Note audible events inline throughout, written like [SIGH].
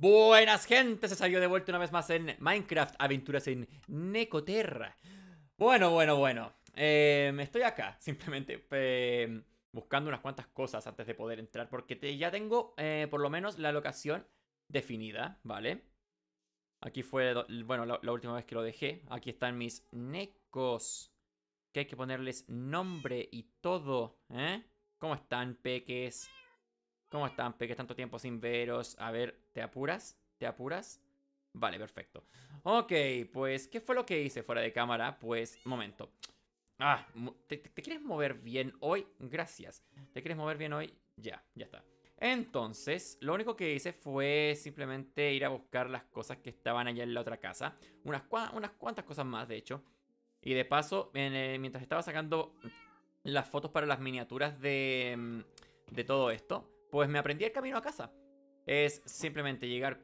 Buenas gente, se salió de vuelta una vez más en Minecraft Aventuras en Necoterra Bueno, bueno, bueno eh, Estoy acá, [LAUGHS] simplemente eh, buscando unas cuantas cosas antes de poder entrar Porque ya tengo eh, por lo menos la locación definida, ¿vale? Aquí fue, bueno, la, última vez que lo dejé Aquí están mis necos Que hay que ponerles nombre y todo, ¿eh? ¿Cómo están, peques? ¿Cómo están, Peque? Tanto tiempo sin veros. A ver, ¿te apuras? ¿Te apuras? Vale, perfecto. Ok, pues, ¿qué fue lo que hice fuera de cámara? Pues, momento. Ah, ¿te, quieres mover bien hoy? Gracias. ¿Te quieres mover bien hoy? Ya, ya está. Entonces, lo único que hice fue simplemente ir a buscar las cosas que estaban allá en la otra casa. Unas, unas cuantas cosas más, de hecho. Y de paso, eh, mientras estaba sacando las fotos para las miniaturas de, mm, de todo esto, pues me aprendí el camino a casa. Es simplemente llegar,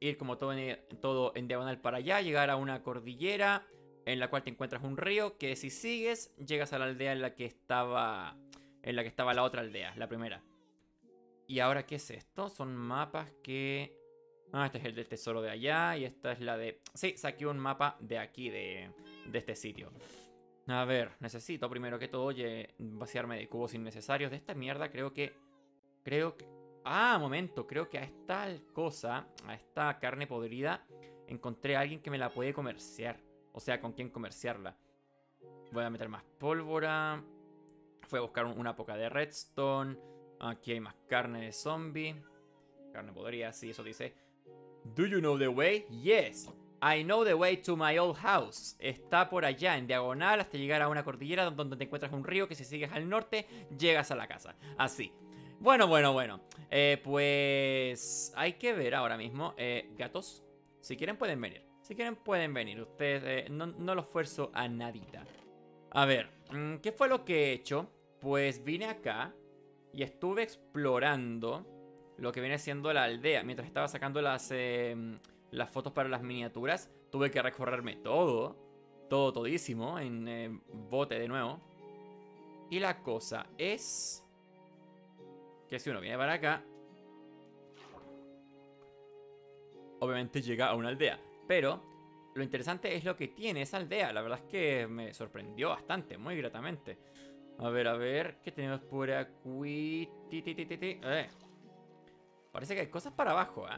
ir como todo en, todo en diagonal para allá, llegar a una cordillera en la cual te encuentras un río que si sigues llegas a la aldea en la que estaba en la que estaba la otra aldea, la primera. ¿Y ahora qué es esto? Son mapas que Ah, este es el del tesoro de allá y esta es la de... Sí, saqué un mapa de aquí, de, de este sitio. A ver, necesito primero que todo oye, vaciarme de cubos innecesarios. De esta mierda creo que Creo que... Ah, momento, creo que a esta cosa, a esta carne podrida, encontré a alguien que me la puede comerciar. O sea, con quien comerciarla. Voy a meter más pólvora. Fue a buscar una poca de redstone. Aquí hay más carne de zombie. Carne podrida, sí, eso dice. Do you know the way? Yes. I know the way to my old house. Está por allá, en diagonal, hasta llegar a una cordillera donde te encuentras un río que si sigues al norte, llegas a la casa. Así. Bueno, bueno, bueno. Eh, pues hay que ver ahora mismo. Eh, gatos, si quieren pueden venir. Si quieren pueden venir. Ustedes, eh, no, lo los fuerzo a nadita. A ver, mm, ¿qué fue lo que he hecho? Pues vine acá y estuve explorando lo que viene siendo la aldea. Mientras estaba sacando las, em, las fotos para las miniaturas, tuve que recorrerme todo, todo, todísimo, en bote de nuevo. Y la cosa es que si uno viene para acá, obviamente llega a una aldea. Pero lo interesante es lo que tiene esa aldea. La verdad es que me sorprendió bastante, muy gratamente. A ver, a ver, ¿qué tenemos por aquí? Parece que hay cosas para abajo, ¿eh?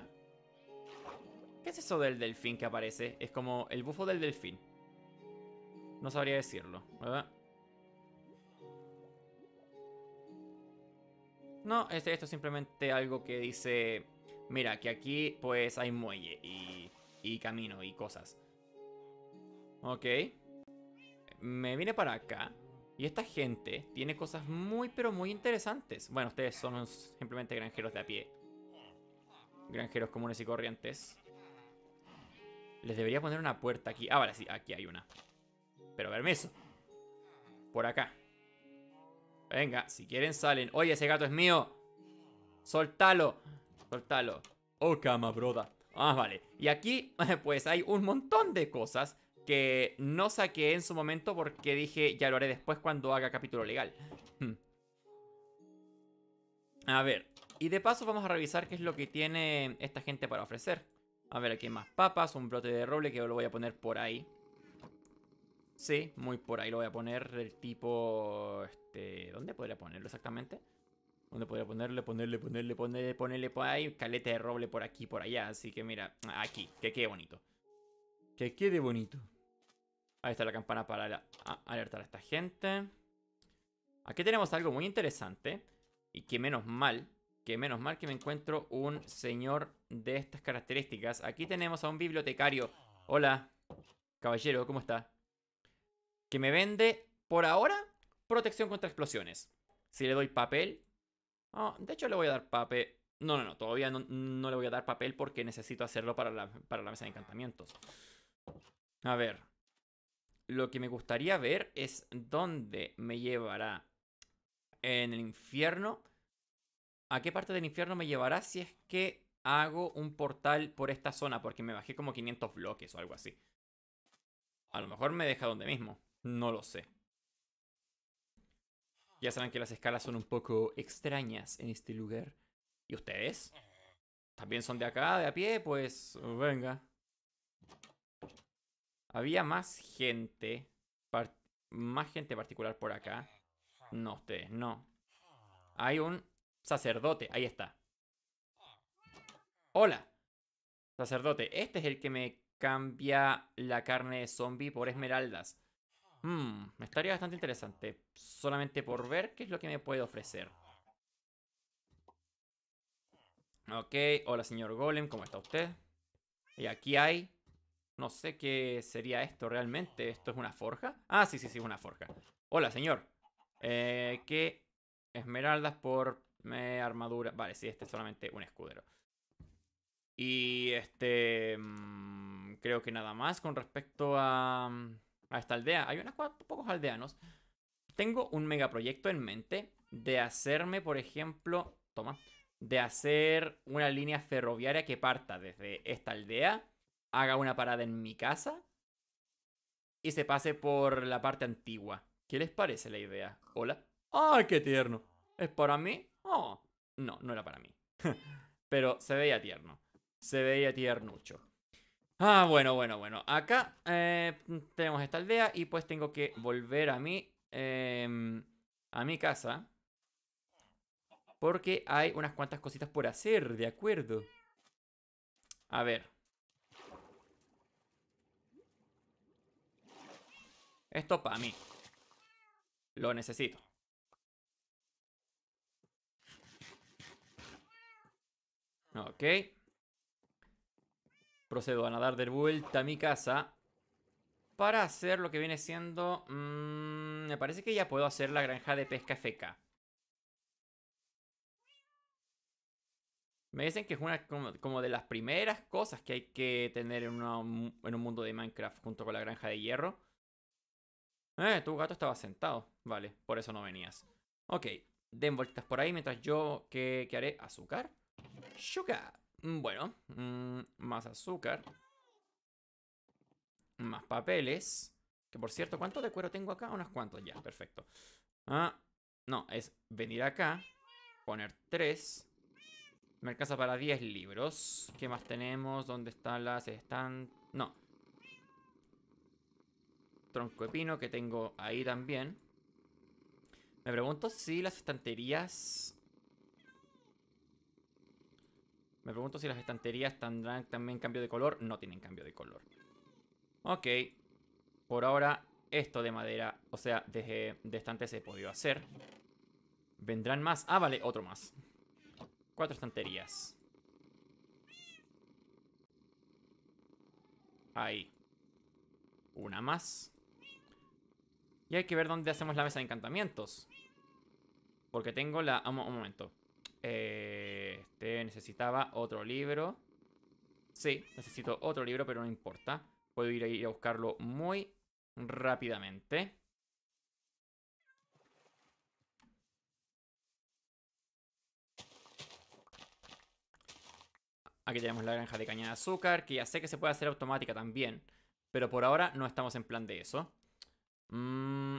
¿Qué es eso del delfín que aparece? Es como el bufo del delfín. No sabría decirlo, ¿verdad? No, este, esto es simplemente algo que dice, mira, que aquí pues hay muelle y, y camino y cosas. Ok. Me vine para acá. Y esta gente tiene cosas muy pero muy interesantes. Bueno, ustedes son simplemente granjeros de a pie. Granjeros comunes y corrientes. Les debería poner una puerta aquí. Ah, vale, sí, aquí hay una. Pero permiso. Por acá. Venga, si quieren salen. Oye, ese gato es mío. Soltalo. Soltalo. Oh, cama, broda. Ah, vale. Y aquí, [LAUGHS] pues hay un montón de cosas que no saqué en su momento porque dije, ya lo haré después cuando haga capítulo legal. Hmm. A ver. Y de paso vamos a revisar qué es lo que tiene esta gente para ofrecer. A ver, aquí hay más papas, un brote de roble que lo voy a poner por ahí. Sí, muy por ahí lo voy a poner. El tipo. Este. ¿Dónde podría ponerlo exactamente? ¿Dónde podría ponerle, ponerle, ponerle, ponerle, ponerle por ahí? Caleta de roble por aquí, por allá. Así que mira, aquí, que quede bonito. Que quede bonito. Ahí está la campana para alertar a esta gente. Aquí tenemos algo muy interesante. Y que menos mal, que menos mal que me encuentro un señor de estas características. Aquí tenemos a un bibliotecario. Hola, caballero, ¿cómo está? que me vende, por ahora, protección contra explosiones. Si le doy papel... Oh, de hecho, le voy a dar papel... No, no, no, todavía no, no, le voy a dar papel porque necesito hacerlo para la, para la mesa de encantamientos. A ver. Lo que me gustaría ver es dónde me llevará en el infierno. ¿A qué parte del infierno me llevará si es que hago un portal por esta zona? Porque me bajé como 500 bloques o algo así. A lo mejor me deja donde mismo. No lo sé. Ya saben que las escalas son un poco extrañas en este lugar. ¿Y ustedes? ¿También son de acá, de a pie? Pues venga. Había más gente. Más gente particular por acá. No, ustedes, no. Hay un sacerdote, ahí está. Hola. Sacerdote, este es el que me cambia la carne de zombie por esmeraldas. Hmm, me estaría bastante interesante. Solamente por ver qué es lo que me puede ofrecer. Ok, hola señor Golem, ¿cómo está usted? Y aquí hay... No sé qué sería esto realmente. ¿Esto es una forja? Ah, sí, sí, sí, es una forja. Hola, señor. Eh, ¿Qué? Esmeraldas por armadura. Vale, sí, este es solamente un escudero. Y este... Mm, creo que nada más con respecto a... Mm, a esta aldea. Hay unos pocos aldeanos. Tengo un megaproyecto en mente de hacerme, por ejemplo, toma, de hacer una línea ferroviaria que parta desde esta aldea, haga una parada en mi casa y se pase por la parte antigua. ¿Qué les parece la idea? Hola. ¡Ay, qué tierno! ¿Es para mí? Oh, no, no era para mí. [LAUGHS] Pero se veía tierno. Se veía tiernucho. Ah, bueno, bueno, bueno. Acá eh, tenemos esta aldea y pues tengo que volver a mi, em, a mi casa. Porque hay unas cuantas cositas por hacer, ¿de acuerdo? A ver. Esto para mí. Lo necesito. Ok. Procedo a nadar de vuelta a mi casa para hacer lo que viene siendo... Mm, me parece que ya puedo hacer la granja de pesca feca. Me dicen que es una como, de las primeras cosas que hay que tener en, un mundo de Minecraft junto con la granja de hierro. Eh, tu gato estaba sentado. Vale, por eso no venías. Ok, den vueltas por ahí mientras yo... ¿Qué, qué haré? ¿Azúcar? ¡Sugar! Mm, bueno, mm, más azúcar. Más papeles. Que por cierto, ¿cuánto de cuero tengo acá? Unos cuantos ya, perfecto. Ah, no, es venir acá, poner tres. Me para 10 libros. ¿Qué más tenemos? ¿Dónde están las? Están... No. Tronco de pino que tengo ahí también. Me pregunto si las estanterías Me pregunto si las estanterías tendrán también cambio de color. No tienen cambio de color. Ok. Por ahora, esto de madera, o sea, de, de se se podido hacer. ¿Vendrán más? Ah, vale, otro más. Cuatro estanterías. Ahí. Una más. Y hay que ver dónde hacemos la mesa de encantamientos. Porque tengo la... un momento este necesitaba otro libro. Sí, necesito otro libro, pero no importa. Puedo ir a, ir a buscarlo muy rápidamente. Aquí tenemos la granja de caña de azúcar, que ya sé que se puede hacer automática también, pero por ahora no estamos en plan de eso. Mmm...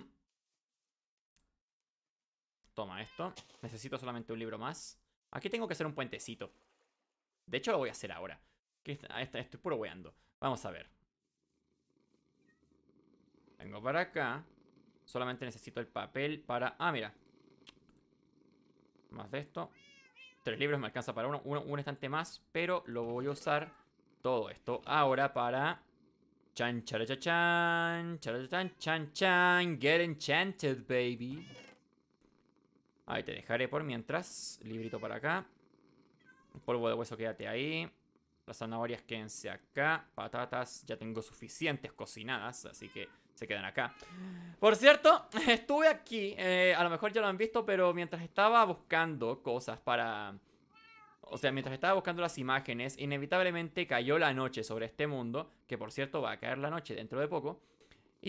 Toma esto. Necesito solamente un libro más. Aquí tengo que hacer un puentecito. De hecho, lo voy a hacer ahora. Ah, estoy puro weando. Vamos a ver. Vengo para acá. Solamente necesito el papel para... Ah, mira. Más de esto. Tres libros me alcanza para uno. un estante más, pero lo voy a usar todo esto ahora para... Chan, Chan, chan, chan, chan. Get enchanted, baby. Ahí te dejaré por mientras. Librito para acá. polvo de hueso, quédate ahí. Las zanahorias quédense acá. Patatas, ya tengo suficientes cocinadas, así que se quedan acá. Por cierto, [LAUGHS] estuve aquí, eh, a lo mejor ya lo han visto, pero mientras estaba buscando cosas para... O sea, mientras estaba buscando las imágenes, inevitablemente cayó la noche sobre este mundo, que por cierto va a caer la noche dentro de poco.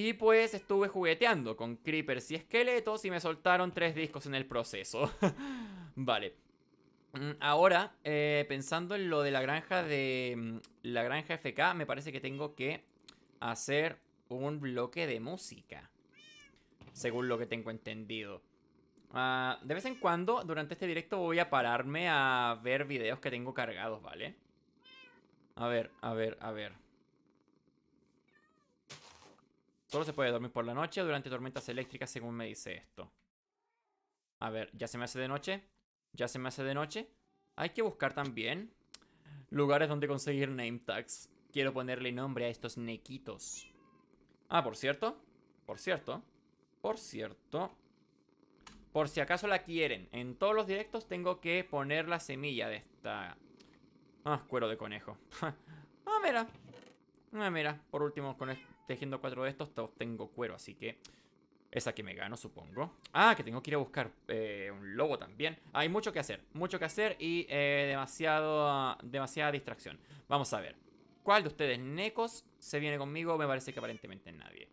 Y pues estuve jugueteando con creepers y esqueletos y me soltaron tres discos en el proceso. [LAUGHS] vale. Mm, ahora, eh, pensando en lo de la granja de. Mm, la granja FK, me parece que tengo que hacer un bloque de música. Según lo que tengo entendido. Ah, de vez en cuando, durante este directo, voy a pararme a ver videos que tengo cargados, ¿vale? A ver, a ver, a ver. Solo se puede dormir por la noche durante tormentas eléctricas, según me dice esto. A ver, ya se me hace de noche. Ya se me hace de noche. Hay que buscar también lugares donde conseguir name tags. Quiero ponerle nombre a estos nequitos. Ah, por cierto. Por cierto. Por cierto. Por si acaso la quieren. En todos los directos tengo que poner la semilla de esta... Ah, cuero de conejo. [LAUGHS] ah, mira. Ah, mira, por último, con tejiendo cuatro de estos, Tengo cuero, así que... Esa que me gano, supongo. Ah, que tengo que ir a buscar eh, un logo también. Hay mucho que hacer, mucho que hacer y eh, demasiado, demasiada distracción. Vamos a ver. ¿Cuál de ustedes, necos, se viene conmigo? Me parece que aparentemente nadie.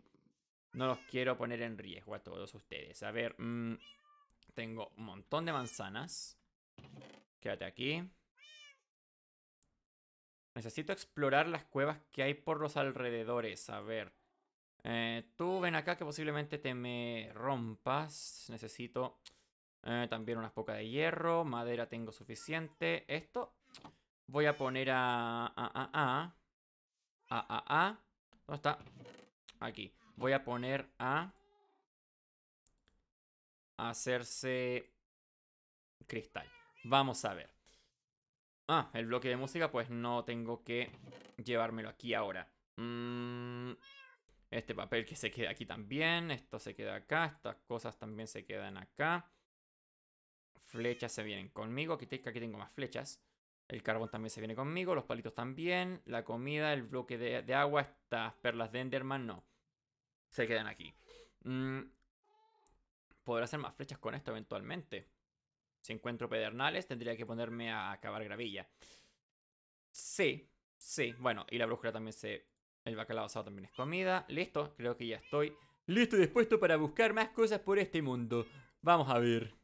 No los quiero poner en riesgo a todos ustedes. A ver, mm, tengo un montón de manzanas. Quédate aquí. Necesito explorar las cuevas que hay por los alrededores. A ver. Eh, tú ven acá que posiblemente te me rompas. Necesito eh, también unas pocas de hierro. Madera tengo suficiente. Esto. Voy a poner a... A, a, a. A, a, ¿Dónde está? Aquí. Voy a poner a... Hacerse... Cristal. Vamos a ver. Ah, el bloque de música, pues no tengo que llevármelo aquí ahora. Mm, este papel que se queda aquí también. Esto se queda acá. Estas cosas también se quedan acá. Flechas se vienen conmigo. Aquí, tengo más flechas. El carbón también se viene conmigo, los palitos también, la comida, el bloque de, agua, estas perlas de Enderman no. Se quedan aquí. Podrá mm, Podré hacer más flechas con esto eventualmente. Si encuentro pedernales, tendría que ponerme a cavar gravilla. Sí, sí. Bueno, y la brújula también se... El bacalao asado también es comida. Listo, creo que ya estoy listo y dispuesto para buscar más cosas por este mundo. Vamos a ver.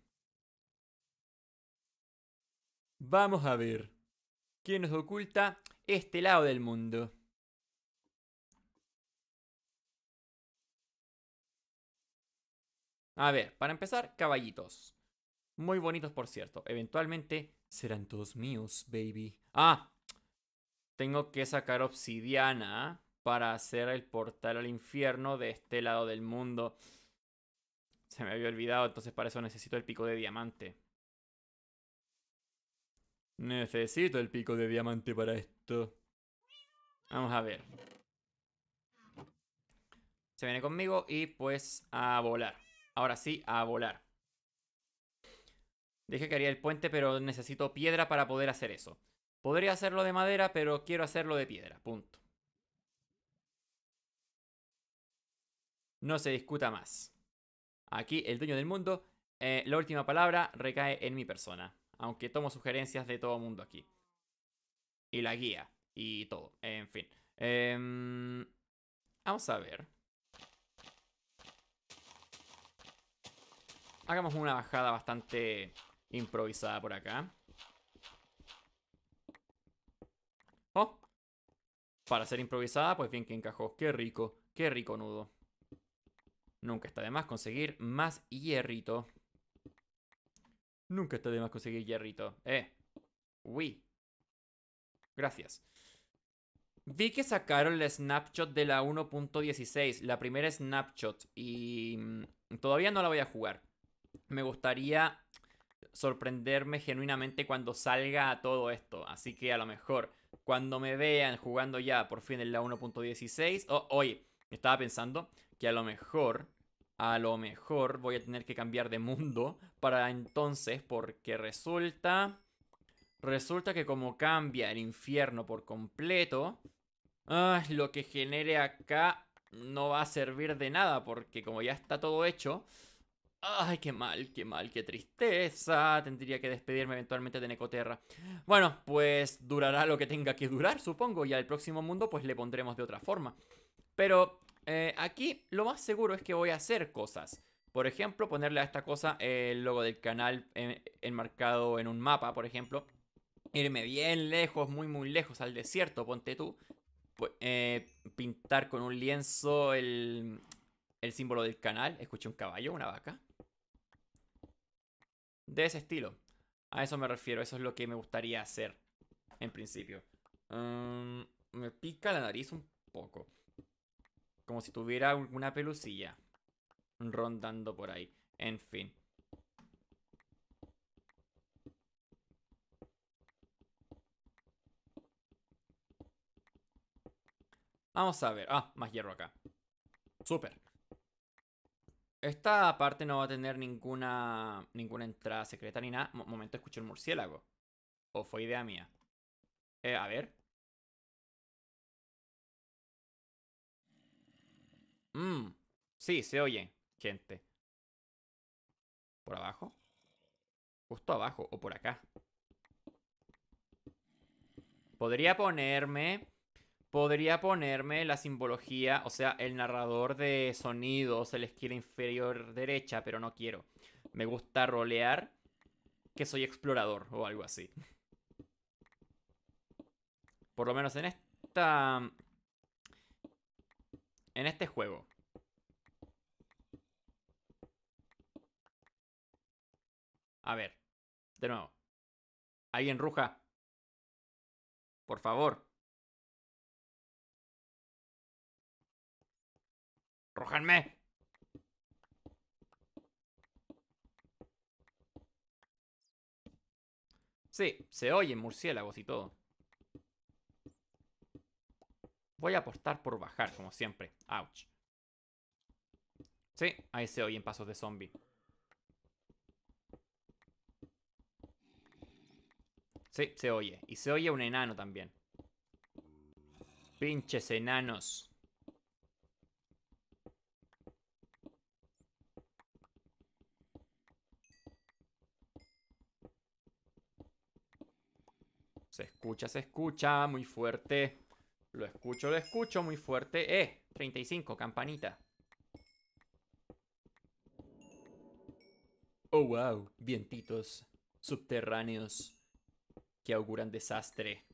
Vamos a ver. quién nos oculta este lado del mundo? A ver, para empezar, caballitos. Muy bonitos, por cierto. Eventualmente serán todos míos, baby. Ah, tengo que sacar obsidiana para hacer el portal al infierno de este lado del mundo. Se me había olvidado, entonces para eso necesito el pico de diamante. Necesito el pico de diamante para esto. Vamos a ver. Se viene conmigo y pues a volar. Ahora sí, a volar. Dije que haría el puente, pero necesito piedra para poder hacer eso. Podría hacerlo de madera, pero quiero hacerlo de piedra. Punto. No se discuta más. Aquí el dueño del mundo. Eh, la última palabra recae en mi persona. Aunque tomo sugerencias de todo mundo aquí. Y la guía. Y todo. En fin. Em, vamos a ver. Hagamos una bajada bastante improvisada por acá. Oh. Para ser improvisada, pues bien que encajó. Qué rico, qué rico nudo. Nunca está de más conseguir más hierrito. Nunca está de más conseguir hierrito. Eh. Uy. Gracias. Vi que sacaron el snapshot de la 1.16, la primera snapshot, y mm, todavía no la voy a jugar. Me gustaría sorprenderme genuinamente cuando salga todo esto. Así que a lo mejor cuando me vean jugando ya por fin en la 1.16, oh, oye, estaba pensando que a lo mejor, a lo mejor voy a tener que cambiar de mundo [LAUGHS] para entonces porque resulta, resulta que como cambia el infierno por completo, ah, lo que genere acá no va a servir de nada porque como ya está todo hecho, Ay, qué mal, qué mal, qué tristeza. Tendría que despedirme eventualmente de Necoterra. Bueno, pues durará lo que tenga que durar, supongo, y al próximo mundo pues le pondremos de otra forma. Pero eh, aquí lo más seguro es que voy a hacer cosas. Por ejemplo, ponerle a esta cosa el logo del canal eh, enmarcado en un mapa, por ejemplo. Irme bien lejos, muy muy lejos al desierto, ponte tú. Eh, pintar con un lienzo el, el símbolo del canal. Escuché un caballo, una vaca de ese estilo. A eso me refiero, eso es lo que me gustaría hacer en principio. Mm, me pica la nariz un poco. Como si tuviera una pelucilla rondando por ahí. En fin. Vamos a ver. Ah, más hierro acá. Súper. Esta parte no va a tener ninguna, ninguna entrada secreta ni nada. momento, escucho el murciélago. ¿O fue idea mía? Eh, a ver. Mm, sí, se oye, gente. ¿Por abajo? Justo abajo o por acá. Podría ponerme Podría ponerme la simbología, o sea, el narrador de sonidos, el esquina inferior derecha, pero no quiero. Me gusta rolear que soy explorador o algo así. Por lo menos en esta... En este juego. A ver, de nuevo. ¿Alguien ruja? Por favor. Arrójenme. Sí, se oyen murciélagos y todo. Voy a apostar por bajar, como siempre. Ouch. Sí, ahí se oyen pasos de zombie. Sí, se oye. Y se oye un enano también. Pinches enanos. Se escucha, se escucha, muy fuerte. Lo escucho, lo escucho, muy fuerte. Eh, 35, campanita. Oh, wow, vientitos subterráneos que auguran desastre.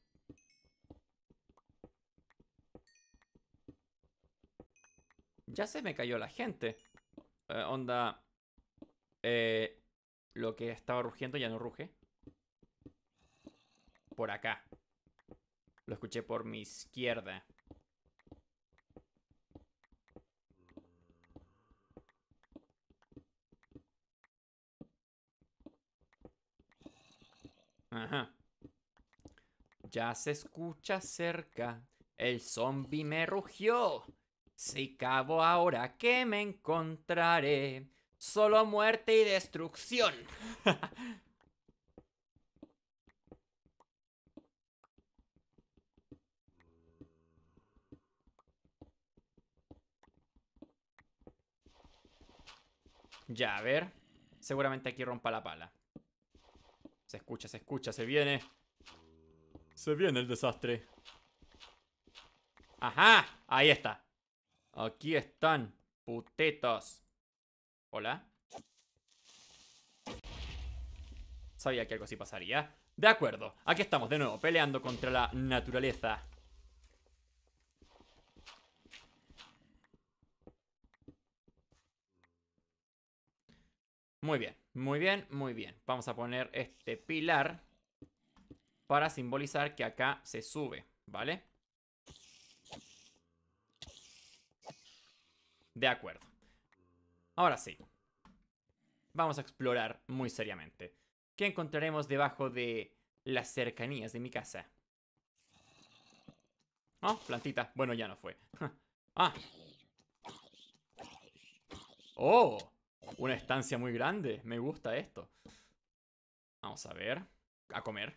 Ya se me cayó la gente. Eh, onda... Eh, lo que estaba rugiendo ya no ruge por acá. Lo escuché por mi izquierda. Ajá. Ya se escucha cerca. El zombi me rugió. Si cabo ahora, ¿qué me encontraré? Solo muerte y destrucción. [LAUGHS] Ya, a ver. Seguramente aquí rompa la pala. Se escucha, se escucha, se viene. Se viene el desastre. ¡Ajá! Ahí está. Aquí están, putetos. ¿Hola? Sabía que algo así pasaría. De acuerdo, aquí estamos de nuevo, peleando contra la naturaleza. Muy bien, muy bien, muy bien. Vamos a poner este pilar para simbolizar que acá se sube, ¿vale? De acuerdo. Ahora sí. Vamos a explorar muy seriamente. ¿Qué encontraremos debajo de las cercanías de mi casa? Oh, plantita. Bueno, ya no fue. [LAUGHS] ah. Oh. Una estancia muy grande. Me gusta esto. Vamos a ver. A comer.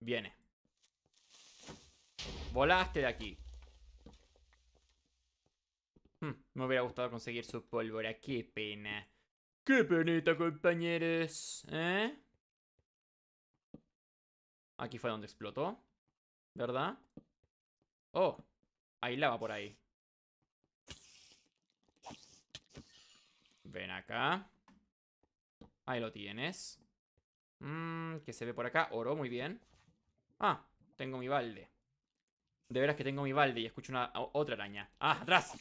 Viene. Volaste de aquí. Hmm, me hubiera gustado conseguir su pólvora. Qué pena. Qué penita, compañeros. ¿Eh? Aquí fue donde explotó. ¿Verdad? Oh, hay lava por ahí. Ven acá. Ahí lo tienes. Mmm. ¿Qué se ve por acá? Oro, muy bien. Ah, tengo mi balde. De veras que tengo mi balde y escucho una otra araña. ¡Ah, atrás!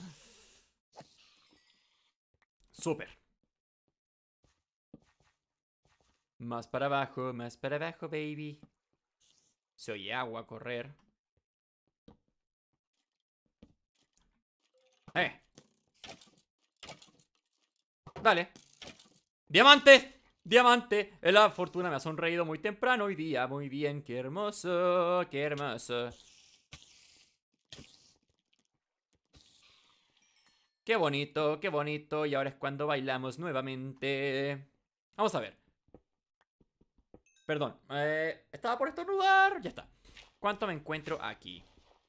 Súper. Más para abajo, más para abajo, baby. Se oye agua correr. ¡Eh! Dale. diamante, ¡Diamante! La fortuna me ha sonreído muy temprano hoy día. Muy bien, qué hermoso, qué hermoso. Qué bonito, qué bonito. Y ahora es cuando bailamos nuevamente. Vamos a ver. Perdón. Eh, estaba por estornudar. Ya está. ¿Cuánto me encuentro aquí?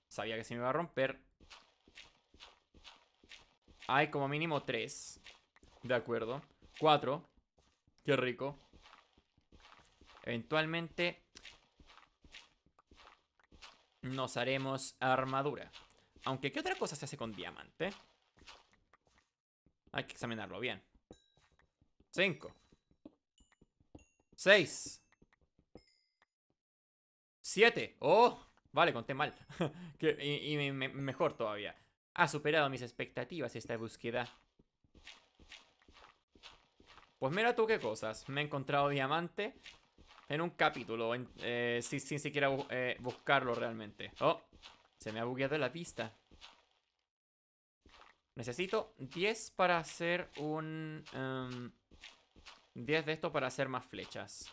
Sabía que se me iba a romper. Hay como mínimo tres. De acuerdo. Cuatro. Qué rico. Eventualmente nos haremos armadura. Aunque, ¿qué otra cosa se hace con diamante? Hay que examinarlo bien. Cinco. Seis. Siete. Oh, vale, conté mal. [LAUGHS] y, y mejor todavía. Ha superado mis expectativas esta búsqueda. Pues mira tú qué cosas. Me he encontrado diamante en un capítulo, eh, sin, siquiera eh, buscarlo realmente. Oh, se me ha bugueado la pista. Necesito 10 para hacer un... 10 em, de esto para hacer más flechas.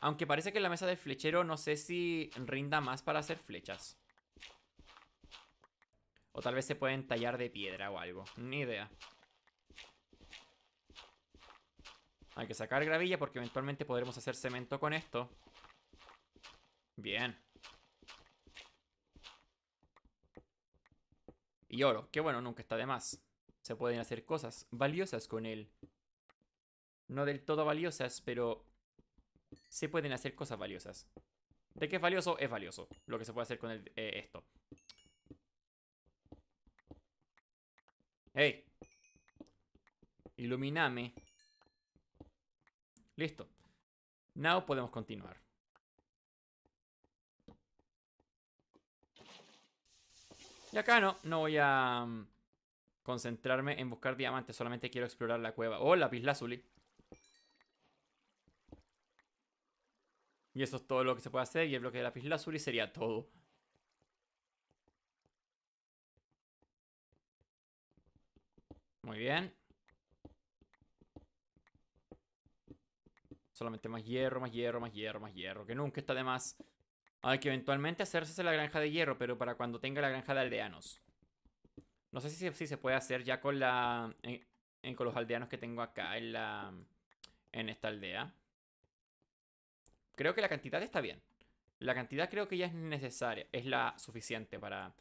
Aunque parece que la mesa del flechero no sé si rinda más para hacer flechas. O tal vez se pueden tallar de piedra o algo. Ni idea. Hay que sacar gravilla porque eventualmente podremos hacer cemento con esto. Bien. Y oro, que bueno, nunca está de más. Se pueden hacer cosas valiosas con él. No del todo valiosas, pero se pueden hacer cosas valiosas. ¿De qué es valioso? Es valioso lo que se puede hacer con eh, esto. ¡Hey! Iluminame. Listo. Now podemos continuar. Y acá no, no voy a mm, concentrarme en buscar diamantes, solamente quiero explorar la cueva. o oh, la lazuli. Y eso es todo lo que se puede hacer y el bloque de lápiz lazuli sería todo. Muy bien. Solamente más hierro, más hierro, más hierro, más hierro. Que nunca está de más. Hay que eventualmente hacerse la granja de hierro, pero para cuando tenga la granja de aldeanos. No sé si, si se puede hacer ya con la. Eh, eh, con los aldeanos que tengo acá en la. En esta aldea. Creo que la cantidad está bien. La cantidad creo que ya es necesaria. Es la suficiente para.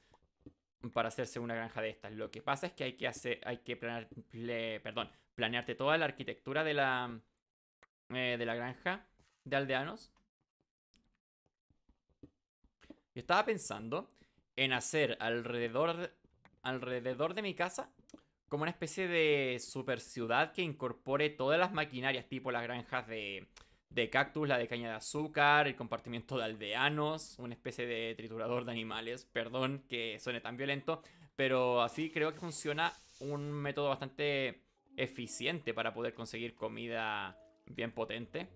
Para hacerse una granja de estas. Lo que pasa es que hay que hacer. Hay que planear. perdón. Planearte toda la arquitectura de la eh, de la granja de aldeanos. Yo estaba pensando en hacer alrededor, alrededor de mi casa como una especie de super ciudad que incorpore todas las maquinarias, tipo las granjas de, de cactus, la de caña de azúcar, el compartimiento de aldeanos, una especie de triturador de animales. Perdón que suene tan violento, pero así creo que funciona un método bastante eficiente para poder conseguir comida bien potente.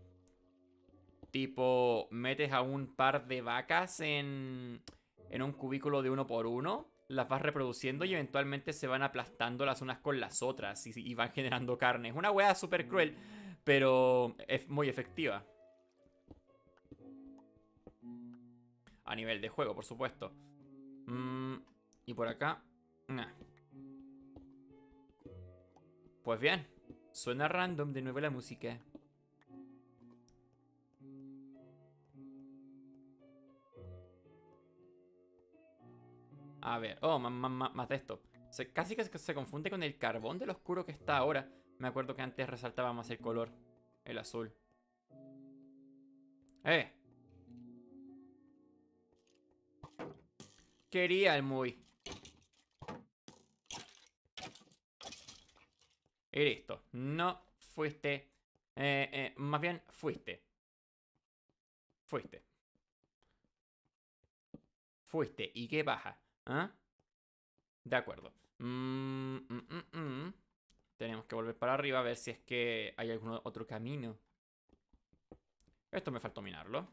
Tipo, metes a un par de vacas en, en un cubículo de uno por uno, las vas reproduciendo y eventualmente se van aplastando las unas con las otras y, van [LAUGHS] generando carne. Es una hueá súper cruel, pero es muy efectiva. A nivel de juego, por supuesto. Mm, y por acá... Pues bien, suena random de nuevo la música. A ver, oh, más, de esto. casi que se, confunde con el carbón del oscuro que está ahora. Me acuerdo que antes resaltaba más el color, el azul. ¡Eh! Quería el muy. Y listo. No fuiste. Eh, eh, más bien, fuiste. Fuiste. Fuiste. ¿Y qué baja? ¿Ah? De acuerdo. Mm, mm, mm, Tenemos que volver para arriba a ver si es que hay algún otro camino. Esto me faltó minarlo.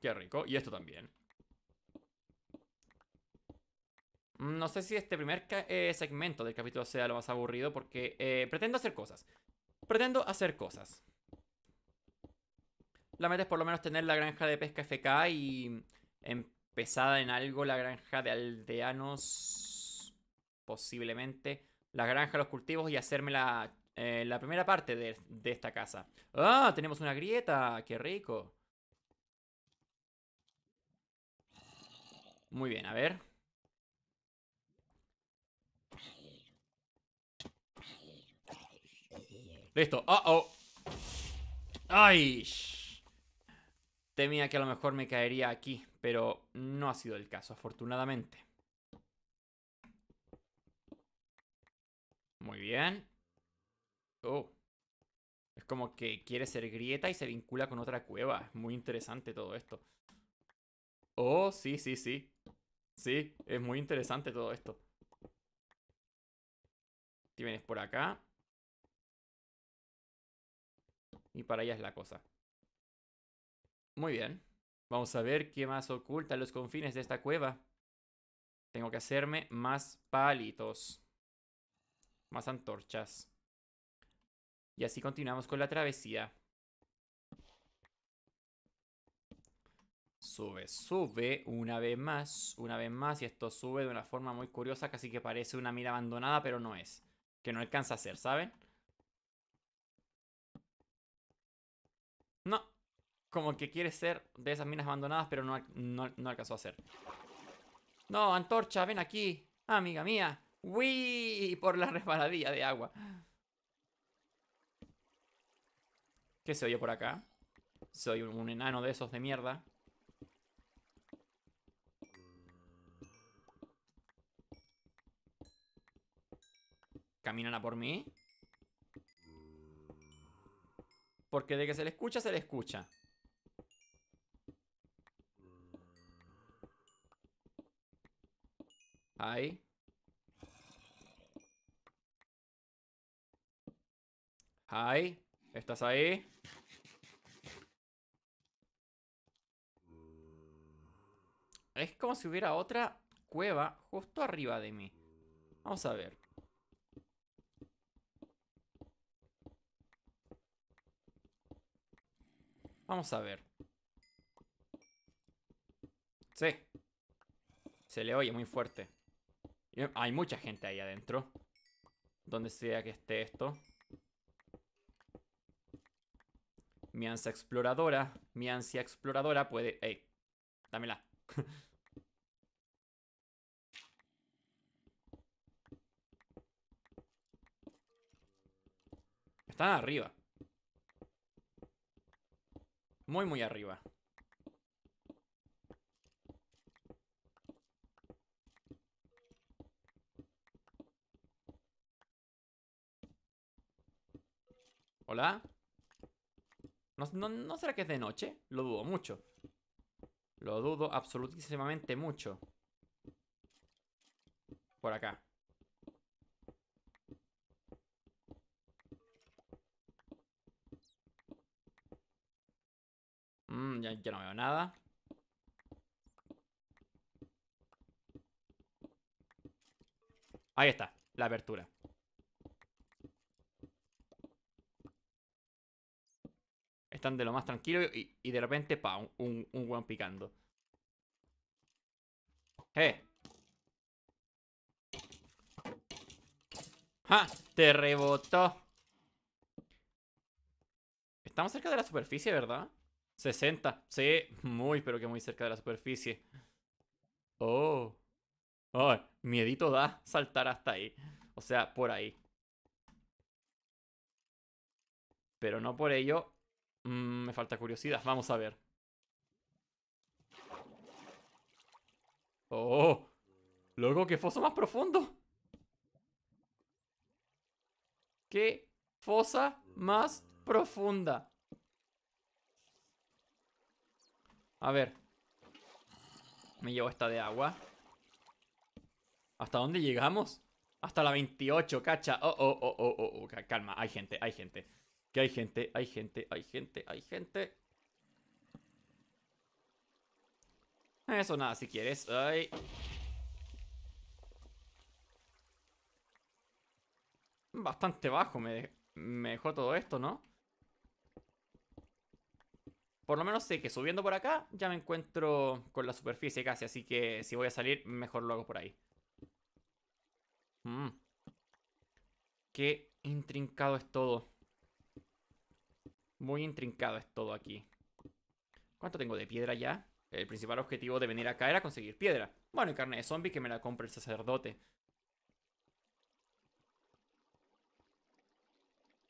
Qué rico. Y esto también. No sé si este primer eh, segmento del capítulo sea lo más aburrido porque eh, pretendo hacer cosas. Pretendo hacer cosas. La meta es por lo menos tener la granja de pesca FK y en em, pesada en algo la granja de aldeanos, posiblemente. La granja, los cultivos y hacerme la, eh, la primera parte de, de esta casa. ¡Ah! Tenemos una grieta, qué rico. Muy bien, a ver. Listo. ¡Oh, oh! ¡Ay! Temía que a lo mejor me caería aquí pero no ha sido el caso, afortunadamente. Muy bien. Oh. Es como que quiere ser grieta y se vincula con otra cueva. Es muy interesante todo esto. Oh, sí, sí, sí. Sí, es muy interesante todo esto. Tienes vienes por acá. Y para allá es la cosa. Muy bien. Vamos a ver qué más oculta los confines de esta cueva. Tengo que hacerme más palitos. Más antorchas. Y así continuamos con la travesía. Sube, sube, una vez más, una vez más, y esto sube de una forma muy curiosa, casi que parece una mina abandonada, pero no es. Que no alcanza a ser, ¿saben? No, como que quiere ser de esas minas abandonadas, pero no, no, alcanzó a ser. No, antorcha, ven aquí, amiga mía. ¡Uy! Por la [LAUGHS] resbaladilla de agua. ¿Qué se oye por acá? Soy un, un enano de esos de mierda. ¿Caminan a por mí? Porque de que se le escucha, se le escucha. ¿Estás ahí? Es como si hubiera otra cueva justo arriba de mí. Vamos a ver. Vamos a ver. Sí. Se le oye muy fuerte hay mucha gente ahí adentro. Donde sea que esté esto. Mi ansia exploradora. Mi ansia exploradora puede... ¡Ey! Dámela. [LAUGHS] Están arriba. Muy, muy arriba. ¿Hola? ¿No, será que es de noche? Lo dudo mucho. Lo dudo absolutísimamente mucho. Por acá. Mmm, ya, ya no veo nada. Ahí está, la apertura. Están de lo más tranquilo y, de repente, pa, un, un, picando. ¡Eh! ¡Ja! ¡Te rebotó! Estamos cerca de la superficie, ¿verdad? 60. Sí, muy, pero que muy cerca de la superficie. Oh. Oh, miedito da saltar hasta ahí. O sea, por ahí. Pero no por ello Mmm, me falta curiosidad. Vamos a ver. ¡Oh! Loco, qué foso más profundo. ¡Qué fosa más profunda! A ver. Me llevo esta de agua. ¿Hasta dónde llegamos? Hasta la 28, cacha. Oh, oh, oh, oh, oh, calma. Hay gente, hay gente. Que hay gente, hay gente, hay gente, hay gente. Eso nada, si quieres. Bastante bajo me, dejó todo esto, ¿no? Por lo menos sé que subiendo por acá ya me encuentro con la superficie casi, así que si voy a salir, mejor lo hago por ahí. Mm. Qué intrincado es todo. Muy intrincado es todo aquí. ¿Cuánto tengo de piedra ya? El principal objetivo de venir acá era conseguir piedra. Bueno, y carne de zombie que me la compre el sacerdote.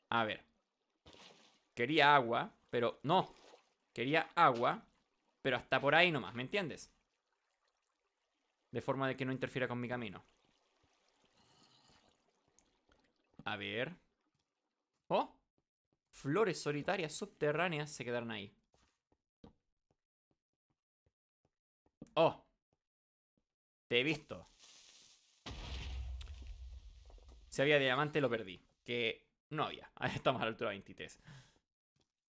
A ver. Quería agua, pero no. Quería agua, pero hasta por ahí nomás, ¿me entiendes? De forma de que no interfiera con mi camino. A ver. Oh, flores solitarias subterráneas se quedaron ahí. ¡Oh! Te he visto. Si había diamante lo perdí. Que no había. [LAUGHS] Estamos a la altura 23.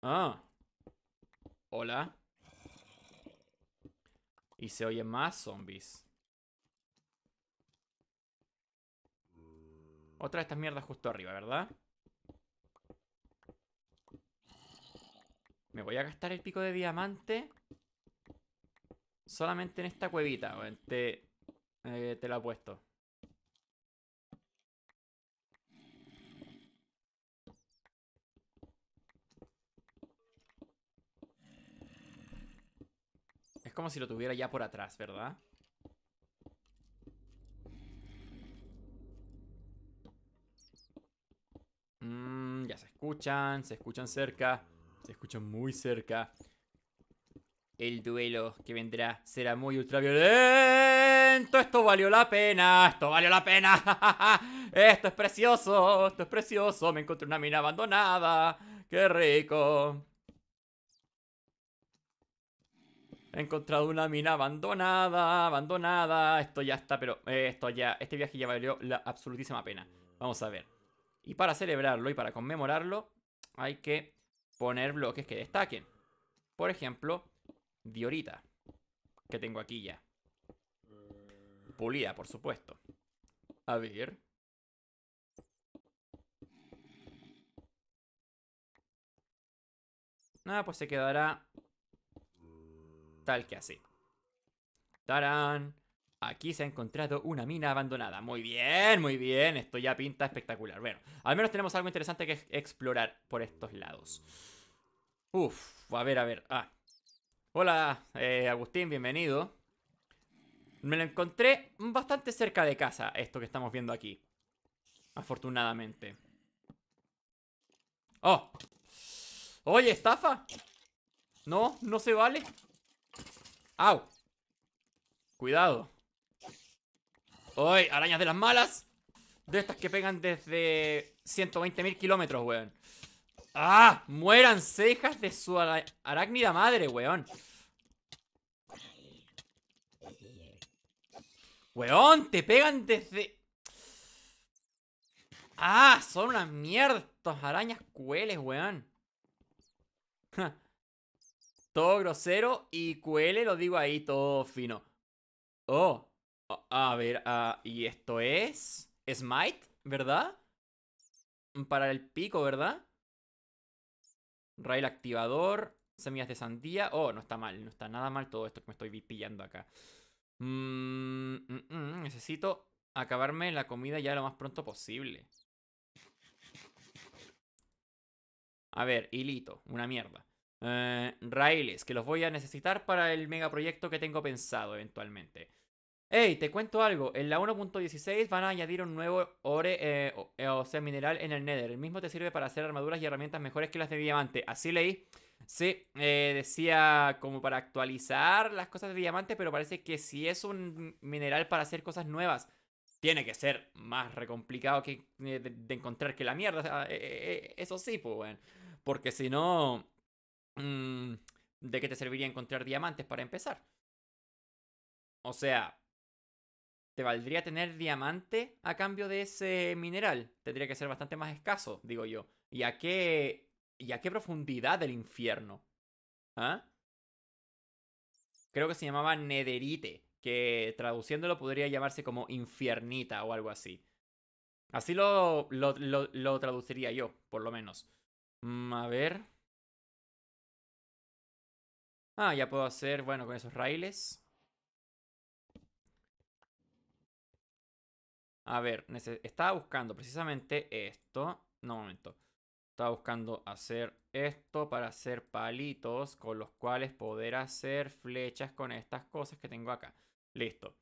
Ah. Hola. Y se oyen más zombies. Otra de estas mierdas justo arriba, ¿verdad? Me voy a gastar el pico de diamante solamente en esta cuevita. Te, eh, te lo he puesto. Es como si lo tuviera ya por atrás, ¿verdad? Mm, ya se escuchan, se escuchan cerca. Se escucha muy cerca. El duelo que vendrá será muy ultraviolento. Esto valió la pena. Esto valió la pena. [LAUGHS] esto es precioso. Esto es precioso. Me encontré una mina abandonada. Qué rico. He encontrado una mina abandonada. Abandonada. Esto ya está, pero eh, esto ya. Este viaje ya valió la absolutísima pena. Vamos a ver. Y para celebrarlo y para conmemorarlo, hay que poner bloques que destaquen. Por ejemplo, diorita, que tengo aquí ya. Pulida, por supuesto. A ver. Nada, ah, pues se quedará tal que así. ¡Tarán! Aquí se ha encontrado una mina abandonada. Muy bien, muy bien. Esto ya pinta espectacular. Bueno, al menos tenemos algo interesante que explorar por estos lados. Uf, a ver, a ver. Ah. Hola, eh, Agustín, bienvenido. Me lo encontré bastante cerca de casa, esto que estamos viendo aquí. Afortunadamente. ¡Oh! ¡Oye, estafa! No, no se vale. ¡Au! Cuidado. ¡Ay! arañas de las malas. De estas que pegan desde 120.000 kilómetros, weón. ¡Ah! Mueran cejas de su arácnida madre, weón. Weón, te pegan desde... ¡Ah! Son unas mierdas arañas cueles, weón. [LAUGHS] Todo grosero y cuele lo digo ahí, todo fino. Oh, a ver, ah, y esto es. Smite, ¿verdad? Para el pico, ¿verdad? Rail activador. Semillas de sandía. Oh, no está mal. No está nada mal todo esto que me estoy pillando acá. Mm, mm, mm, necesito acabarme la comida ya lo más pronto posible. A ver, hilito. Una mierda. Eh, que los voy a necesitar para el megaproyecto que tengo pensado eventualmente. Hey, te cuento algo. En la 1.16 van a añadir un nuevo ore, eh, eh, o, sea, mineral en el Nether. El mismo te sirve para hacer armaduras y herramientas mejores que las de diamante. Así leí. Sí, eh, decía como para actualizar las cosas de diamante, pero parece que si es un mineral para hacer cosas nuevas, tiene que ser más complicado que, de, encontrar que la mierda. eso sí, pues, bueno. Porque si no, mm, ¿de qué te serviría encontrar diamantes para empezar? O sea, ¿Te valdría tener diamante a cambio de ese mineral? Tendría que ser bastante más escaso, digo yo. ¿Y a qué, y qué profundidad del infierno? ¿Ah? Creo que se llamaba nederite, que traduciéndolo podría llamarse como infiernita o algo así. Así lo, lo, traduciría yo, por lo menos. Mm, a ver. Ah, ya puedo hacer, bueno, con esos raíles. A ver, estaba buscando precisamente esto. No, un momento. Estaba buscando hacer esto para hacer palitos con los cuales poder hacer flechas con estas cosas que tengo acá. Listo.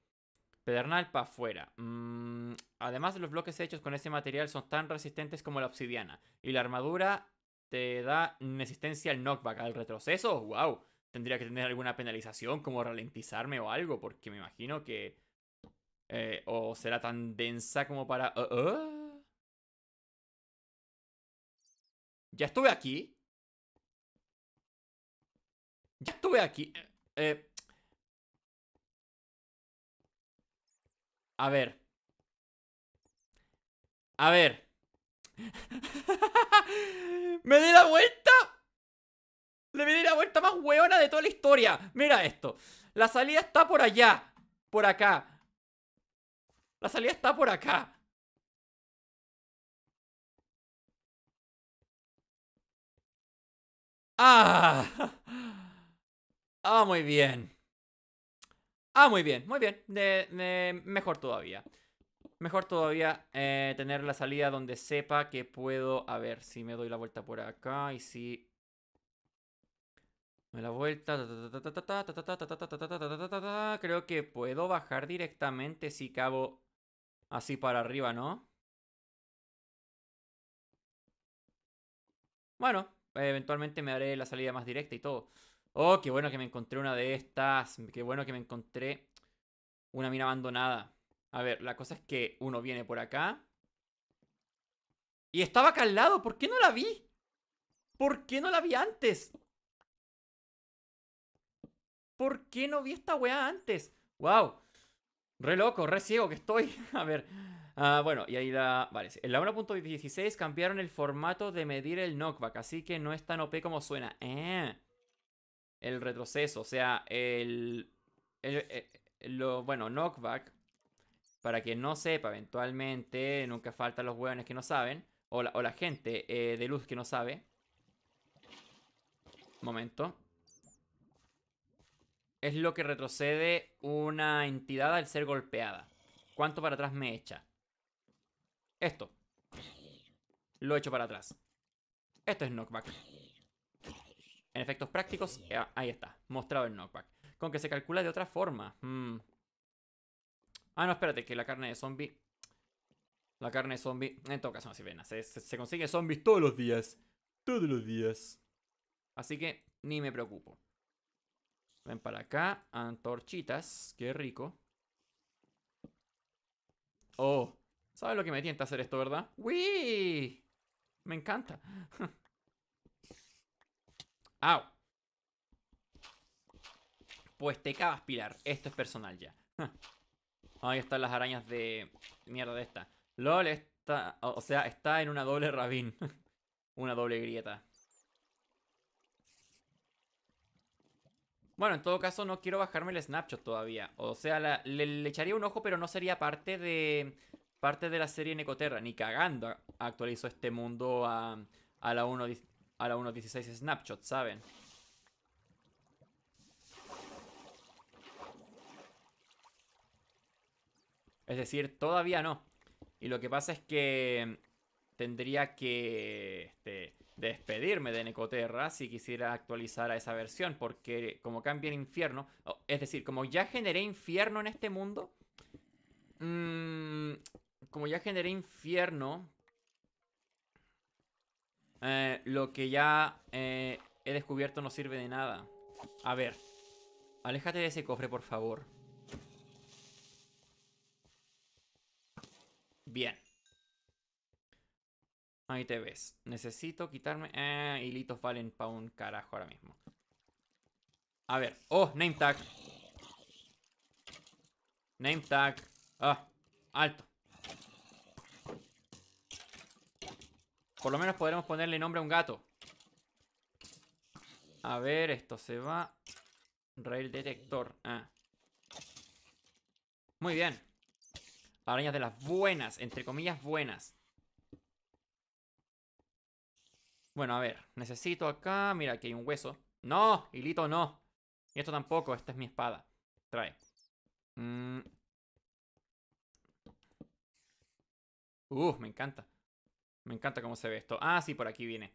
Pedernal para afuera. Mm, además, los bloques hechos con este material son tan resistentes como la obsidiana. Y la armadura te da resistencia al knockback, al retroceso. ¡Wow! Tendría que tener alguna penalización, como ralentizarme o algo, porque me imagino que eh, ¿O será tan densa como para... Oh, oh". Ya estuve aquí. Ya estuve aquí. Eh, a ver. A ver. [LAUGHS] Me di la vuelta. Le di la vuelta más hueona de toda la historia. Mira esto. La salida está por allá. Por acá. La salida está por acá. Ah. Ah, muy bien. Ah, muy bien, muy bien. De, mejor todavía. Mejor todavía tener la salida donde sepa que puedo... A ver, si me doy la vuelta por acá y si... Me la vuelta... Creo que puedo bajar directamente si cabo Así para arriba, ¿no? Bueno, eventualmente me haré la salida más directa y todo. Oh, qué bueno que me encontré una de estas. Qué bueno que me encontré una mina abandonada. A ver, la cosa es que uno viene por acá. Y estaba acá al lado. ¿Por qué no la vi? ¿Por qué no la vi antes? ¿Por qué no vi esta weá antes? ¡Wow! Re loco, re ciego que estoy. [LAUGHS] A ver. Ah, bueno, y ahí la. Vale, en la 1.16 cambiaron el formato de medir el knockback, así que no es tan OP como suena. Eh. El retroceso, o sea, el. Eh, lo, bueno, knockback. Para quien no sepa, eventualmente, nunca faltan los hueones que no saben. O la, gente eh, de luz que no sabe. Momento es lo que retrocede una entidad al ser golpeada. ¿Cuánto para atrás me echa? Esto. Lo echo para atrás. Esto es knockback. En efectos prácticos, eh, ahí está, mostrado el knockback. Con que se calcula de otra forma. Hmm. Ah, no, espérate, que la carne de zombie... La carne de zombie... En todo caso, no Se, se, se consigue zombies todos los días. Todos los días. Así que ni me preocupo. Ven para acá. Antorchitas. Qué rico. Oh. ¿Sabes lo que me tienta hacer esto, verdad? ¡Uy! Me encanta. [LAUGHS] ¡Au! Pues te acabas, Pilar. Esto es personal ya. [LAUGHS] Ahí están las arañas de... Mierda de esta. LOL está... O sea, está en una doble rabín. [LAUGHS] una doble grieta. Bueno, en todo caso no quiero bajarme el snapshot todavía. O sea, le, echaría un ojo, pero no sería parte de parte de la serie Necoterra. Ni cagando actualizó este mundo a, a la 1.16 snapshot, ¿saben? Es decir, todavía no. Y lo que pasa es que tendría que este, despedirme de Necoterra si quisiera actualizar a esa versión, porque como cambia el infierno, es decir, como ya generé infierno en este mundo, mm, como ya generé infierno, eh, lo que ya eh, he descubierto no sirve de nada. A ver, aléjate de ese cofre, por favor. Bien. Ahí te ves. Necesito quitarme... Eh, hilitos valen para un carajo ahora mismo. A ver. Oh, name tag. Name tag. Ah, alto. Por lo menos podremos ponerle nombre a un gato. A ver, esto se va. Rail detector. Ah. Muy bien. Arañas de las buenas, entre comillas buenas. Bueno, a ver, necesito acá, mira, aquí hay un hueso. ¡No! Hilito no. Y esto tampoco, esta es mi espada. Trae. Mm. me encanta. Me encanta cómo se ve esto. Ah, sí, por aquí viene.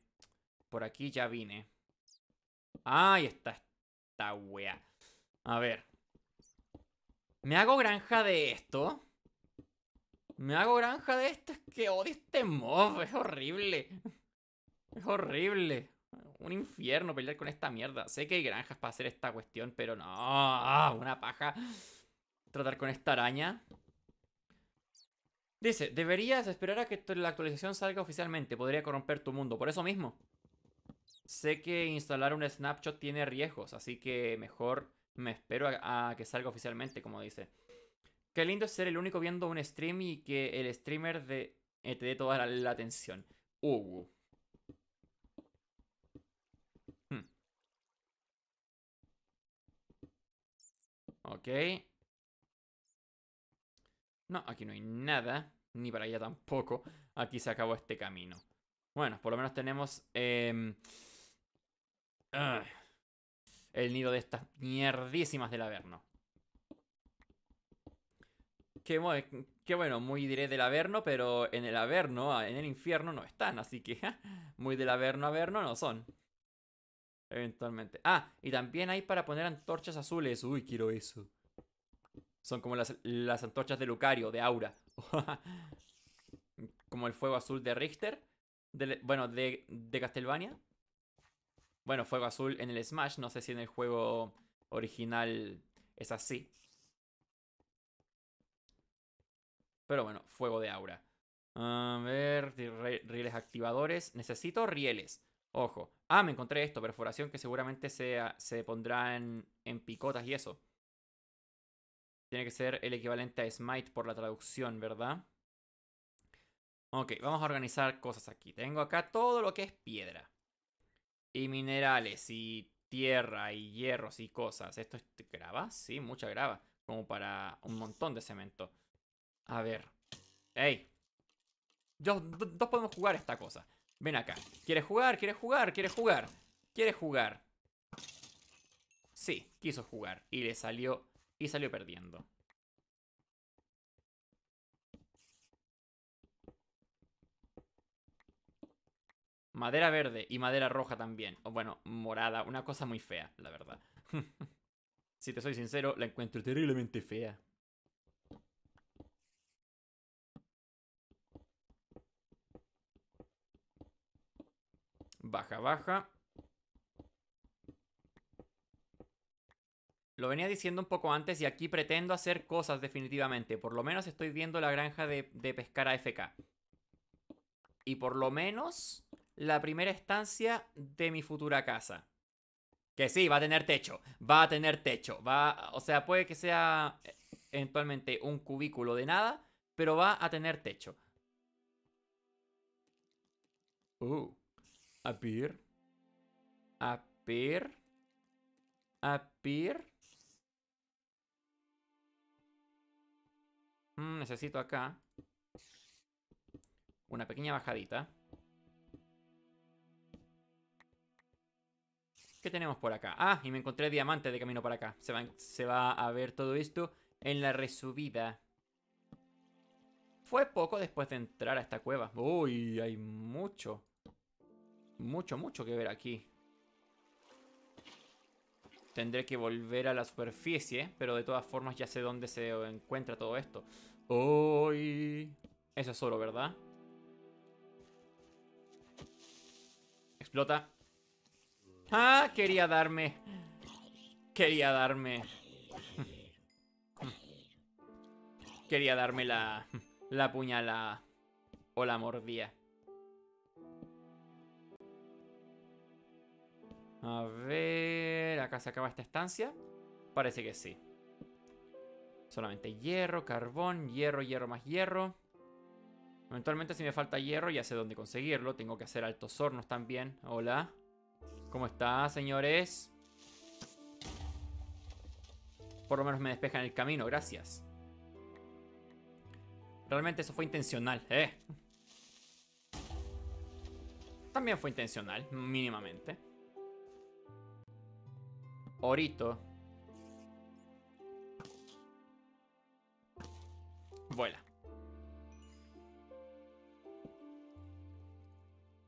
Por aquí ya vine. Ah, ahí está esta wea. A ver. Me hago granja de esto. Me hago granja de esto. Es que odio este mob. Es horrible. Es horrible. Un infierno pelear con esta mierda. Sé que hay granjas para hacer esta cuestión, pero no. Ah, una paja. Tratar con esta araña. Dice, deberías esperar a que la actualización salga oficialmente. Podría corromper tu mundo. Por eso mismo. Sé que instalar un snapshot tiene riesgos, así que mejor me espero a, que salga oficialmente, como dice. Qué lindo es ser el único viendo un stream y que el streamer eh, te dé toda la, la atención. Uh. Ok. No, aquí no hay nada. Ni para allá tampoco. Aquí se acabó este camino. Bueno, por lo menos tenemos... Em, ah, el nido de estas mierdísimas del Averno. Qué, bueno, muy diré del Averno, pero en el Averno, en el infierno no están, así que muy del Averno Averno no son. Eventualmente. Ah, y también hay para poner antorchas azules. Uy, quiero eso. Son como las, las antorchas de Lucario, de Aura. [LAUGHS] como el fuego azul de Richter. bueno, de, de Castlevania. Bueno, fuego azul en el Smash. No sé si en el juego original es así. Pero bueno, fuego de aura. A ver, rieles activadores. Necesito rieles. Ojo. Ah, me encontré esto, perforación que seguramente se, se pondrá en, en picotas y eso. Tiene que ser el equivalente a smite por la traducción, ¿verdad? Ok, vamos a organizar cosas aquí. Tengo acá todo lo que es piedra. Y minerales, y tierra, y hierros, y cosas. ¿Esto es grava? Sí, mucha grava. Como para un montón de cemento. A ver. ¡Ey! dos podemos jugar esta cosa. Ven acá. ¿Quieres jugar? ¿Quieres jugar? ¿Quieres jugar? ¿Quieres jugar? Sí, quiso jugar. Y le salió. Y salió perdiendo. Madera verde y madera roja también. O bueno, morada. Una cosa muy fea, la verdad. [LAUGHS] si te soy sincero, la encuentro terriblemente fea. Baja, baja. Lo venía diciendo un poco antes y aquí pretendo hacer cosas definitivamente. Por lo menos estoy viendo la granja de, de pescar AFK. Y por lo menos la primera estancia de mi futura casa. Que sí, va a tener techo. Va a tener techo. Va, o sea, puede que sea eventualmente un cubículo de nada, pero va a tener techo. Uh. Apir. Apir. Apir. Mm, necesito acá. Una pequeña bajadita. ¿Qué tenemos por acá? Ah, y me encontré diamante de camino para acá. Se se va, a ver todo esto en la resubida. Fue poco después de entrar a esta cueva. Uy, hay mucho mucho, mucho que ver aquí. Tendré que volver a la superficie, pero de todas formas ya sé dónde se encuentra todo esto. Hoy... Eso es oro, ¿verdad? Explota. ¡Ah! Quería darme. Quería darme. Quería darme la... La puñalada. O la mordía. A ver, acá se acaba esta estancia. Parece que sí. Solamente hierro, carbón, hierro, hierro más hierro. Eventualmente si me falta hierro ya sé dónde conseguirlo. Tengo que hacer altos hornos también. Hola. ¿Cómo está, señores? Por lo menos me despejan el camino, gracias. Realmente eso fue intencional, ¿eh? También fue intencional, mínimamente. Orito. Vuela.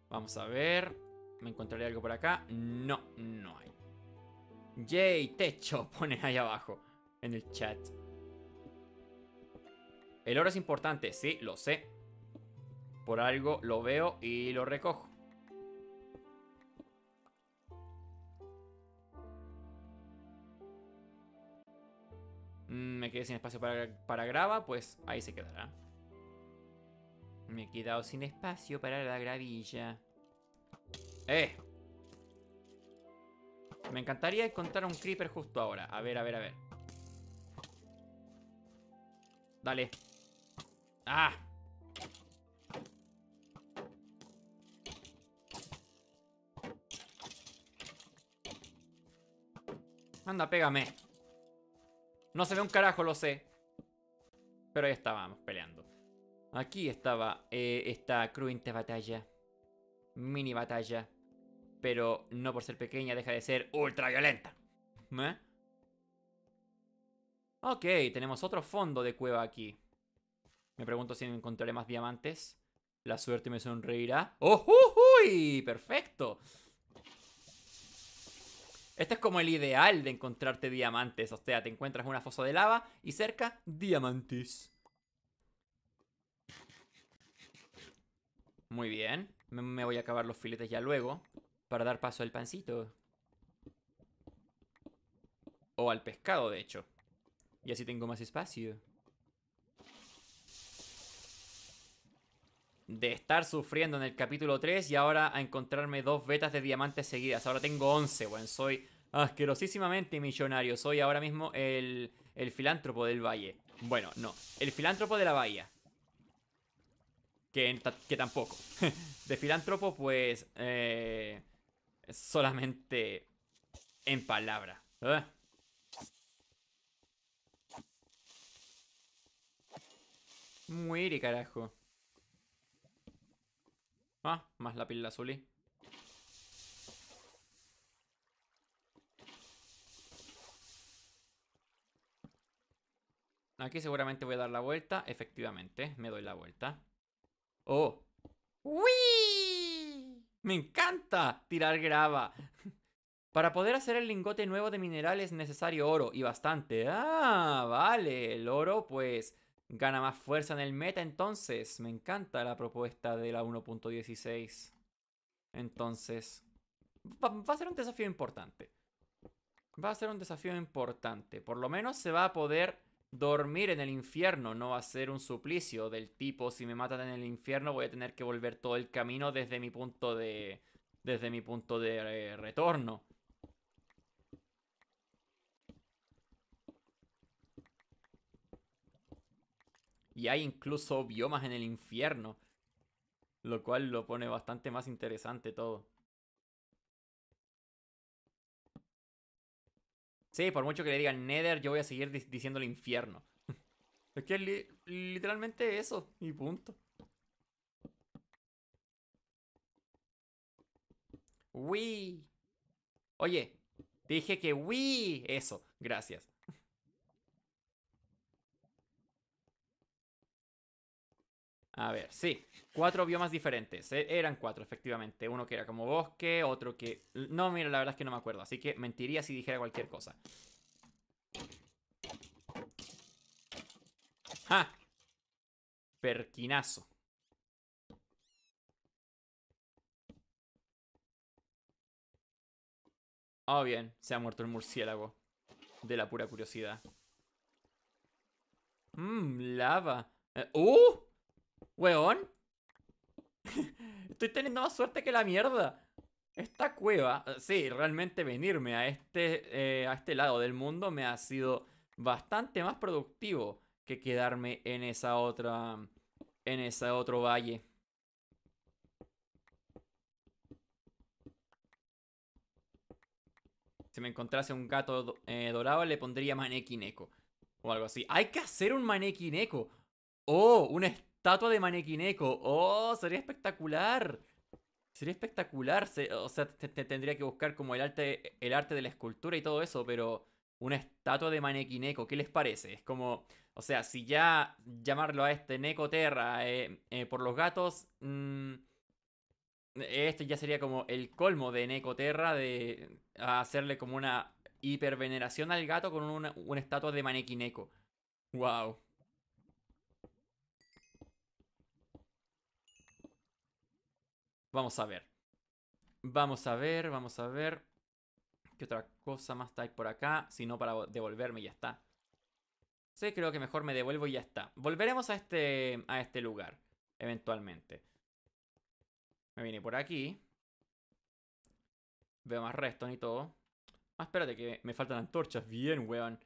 Vamos a ver. ¿Me encontraré algo por acá? No, no hay. Yay, techo, [LAUGHS] ponen ahí abajo en el chat. El oro es importante, sí, lo sé. Por algo lo veo y lo recojo. Mm, me quedé sin espacio para, para grava, pues ahí se quedará. Me he quedado sin espacio para la gravilla. ¡Eh! Me encantaría encontrar un creeper justo ahora. A ver, a ver, a ver. Dale. ¡Ah! Anda, pégame. No se ve un carajo, lo sé. Pero ahí estábamos peleando. Aquí estaba eh, esta cruente batalla. Mini batalla. Pero no por ser pequeña deja de ser ultra violenta. ¿Eh? Ok, tenemos otro fondo de cueva aquí. Me pregunto si encontraré más diamantes. La suerte me sonreirá. ¡Oh, uy! Perfecto. Este es como el ideal de encontrarte diamantes. O sea, te encuentras una fosa de lava y cerca diamantes. Muy bien. Me voy a acabar los filetes ya luego para dar paso al pancito. O al pescado, de hecho. Y así tengo más espacio. de estar sufriendo en el capítulo 3 y ahora a encontrarme dos vetas de diamantes seguidas. Ahora tengo 11, weón. Soy asquerosísimamente millonario. Soy ahora mismo el, el filántropo del valle. Bueno, no. El filántropo de la bahía. Que, tampoco. [LAUGHS] de filántropo, pues... Eh, solamente en palabra. ¿eh? carajo. Ah, más la pila azulí. Aquí seguramente voy a dar la vuelta. Efectivamente, me doy la vuelta. ¡Oh! ¡Uy! ¡Me encanta tirar grava! [LAUGHS] Para poder hacer el lingote nuevo de minerales necesario oro y bastante. Ah, vale. El oro, pues, gana más fuerza en el meta entonces. Me encanta la propuesta de la 1.16. Entonces, va, a ser un desafío importante. Va a ser un desafío importante. Por lo menos se va a poder dormir en el infierno. No va a ser un suplicio del tipo, si me matan en el infierno voy a tener que volver todo el camino desde mi punto de... Desde mi punto de eh, retorno. Y hay incluso biomas en el infierno. Lo cual lo pone bastante más interesante todo. Sí, por mucho que le digan Nether, yo voy a seguir diciendo el infierno. [LAUGHS] es que literalmente eso, y punto. Wii. Oye, dije que Wii. Eso, gracias. A ver, sí, cuatro biomas diferentes. Eh, eran cuatro, efectivamente. Uno que era como bosque, otro que... No, mira, la verdad es que no me acuerdo, así que mentiría si dijera cualquier cosa. ¡Ja! Perquinazo. Oh, bien, se ha muerto el murciélago. De la pura curiosidad. Mmm, lava. Eh, ¡Uh! Weón. [LAUGHS] Estoy teniendo más suerte que la mierda. Esta cueva, eh, sí, realmente venirme a este, eh, a este lado del mundo me ha sido bastante más productivo que quedarme en esa otra, en ese otro valle. Si me encontrase un gato eh, dorado le pondría manequineco o algo así. Hay que hacer un manequineco. Oh, una Estatua de Manequineco, ¡Oh! Sería espectacular. Sería espectacular. o sea, tendría que buscar como el arte, el arte de la escultura y todo eso, pero una estatua de Manequineco ¿qué les parece? Es como, o sea, si ya llamarlo a este necoterra eh, eh, por los gatos, mm, este ya sería como el colmo de necoterra de hacerle como una hiperveneración al gato con una, estatua de Manequineco ¡Wow! Vamos a ver. Vamos a ver, vamos a ver. ¿Qué otra cosa más está por acá? Si no, para devolverme y ya está. Sí, creo que mejor me devuelvo y ya está. Volveremos a este, a este lugar, eventualmente. Me vine por aquí. Veo más restos y todo. Ah, espérate, que me faltan antorchas. Bien, weón.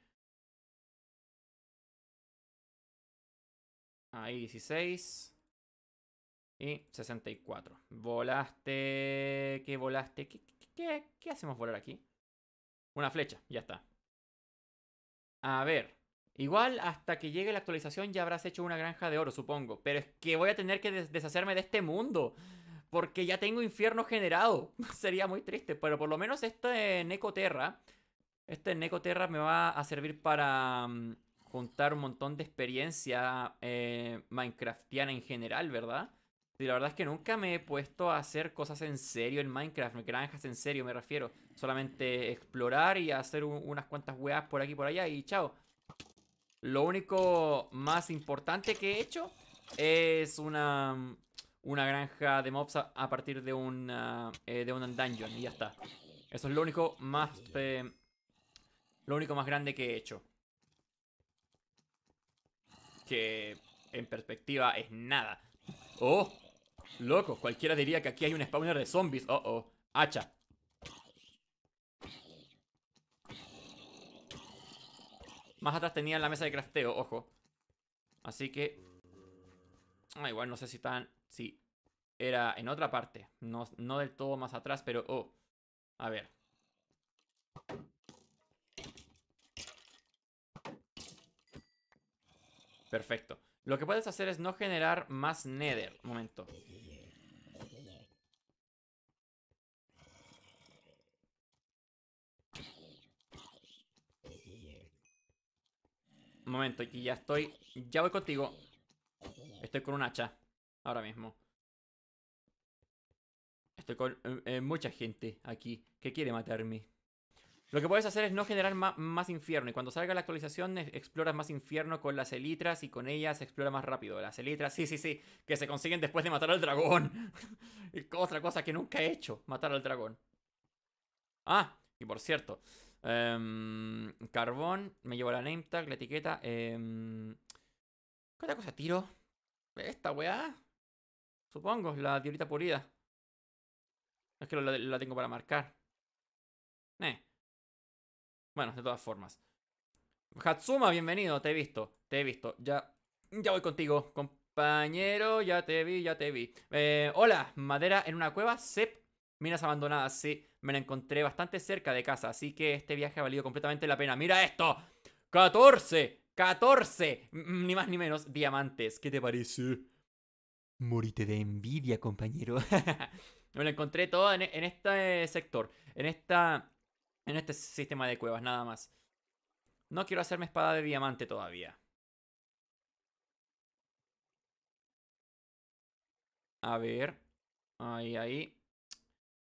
Ahí 16. Y 64. Volaste. ¿Qué volaste? ¿Qué, hacemos volar aquí? Una flecha, ya está. A ver. Igual hasta que llegue la actualización ya habrás hecho una granja de oro, supongo. Pero es que voy a tener que deshacerme de este mundo. Porque ya tengo infierno generado. [LAUGHS] Sería muy triste. Pero por lo menos este Necoterra. Este Necoterra me va a servir para mm, juntar un montón de experiencia eh, Minecraftiana en general, ¿verdad? Y la verdad es que nunca me he puesto a hacer cosas en serio en Minecraft, granjas en serio me refiero. Solamente explorar y hacer unas cuantas weas por aquí y por allá y chao. Lo único más importante que he hecho es una, una granja de mobs a, partir de un eh, de un dungeon y ya está. Eso es lo único más... Eh, lo único más grande que he hecho. Que en perspectiva es nada. ¡Oh! Loco, cualquiera diría que aquí hay un spawner de zombies. Oh, oh. Hacha. Más atrás tenían la mesa de crafteo, ojo. Así que... Ah, igual no sé si están... Sí. Era en otra parte. No, no del todo más atrás, pero... Oh. A ver. Perfecto. Lo que puedes hacer es no generar más nether. Un momento. Un momento, aquí ya estoy. Ya voy contigo. Estoy con un hacha. Ahora mismo. Estoy con eh, eh, mucha gente aquí que quiere matarme. Lo que puedes hacer es no generar más infierno. Y cuando salga la actualización, exploras más infierno con las elitras y con ellas explora más rápido. Las elitras, sí, sí, sí, que se consiguen después de matar al dragón. [LAUGHS] Otra cosa que nunca he hecho, matar al dragón. Ah, y por cierto, Em, carbón, me llevo la name tag, la etiqueta. Em, ¿Qué cosa tiro? Esta weá. Supongo, la diorita pulida. Es que la, tengo para marcar. Eh. Bueno, de todas formas. Hatsuma, bienvenido, te he visto, te he visto. Ya, ya voy contigo, compañero, ya te vi, ya te vi. Eh, hola, madera en una cueva, Sep minas abandonadas, sí, me la encontré bastante cerca de casa, así que este viaje ha valido completamente la pena. ¡Mira esto! ¡14! ¡14! Ni más ni menos, diamantes. ¿Qué te parece? Morite de envidia, compañero. [LAUGHS] me la encontré toda en, este sector, en, esta, en este sistema de cuevas, nada más. No quiero hacerme espada de diamante todavía. A ver. Ahí, ahí.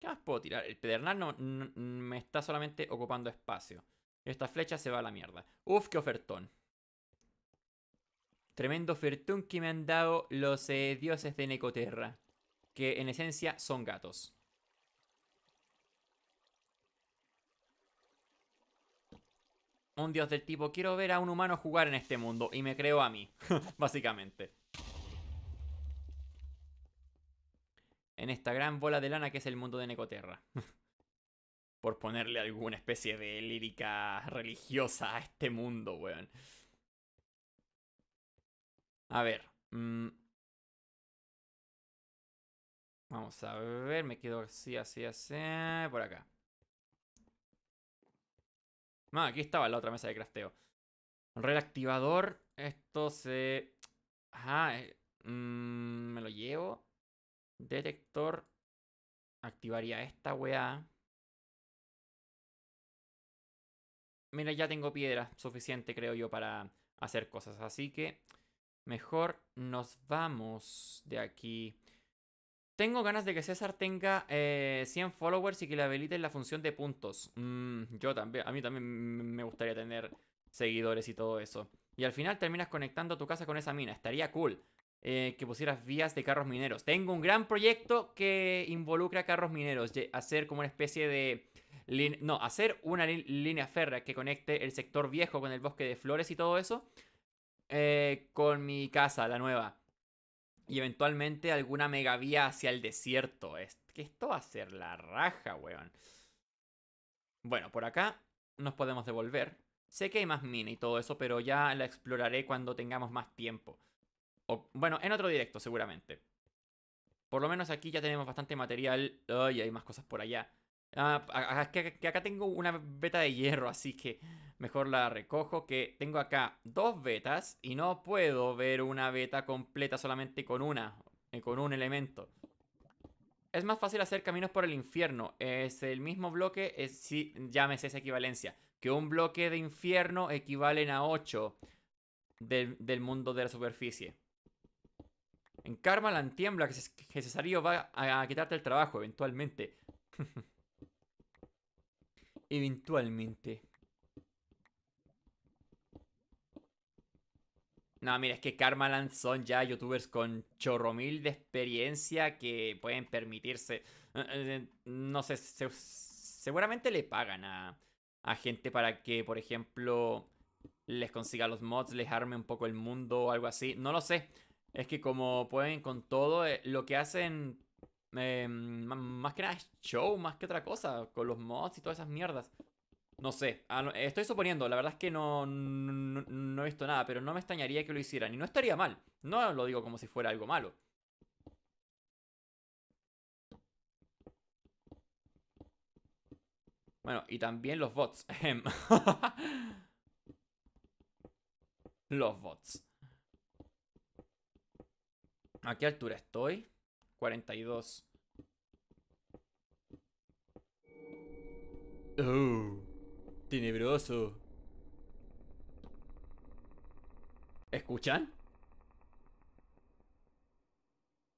¿Qué más puedo tirar? El pedernal no, me está solamente ocupando espacio. Esta flecha se va a la mierda. Uf, qué ofertón. Tremendo ofertón que me han dado los eh, dioses de Necoterra. Que en esencia son gatos. Un dios del tipo, quiero ver a un humano jugar en este mundo. Y me creo a mí, [LAUGHS] básicamente. en esta gran bola de lana que es el mundo de Necoterra. [LAUGHS] Por ponerle alguna especie de lírica religiosa a este mundo, weón. A ver. Mm. Vamos a ver, me quedo así, así, así. Por acá. Ah, aquí estaba la otra mesa de crafteo. reactivador Esto se. Ajá. Ah, eh, mm, me lo llevo. Detector. Activaría esta weá. Mira, ya tengo piedra suficiente, creo yo, para hacer cosas. Así que mejor nos vamos de aquí. Tengo ganas de que César tenga 100 eh, followers y que le habiliten la función de puntos. Mm, yo también, a mí también me gustaría tener seguidores y todo eso. Y al final terminas conectando tu casa con esa mina. Estaría cool. Eh, que pusieras vías de carros mineros. Tengo un gran proyecto que involucra carros mineros, hacer como una especie de... No, hacer una línea férrea que conecte el sector viejo con el bosque de flores y todo eso eh, con mi casa, la nueva. Y eventualmente alguna megavía hacia el desierto. Es que esto va a ser la raja, weón. Bueno, por acá nos podemos devolver. Sé que hay más mina y todo eso, pero ya la exploraré cuando tengamos más tiempo bueno, en otro directo seguramente. Por lo menos aquí ya tenemos bastante material. Ay, hay más cosas por allá. Ah, que, acá tengo una beta de hierro, así que mejor la recojo. Que tengo acá dos betas y no puedo ver una beta completa solamente con una, eh, con un elemento. Es más fácil hacer caminos por el infierno. Es el mismo bloque, es, si llámese esa equivalencia. Que un bloque de infierno equivalen a 8 del mundo de la superficie. En Karmaland tiembla que, Cesario va a, quitarte el trabajo eventualmente. [LAUGHS] eventualmente. No, mira, es que Karmaland son ya youtubers con chorromil de experiencia que pueden permitirse. Eh, eh, no sé, seguramente le pagan a, a gente para que, por ejemplo, les consiga los mods, les arme un poco el mundo o algo así. No lo sé es que como pueden con todo, eh, lo que hacen eh, más que nada es show, más que otra cosa, con los mods y todas esas mierdas. No sé, ah, estoy suponiendo, la verdad es que no, no, no he visto nada, pero no me extrañaría que lo hicieran y no estaría mal. No lo digo como si fuera algo malo. Bueno, y también los bots. [LAUGHS] [LAUGHS] los bots. ¿A qué altura estoy? 42. Oh, tenebroso. ¿Escuchan?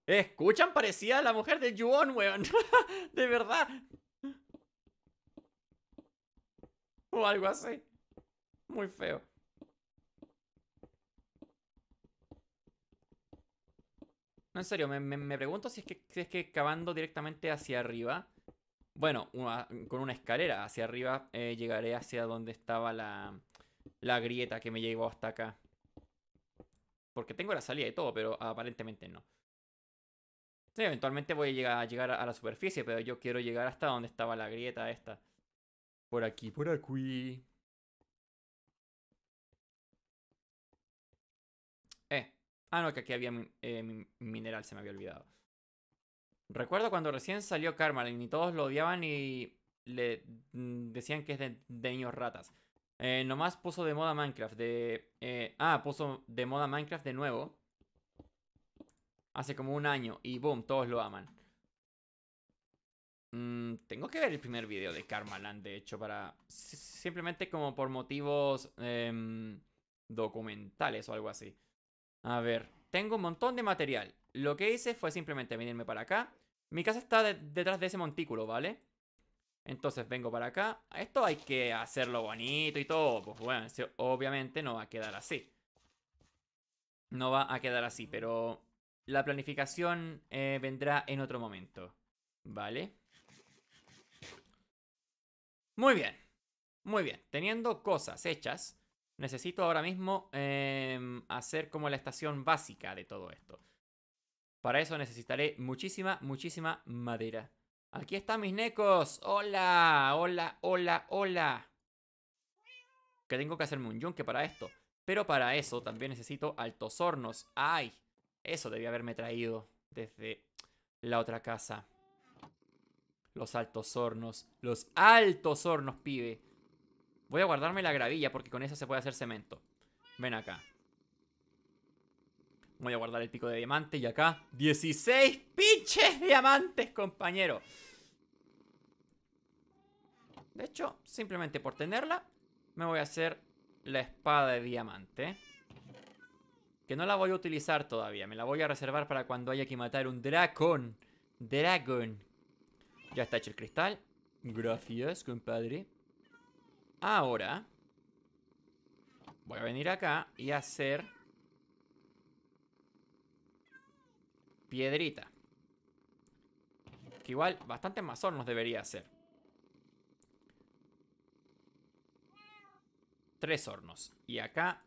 ¿Escuchan? Parecía la mujer de Yuon, weón. [LAUGHS] de verdad. O algo así. Muy feo. No, en serio, me, pregunto si es, que, es que cavando directamente hacia arriba, bueno, con una escalera hacia arriba, eh, llegaré hacia donde estaba la, grieta que me llevó hasta acá. Porque tengo la salida de todo, pero aparentemente no. Sí, eventualmente voy a llegar, a llegar a la superficie, pero yo quiero llegar hasta donde estaba la grieta esta. Por aquí, por aquí. Ah, no, que aquí había eh, mineral, se me había olvidado. Recuerdo cuando recién salió Carmaline y todos lo odiaban y le mm, decían que es de, niños ratas. Eh, nomás puso de moda Minecraft. De, eh, ah, puso de moda Minecraft de nuevo. Hace como un año. Y boom, todos lo aman. Mm, tengo que ver el primer video de Karmaland, de hecho, para. Simplemente como por motivos em, documentales o algo así. A ver, tengo un montón de material. Lo que hice fue simplemente venirme para acá. Mi casa está detrás de ese montículo, ¿vale? Entonces vengo para acá. Esto hay que hacerlo bonito y todo. Pues bueno, obviamente no va a quedar así. No va a quedar así, pero la planificación eh, vendrá en otro momento. ¿Vale? Muy bien. Muy bien. Teniendo cosas hechas, necesito ahora mismo em, hacer como la estación básica de todo esto. Para eso necesitaré muchísima, muchísima madera. Aquí están mis necos. Hola, hola, hola, hola. Que tengo que hacerme un yunque para esto. Pero para eso también necesito altos hornos. ¡Ay! Eso debía haberme traído desde la otra casa. Los altos hornos. Los altos hornos, pibe. Voy a guardarme la gravilla porque con esa se puede hacer cemento. Ven acá. Voy a guardar el pico de diamante y acá 16 pinches diamantes, compañero. De hecho, simplemente por tenerla, me voy a hacer la espada de diamante. Que no la voy a utilizar todavía. Me la voy a reservar para cuando haya que matar un dragón. Dragón. Ya está hecho el cristal. Gracias, compadre. Ahora voy a venir acá y hacer piedrita. Que igual bastante más hornos nos debería hacer. Tres hornos. Y acá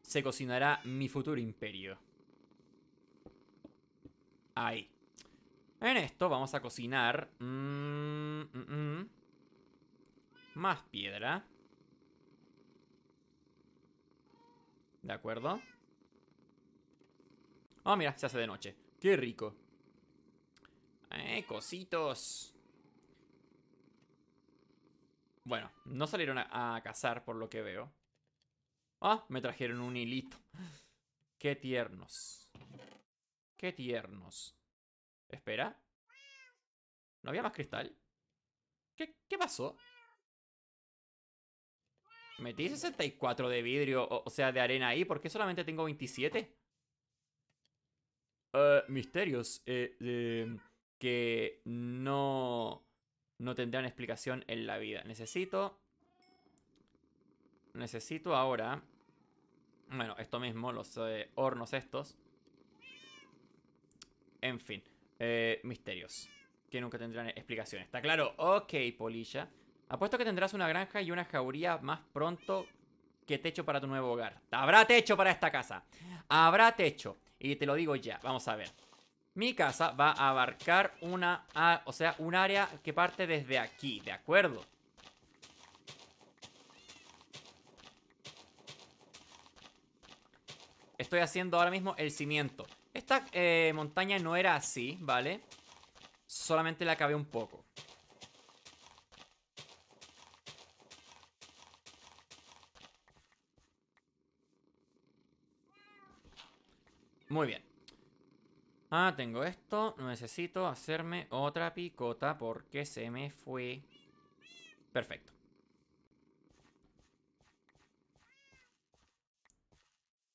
se cocinará mi futuro imperio. Ahí. En esto vamos a cocinar... Mm, mm, mm, más piedra. ¿De acuerdo? Ah, mira, se hace de noche. ¡Qué rico! ¡Eh, cositos! Bueno, no salieron a, a cazar por lo que veo. Ah, me trajeron un hilito. ¡Qué tiernos! ¡Qué tiernos! Espera. ¿No había más cristal? ¿Qué, qué pasó? Metí 64 de vidrio, o, sea, de arena ahí. ¿Por qué solamente tengo 27? Eh, misterios eh, que no, no tendrán explicación en la vida. Necesito... Necesito ahora... Bueno, esto mismo, los eh, hornos estos. En fin, misterios que nunca tendrán explicación. ¿Está claro? Ok, polilla. Apuesto que tendrás una granja y una jauría más pronto que techo para tu nuevo hogar. Habrá techo para esta casa. Habrá techo. Y te lo digo ya. Vamos a ver. Mi casa va a abarcar una, o sea, un área que parte desde aquí, ¿de acuerdo? Estoy haciendo ahora mismo el cimiento. Esta eh, montaña no era así, ¿vale? Solamente la acabé un poco. Muy bien. Ah, tengo esto. Necesito hacerme otra picota porque se me fue. Perfecto.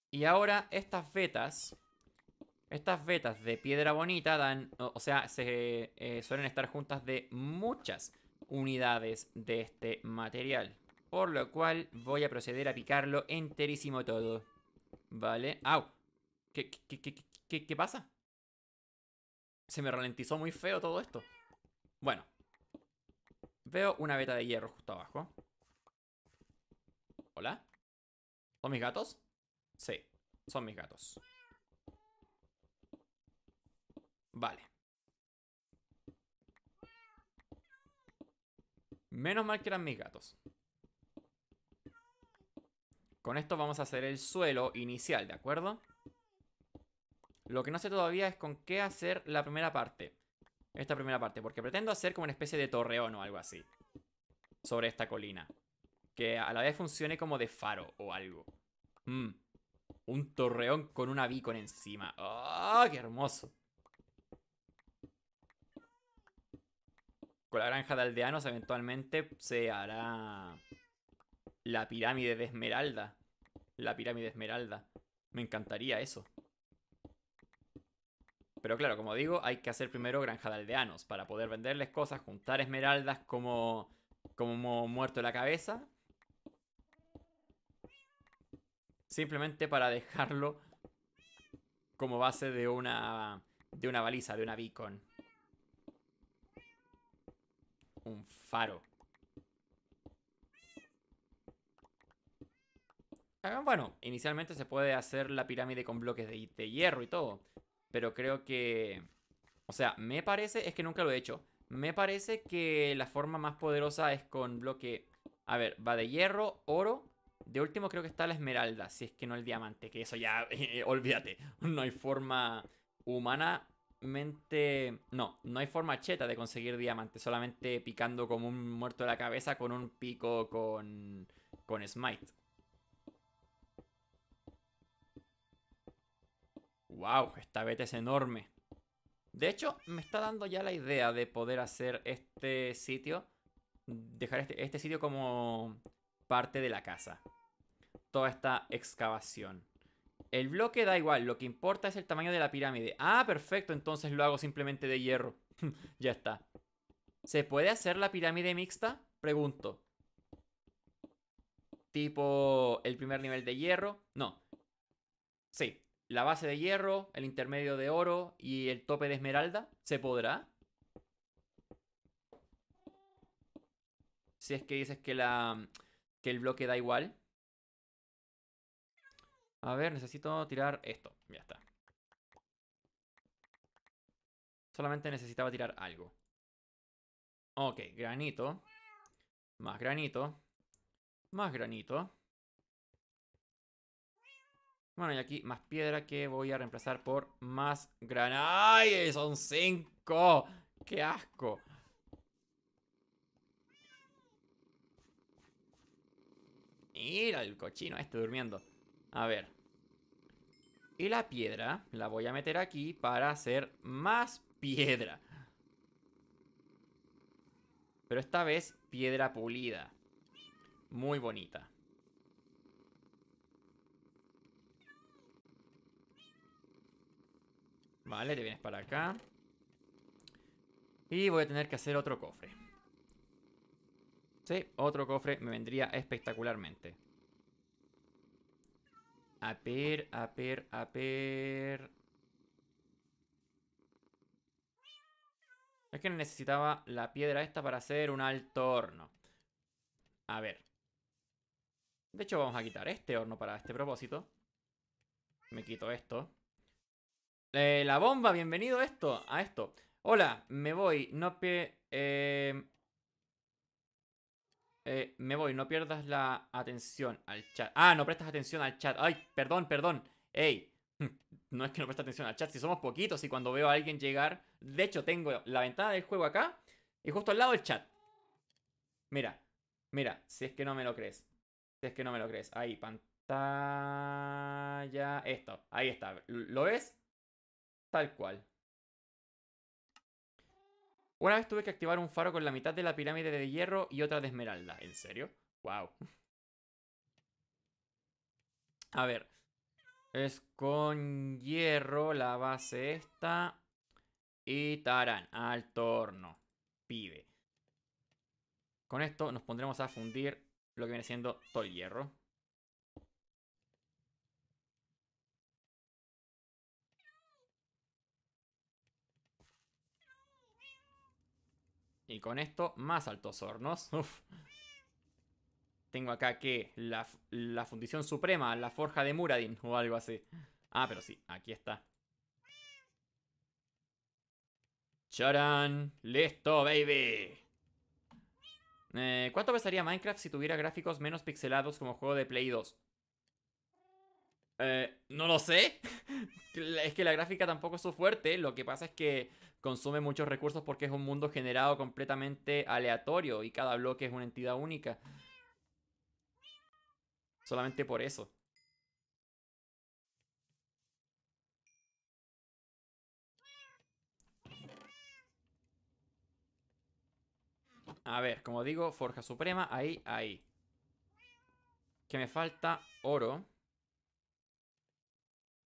Y ahora estas vetas, estas vetas de piedra bonita dan, o sea, se eh, suelen estar juntas de muchas unidades de este material. Por lo cual voy a proceder a picarlo enterísimo todo. ¿Vale? ¡Au! ¿Qué, pasa? Se me ralentizó muy feo todo esto. Bueno. Veo una veta de hierro justo abajo. ¿Hola? ¿Son mis gatos? Sí, son mis gatos. Vale. Menos mal que eran mis gatos. Con esto vamos a hacer el suelo inicial, ¿de acuerdo? Lo que no sé todavía es con qué hacer la primera parte. Esta primera parte, porque pretendo hacer como una especie de torreón o algo así. Sobre esta colina. Que a la vez funcione como de faro o algo. Mm. Un torreón con una beacon encima. ¡Oh, qué hermoso! Con la granja de aldeanos eventualmente se hará la pirámide de esmeralda. La pirámide de esmeralda. Me encantaría eso. Pero claro, como digo, hay que hacer primero granja de aldeanos para poder venderles cosas, juntar esmeraldas como, como muerto la cabeza. Simplemente para dejarlo como base de una, de una baliza, de una beacon. Un faro. Ah, bueno, inicialmente se puede hacer la pirámide con bloques de hierro y todo. Pero creo que... O sea, me parece, es que nunca lo he hecho. Me parece que la forma más poderosa es con bloque... A ver, va de hierro, oro. De último creo que está la esmeralda, si es que no el diamante. Que eso ya, [LAUGHS] eh, olvídate. No hay forma humanamente... No, no hay forma cheta de conseguir diamante. Solamente picando como un muerto de la cabeza con un pico con... Con smite. ¡Wow! Esta beta es enorme. De hecho, me está dando ya la idea de poder hacer este sitio, dejar este, este sitio como parte de la casa. Toda esta excavación. El bloque da igual, lo que importa es el tamaño de la pirámide. Ah, perfecto, entonces lo hago simplemente de hierro. [LAUGHS] ya está. ¿Se puede hacer la pirámide mixta? Pregunto. Tipo el primer nivel de hierro. No. Sí, la base de hierro, el intermedio de oro y el tope de esmeralda? ¿Se podrá? Si es que dices que la que el bloque da igual. A ver, necesito tirar esto. Ya está. Solamente necesitaba tirar algo. Ok, granito. Más granito. Más granito. Bueno, y aquí más piedra que voy a reemplazar por más grana. ¡Ay! Son cinco. ¡Qué asco! Mira el cochino este durmiendo. A ver. Y la piedra la voy a meter aquí para hacer más piedra. Pero esta vez piedra pulida. Muy bonita. Vale, te vienes para acá. Y voy a tener que hacer otro cofre. Sí, otro cofre me vendría espectacularmente. A ver, a Es que necesitaba la piedra esta para hacer un alto horno. A ver. De hecho, vamos a quitar este horno para este propósito. Me quito esto. Eh, la bomba, bienvenido a esto, a esto. Hola, me voy, no eh, eh, me voy, no pierdas la atención al chat. Ah, no prestas atención al chat. Ay, perdón, perdón. Ey, [LAUGHS] no es que no preste atención al chat, si somos poquitos y cuando veo a alguien llegar... De hecho, tengo la ventana del juego acá y justo al lado el chat. Mira, mira, si es que no me lo crees. Si es que no me lo crees. Ahí, pantalla... Esto, ahí está. ¿Lo ves? Tal cual. Una vez tuve que activar un faro con la mitad de la pirámide de hierro y otra de esmeralda. ¿En serio? Wow. A ver. Es con hierro la base esta. Y tarán, al torno. Pibe. Con esto nos pondremos a fundir lo que viene siendo todo el hierro. Y con esto, más altos hornos. [LAUGHS] Tengo acá que la, fundición suprema, la forja de Muradin o algo así. Ah, pero sí, aquí está. ¡Charan! ¡Listo, baby! Eh, ¿Cuánto pesaría Minecraft si tuviera gráficos menos pixelados como juego de Play 2? Eh, no lo sé. [LAUGHS] es que la gráfica tampoco es su fuerte. Lo que pasa es que consume muchos recursos porque es un mundo generado completamente aleatorio y cada bloque es una entidad única. Solamente por eso. A ver, como digo, Forja Suprema, ahí, ahí. Que me falta oro.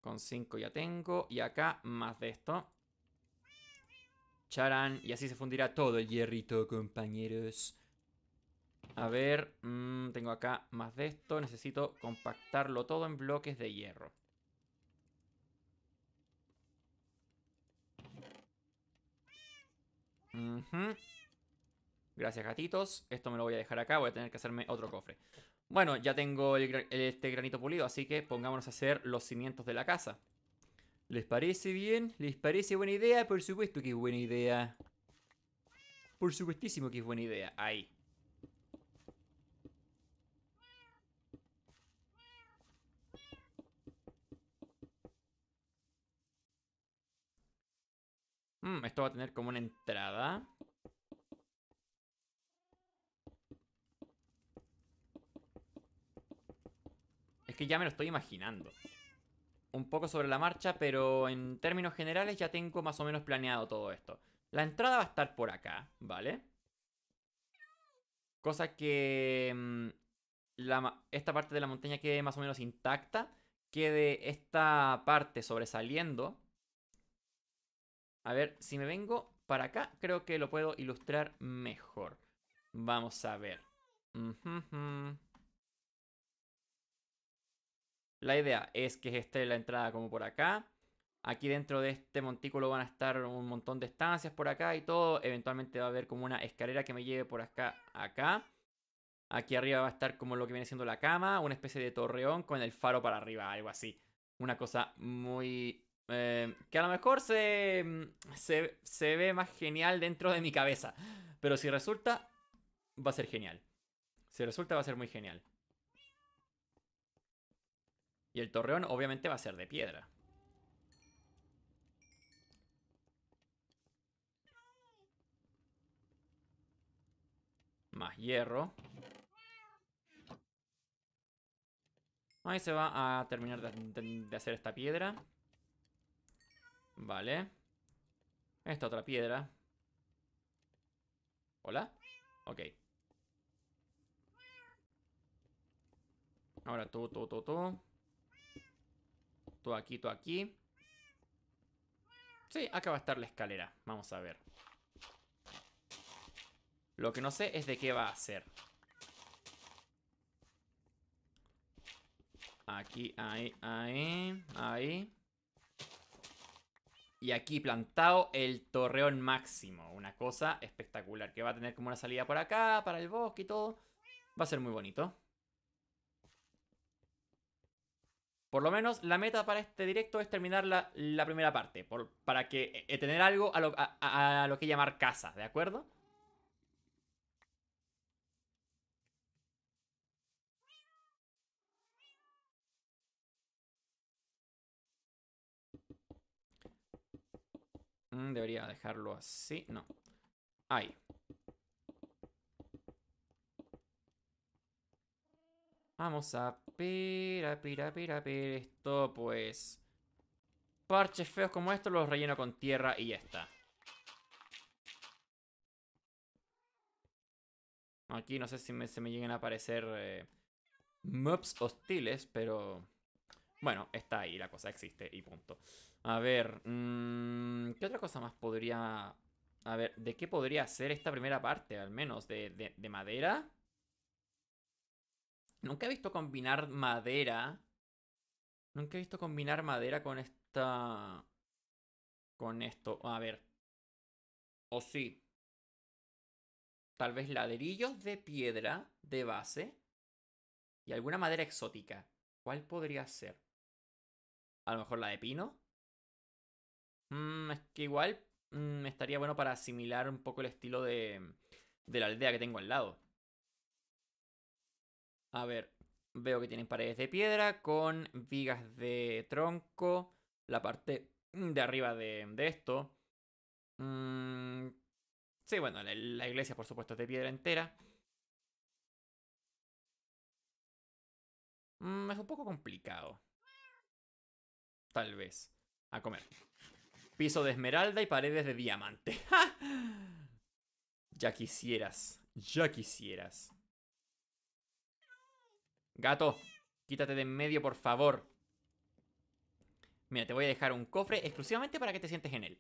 Con 5 ya tengo. Y acá más de esto. Charán. Y así se fundirá todo el hierrito, compañeros. A ver, mm, tengo acá más de esto. Necesito compactarlo todo en bloques de hierro. Gracias, gatitos. Esto me lo voy a dejar acá. Voy a tener que hacerme otro cofre. Bueno, ya tengo este granito pulido, así que pongámonos a hacer los cimientos de la casa. ¿Les parece bien? ¿Les parece buena idea? Por supuesto que es buena idea. Por supuestísimo que es buena idea. Ahí. Mm, esto va a tener como una entrada. Es que ya me lo estoy imaginando un poco sobre la marcha, pero en términos generales ya tengo más o menos planeado todo esto. La entrada va a estar por acá, ¿vale? Cosa que mm, esta parte de la montaña quede más o menos intacta, quede esta parte sobresaliendo. A ver, si me vengo para acá, creo que lo puedo ilustrar mejor. Vamos a ver. La idea es que esté la entrada como por acá. Aquí dentro de este montículo van a estar un montón de estancias por acá y todo. Eventualmente va a haber como una escalera que me lleve por acá acá. Aquí arriba va a estar como lo que viene siendo la cama, una especie de torreón con el faro para arriba, algo así. Una cosa muy... Eh, que a lo mejor se, mm, se, se ve más genial dentro de mi cabeza. Pero si resulta, va a ser genial. Si resulta, va a ser muy genial. Y el torreón obviamente va a ser de piedra. Más hierro. Ahí se va a terminar de, hacer esta piedra. Vale. Esta otra piedra. ¿Hola? Ok. Ahora todo, todo, todo, tú todo aquí, todo aquí. Sí, acá va a estar la escalera. Vamos a ver. Lo que no sé es de qué va a ser. Aquí, ahí, ahí, ahí. Y aquí plantado el torreón máximo. Una cosa espectacular. Que va a tener como una salida por acá, para el bosque y todo. Va a ser muy bonito. Por lo menos la meta para este directo es terminar la, primera parte, para que eh, eh, tener algo a lo que llamar casa, ¿de acuerdo? Mm, debería dejarlo así. No. Ahí. Vamos a Pira, pira, pira, Esto, pues. Parches feos como estos los relleno con tierra y ya está. Aquí no sé si se me lleguen a aparecer eh, mobs hostiles, pero... Bueno, está ahí, la cosa existe y punto. A ver, mm, ¿qué otra cosa más podría... A ver, ¿de qué podría ser esta primera parte, al menos? ¿De, de, de madera? Nunca he visto combinar madera. Nunca he visto combinar madera con esta... Con esto. A ver. O sí. Tal vez ladrillos de piedra de base. Y alguna madera exótica. ¿Cuál podría ser? A lo mejor la de pino. Mm, es que igual mm, estaría bueno para asimilar un poco el estilo de, de la aldea que tengo al lado. A ver, veo que tienen paredes de piedra con vigas de tronco. La parte de arriba de, esto. Mm, sí, bueno, la iglesia por supuesto es de piedra entera. Mm, es un poco complicado. Tal vez. A comer. Piso de esmeralda y paredes de diamante. [LAUGHS] ya quisieras. Ya quisieras. Gato, quítate de en medio, por favor. Mira, te voy a dejar un cofre exclusivamente para que te sientes en él.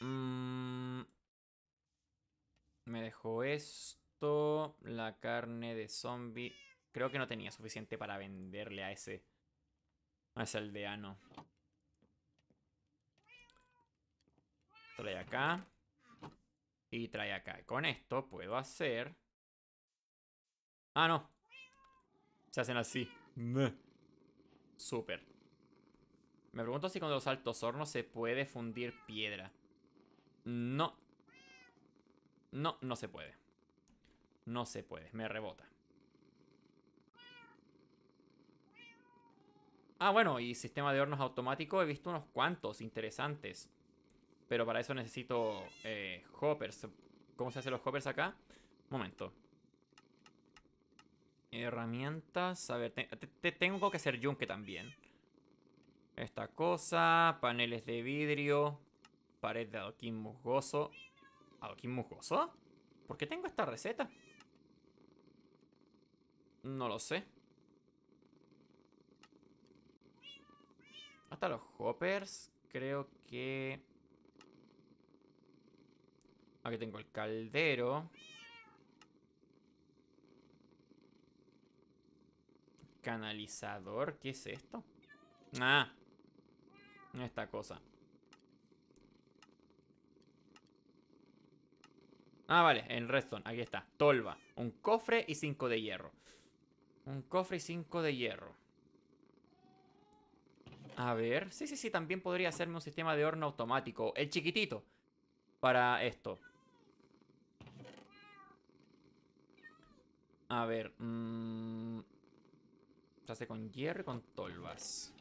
Mm. Me dejó esto. La carne de zombie. Creo que no tenía suficiente para venderle a ese. A ese aldeano. Trae acá. Y trae acá. Con esto puedo hacer Ah, no. Se hacen así. Súper. Me pregunto si con los altos hornos se puede fundir piedra. No. No, no se puede. No se puede. Me rebota. Ah, bueno, y sistema de hornos automático he visto unos cuantos interesantes. Pero para eso necesito eh, hoppers. ¿Cómo se hacen los hoppers acá? Momento. Herramientas. A ver, te, tengo que hacer yunque también. Esta cosa, paneles de vidrio, pared de adoquín musgoso. ¿Adoquín musgoso? ¿Por qué tengo esta receta? No lo sé. Hasta los hoppers, creo que... Aquí tengo el caldero. canalizador. ¿Qué es esto? Ah, esta cosa. Ah, vale, en Redstone, aquí está. Tolva, un cofre y cinco de hierro. Un cofre y cinco de hierro. A ver, sí, sí, sí, también podría hacerme un sistema de horno automático. El chiquitito. Para esto. A ver, mmm... Se hace con hierro con tolvas.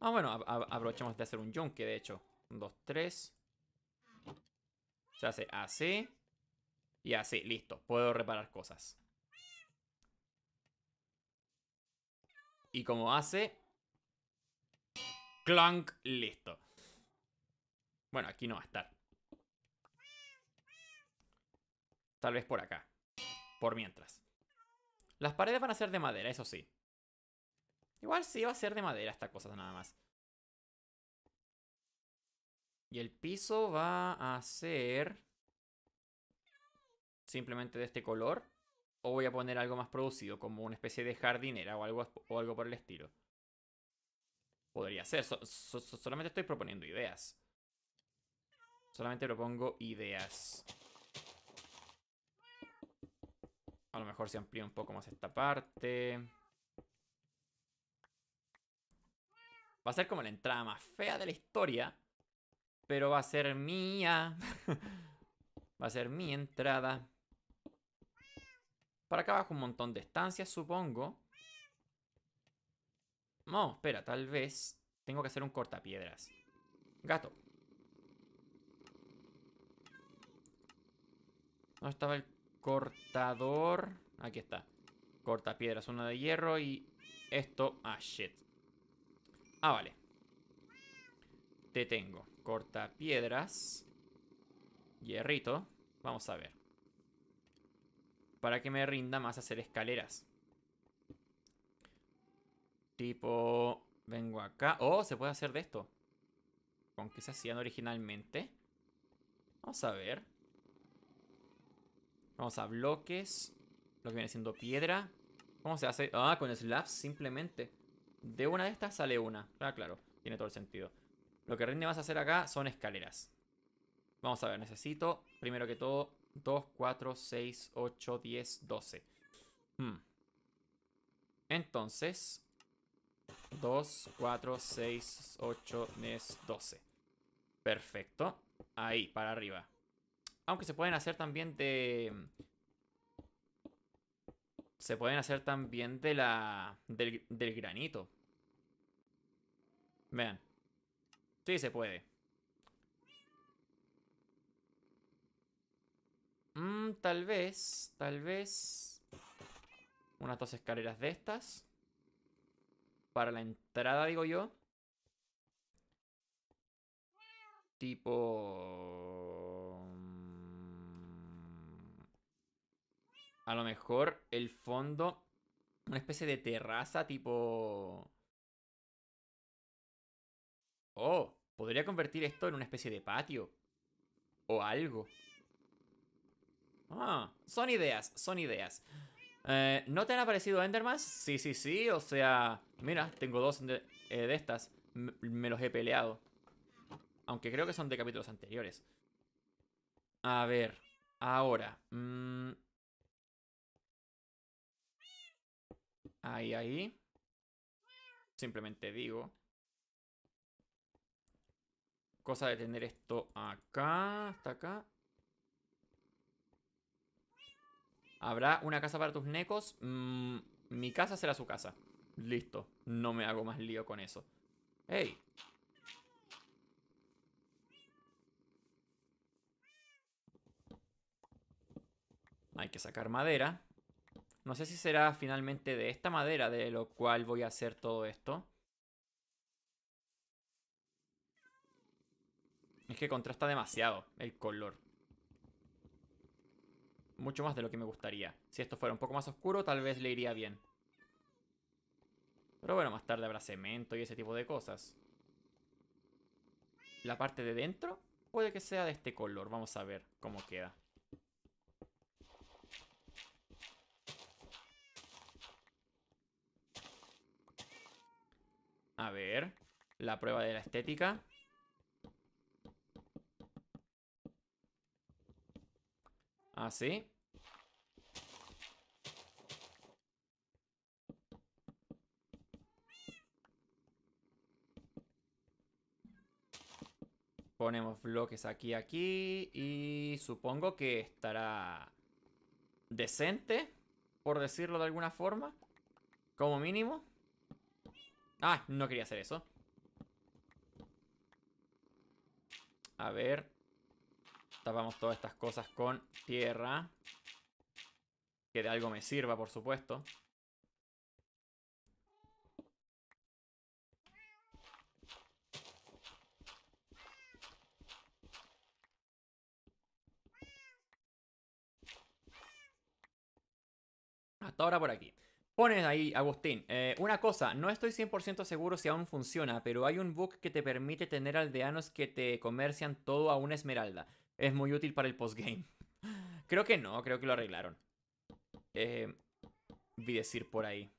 Ah, bueno, aprovechamos de hacer un yunque, de hecho. Un, dos, tres. Se hace así. Y así, listo. Puedo reparar cosas. Y como hace... Clank listo. Bueno, aquí no va a estar. Tal vez por acá. Por mientras. Las paredes van a ser de madera, eso sí. Igual sí va a ser de madera esta cosa nada más. Y el piso va a ser... Simplemente de este color. O voy a poner algo más producido, como una especie de jardinera o algo, o algo por el estilo. Podría ser. solamente estoy proponiendo ideas. Solamente propongo ideas. A lo mejor se amplía un poco más esta parte. Va a ser como la entrada más fea de la historia. Pero va a ser mía. [LAUGHS] va a ser mi entrada. Para acá abajo un montón de estancias, supongo. No, espera, tal vez tengo que hacer un cortapiedras. Gato. ¿Dónde estaba el cortador. Aquí está. Corta piedras, una de hierro y esto. Ah, shit. Ah, vale. Te tengo. Corta piedras. Hierrito. Vamos a ver. Para que me rinda más hacer escaleras. Tipo, vengo acá. Oh, se puede hacer de esto. ¿Con qué se hacían originalmente? Vamos a ver. Vamos a bloques. Lo que viene siendo piedra. ¿Cómo se hace? Ah, con slabs simplemente. De una de estas sale una. Ah, claro. Tiene todo el sentido. Lo que rinde a hacer acá son escaleras. Vamos a ver, necesito primero que todo 2, 4, 6, 8, 10, 12. Entonces, 2, 4, 6, 8, 10, 12. Perfecto. Ahí, para arriba. Aunque se pueden hacer también de... Mm, se pueden hacer también de la... Del, granito. Vean. Sí se puede. Mm, tal vez, tal vez... Unas dos escaleras de estas. Para la entrada, digo yo. Tipo... a lo mejor el fondo, una especie de terraza tipo... Oh, podría convertir esto en una especie de patio. O algo. Ah, son ideas, son ideas. Eh, ¿No te han aparecido Endermas? Sí, sí, sí, o sea... Mira, tengo dos de, eh, estas. me los he peleado. Aunque creo que son de capítulos anteriores. A ver, ahora... Mmm... ahí, ahí. Simplemente digo. Cosa de tener esto acá, hasta acá. ¿Habrá una casa para tus necos? Mm, mi casa será su casa. Listo. No me hago más lío con eso. ¡Ey! Hay que sacar madera. No sé si será finalmente de esta madera de lo cual voy a hacer todo esto. Es que contrasta demasiado el color. Mucho más de lo que me gustaría. Si esto fuera un poco más oscuro, tal vez le iría bien. Pero bueno, más tarde habrá cemento y ese tipo de cosas. La parte de dentro puede que sea de este color. Vamos a ver cómo queda. A ver, la prueba de la estética. Así. Ah, Ponemos bloques aquí, aquí. Y supongo que estará decente, por decirlo de alguna forma. Como mínimo. Ah, no quería hacer eso. A ver. Tapamos todas estas cosas con tierra. Que de algo me sirva, por supuesto. Hasta ahora por aquí. Pones ahí, Agustín, eh, una cosa, no estoy 100% seguro si aún funciona, pero hay un bug que te permite tener aldeanos que te comercian todo a una esmeralda. Es muy útil para el postgame. [LAUGHS] Creo que no, creo que lo arreglaron. Em, vi decir por ahí.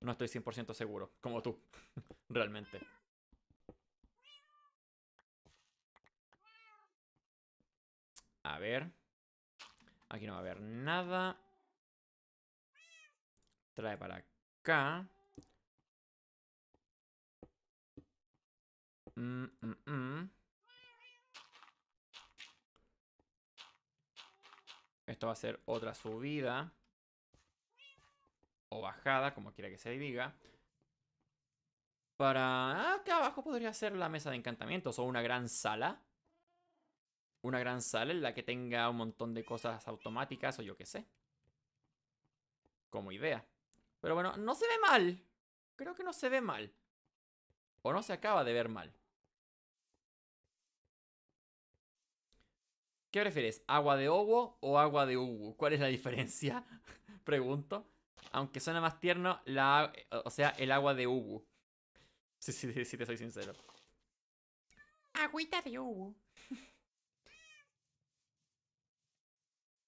No estoy 100% seguro, como tú, [LAUGHS] realmente. A ver. Aquí no va a haber nada. Trae para acá. Mm, mm, mm. Esto va a ser otra subida. O bajada, como quiera que se diga. Para... Acá abajo podría ser la mesa de encantamientos o una gran sala. Una gran sala en la que tenga un montón de cosas automáticas o yo qué sé. Como idea. Pero bueno, no se ve mal. Creo que no se ve mal. O no se acaba de ver mal. ¿Qué prefieres? ¿Agua de owo o agua de uwu? ¿Cuál es la diferencia? [LAUGHS] Pregunto. Aunque suena más tierno, la, o sea, el agua de ugu. Si sí, sí, te soy sincero. Agüita de ugu.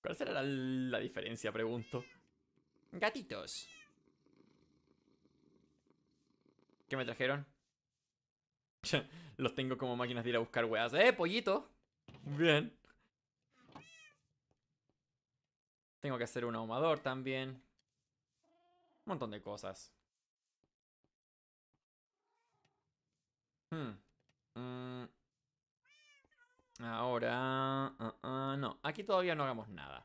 ¿Cuál será la diferencia? Pregunto. Gatitos. ¿Qué me trajeron? [LAUGHS] Los tengo como máquinas de ir a buscar weas. ¡Eh, pollito! Bien. Tengo que hacer un ahumador también. Un montón de cosas. Hmm. Mm. Ahora... Ah, ah, no, aquí todavía no hagamos nada.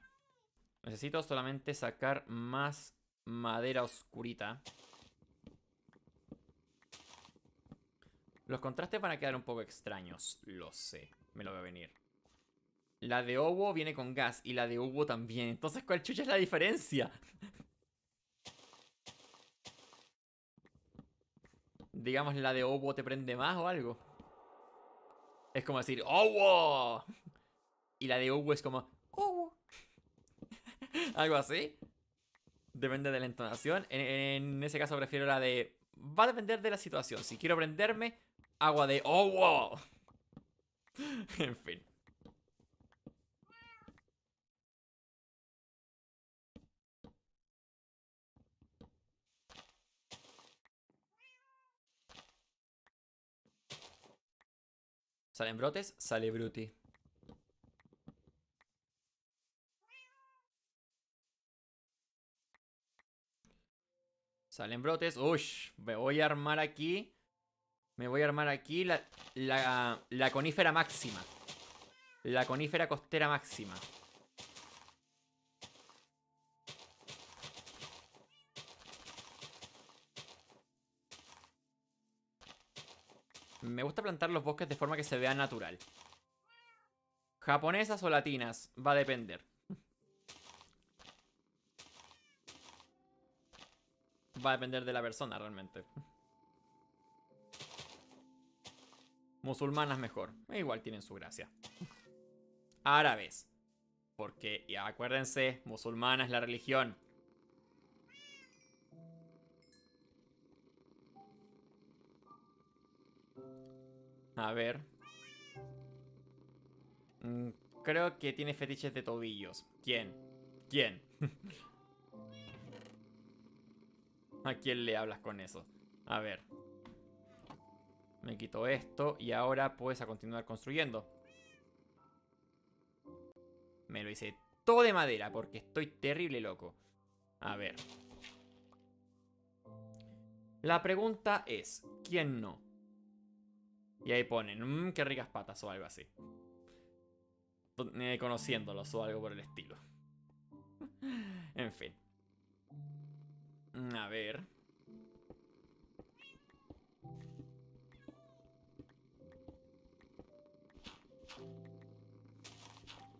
Necesito solamente sacar más madera oscurita. Los contrastes van a quedar un poco extraños, lo sé, me lo voy a venir. La de Owo viene con gas y la de Hugo también, entonces ¿cuál chucha es la diferencia? [LAUGHS] Digamos, la de Owo te prende más o algo. Es como decir, ¡Owo! Y la de Owo es como, ¡Owo! [LAUGHS] algo así. Depende de la entonación. en ese caso prefiero la de va a depender de la situación. Si quiero prenderme, Agua de... ¡Oh, [LAUGHS] wow! en fin. Salen brotes, sale Bruti. Salen brotes. Uy, me voy a armar aquí me voy a armar aquí la, conífera máxima. La conífera costera máxima. Me gusta plantar los bosques de forma que se vea natural. Japonesas o latinas, va a depender. Va a depender de la persona realmente. Musulmanas mejor. E igual tienen su gracia. Árabes. Porque, acuérdense, musulmana es la religión. A ver. Mm, creo que tiene fetiches de tobillos. ¿Quién? ¿Quién? [LAUGHS] ¿A quién le hablas con eso? A ver. Me quito esto y ahora puedes a continuar construyendo. Me lo hice todo de madera porque estoy terrible loco. A ver. La pregunta es, ¿quién no? Y ahí ponen, mmm, qué ricas patas o algo así. Eh, conociéndolos o algo por el estilo. [LAUGHS] en fin. A ver.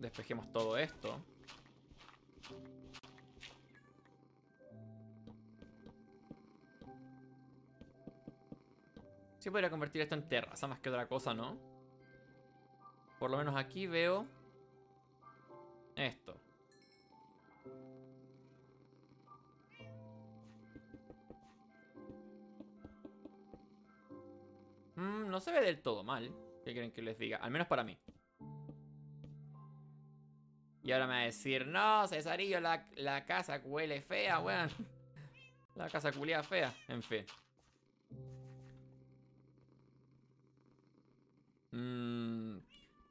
despejemos todo esto. Se podría convertir esto en terraza más que otra cosa, ¿no? Por lo menos aquí veo... Esto. Mm, no se ve del todo mal. ¿Qué quieren que les diga? Al menos para mí. Y ahora me va a decir, no, Cesarillo, la, la casa huele fea, weón. [LAUGHS] La casa culia fea, en fin. Mm,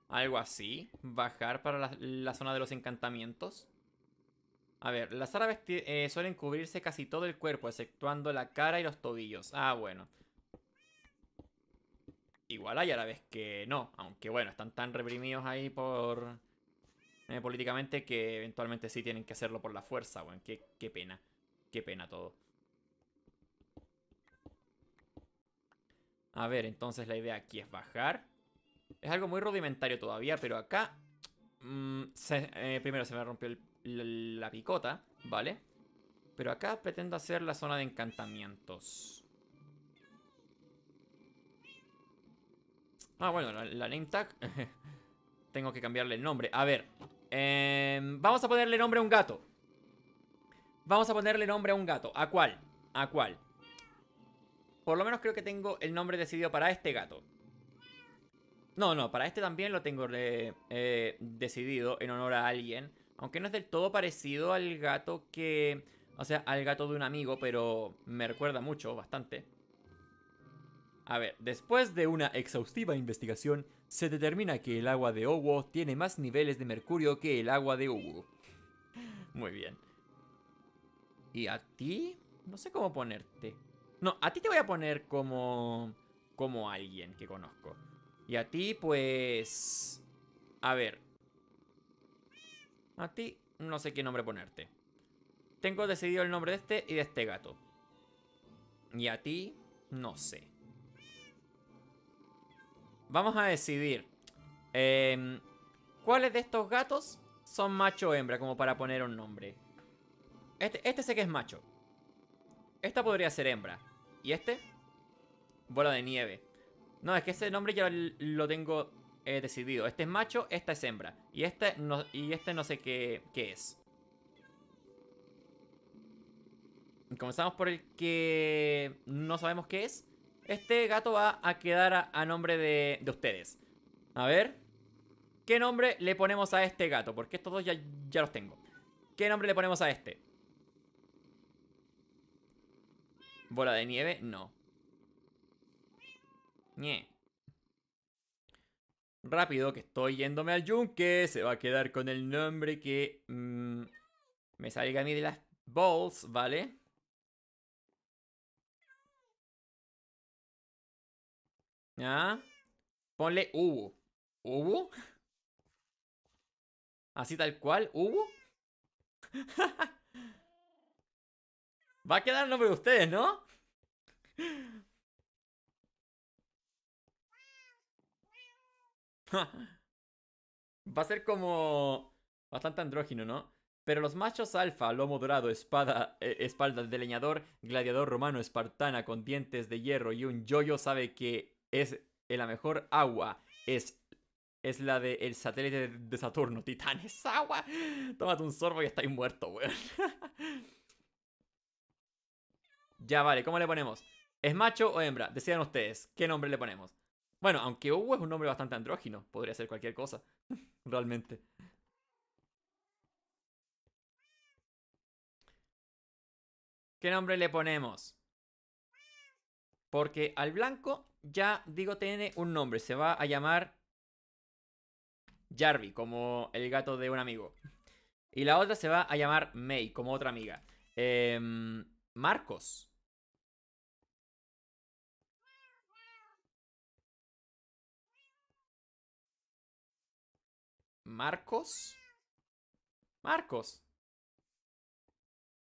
algo así. Bajar para la, zona de los encantamientos. A ver, las árabes eh, suelen cubrirse casi todo el cuerpo, exceptuando la cara y los tobillos. Ah, bueno. Igual hay árabes que no, aunque bueno, están tan reprimidos ahí por eh, políticamente que eventualmente sí tienen que hacerlo por la fuerza, weón. Qué, qué pena. Qué pena todo. A ver, entonces la idea aquí es bajar. Es algo muy rudimentario todavía, pero acá... Mm, eh, primero se me rompió la, picota, ¿vale? Pero acá pretendo hacer la zona de encantamientos. Ah, bueno, la name tag... [LAUGHS] Tengo que cambiarle el nombre. A ver, Em, vamos a ponerle nombre a un gato. Vamos a ponerle nombre a un gato. ¿A cuál? ¿A cuál? Por lo menos creo que tengo el nombre decidido para este gato. No, no, para este también lo tengo eh, decidido en honor a alguien. Aunque no es del todo parecido al gato que... O sea, al gato de un amigo, pero me recuerda mucho, bastante. A ver, después de una exhaustiva investigación, se determina que el agua de Owo tiene más niveles de mercurio que el agua de Ubu. [LAUGHS] Muy bien. ¿Y a ti? No sé cómo ponerte. No, a ti te voy a poner como... Como alguien que conozco. Y a ti, pues... A ver. A ti, no sé qué nombre ponerte. Tengo decidido el nombre de este y de este gato. Y a ti, no sé. Vamos a decidir. Em, ¿Cuáles de estos gatos son macho o hembra? Como para poner un nombre. Este, este sé que es macho. Esta podría ser hembra. ¿Y este? Bola de nieve. No, es que ese nombre ya lo tengo eh, decidido. Este es macho, esta es hembra. Y este no, y este no sé qué es. Comenzamos por el que no sabemos qué es. Este gato va a quedar a, nombre de, ustedes. A ver. ¿Qué nombre le ponemos a este gato? Porque estos dos ya, los tengo. ¿Qué nombre le ponemos a este? ¿Bola de nieve? No. Rápido, que estoy yéndome al yunque. Se va a quedar con el nombre que mm, me salga a mí de las balls, ¿vale? ¿Ya? Ponle hubo. ¿Hubo? Así tal cual, ¿hubo? [LAUGHS] Va a quedar el nombre de ustedes, ¿no? [LAUGHS] Va a ser como... Bastante andrógino, ¿no? Pero los machos alfa, lomo dorado, espada, eh, espaldas de leñador, gladiador romano, espartana, con dientes de hierro y un yoyo sabe que es la mejor agua. Es, es la del satélite de Saturno, Titanes, Es [LAUGHS] agua. Tómate un sorbo y estáis muerto, weón. [LAUGHS] ya vale, ¿cómo le ponemos? ¿Es macho o hembra? Decían ustedes, ¿qué nombre le ponemos? Bueno, aunque Hugo es un nombre bastante andrógino, podría ser cualquier cosa, [LAUGHS] realmente. ¿Qué nombre le ponemos? Porque al blanco ya, digo, tiene un nombre. Se va a llamar Jarvi, como el gato de un amigo. Y la otra se va a llamar May, como otra amiga. Em, Marcos. Marcos. Marcos.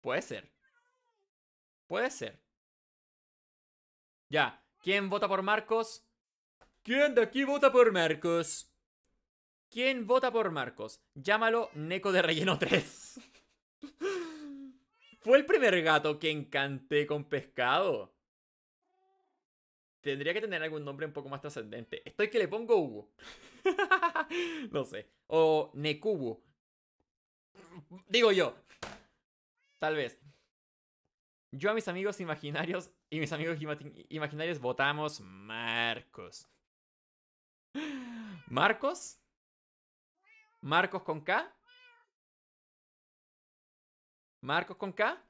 Puede ser. Puede ser. Ya, ¿quién vota por Marcos? ¿Quién de aquí vota por Marcos? ¿Quién vota por Marcos? Llámalo Neko de Relleno 3. [LAUGHS] ¿Fue el primer gato que encanté con pescado? Tendría que tener algún nombre un poco más trascendente. Estoy que le pongo Hugo. [LAUGHS] no sé. O Nekubu. Digo yo. Tal vez. Yo a mis amigos imaginarios y mis amigos imaginarios votamos Marcos. ¿Marcos? ¿Marcos con K? ¿Marcos con K?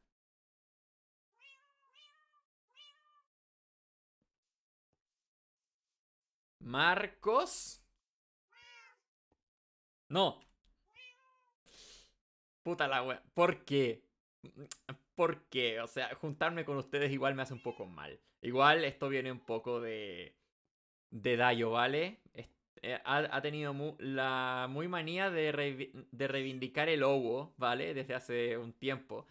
Marcos. No. Puta la wea. ¿Por qué? por qué. O sea, juntarme con ustedes igual me hace un poco mal. Igual esto viene un poco de. de Dayo, ¿vale? Eh, ha, tenido la muy manía de, de reivindicar el OwO, ¿vale? Desde hace un tiempo.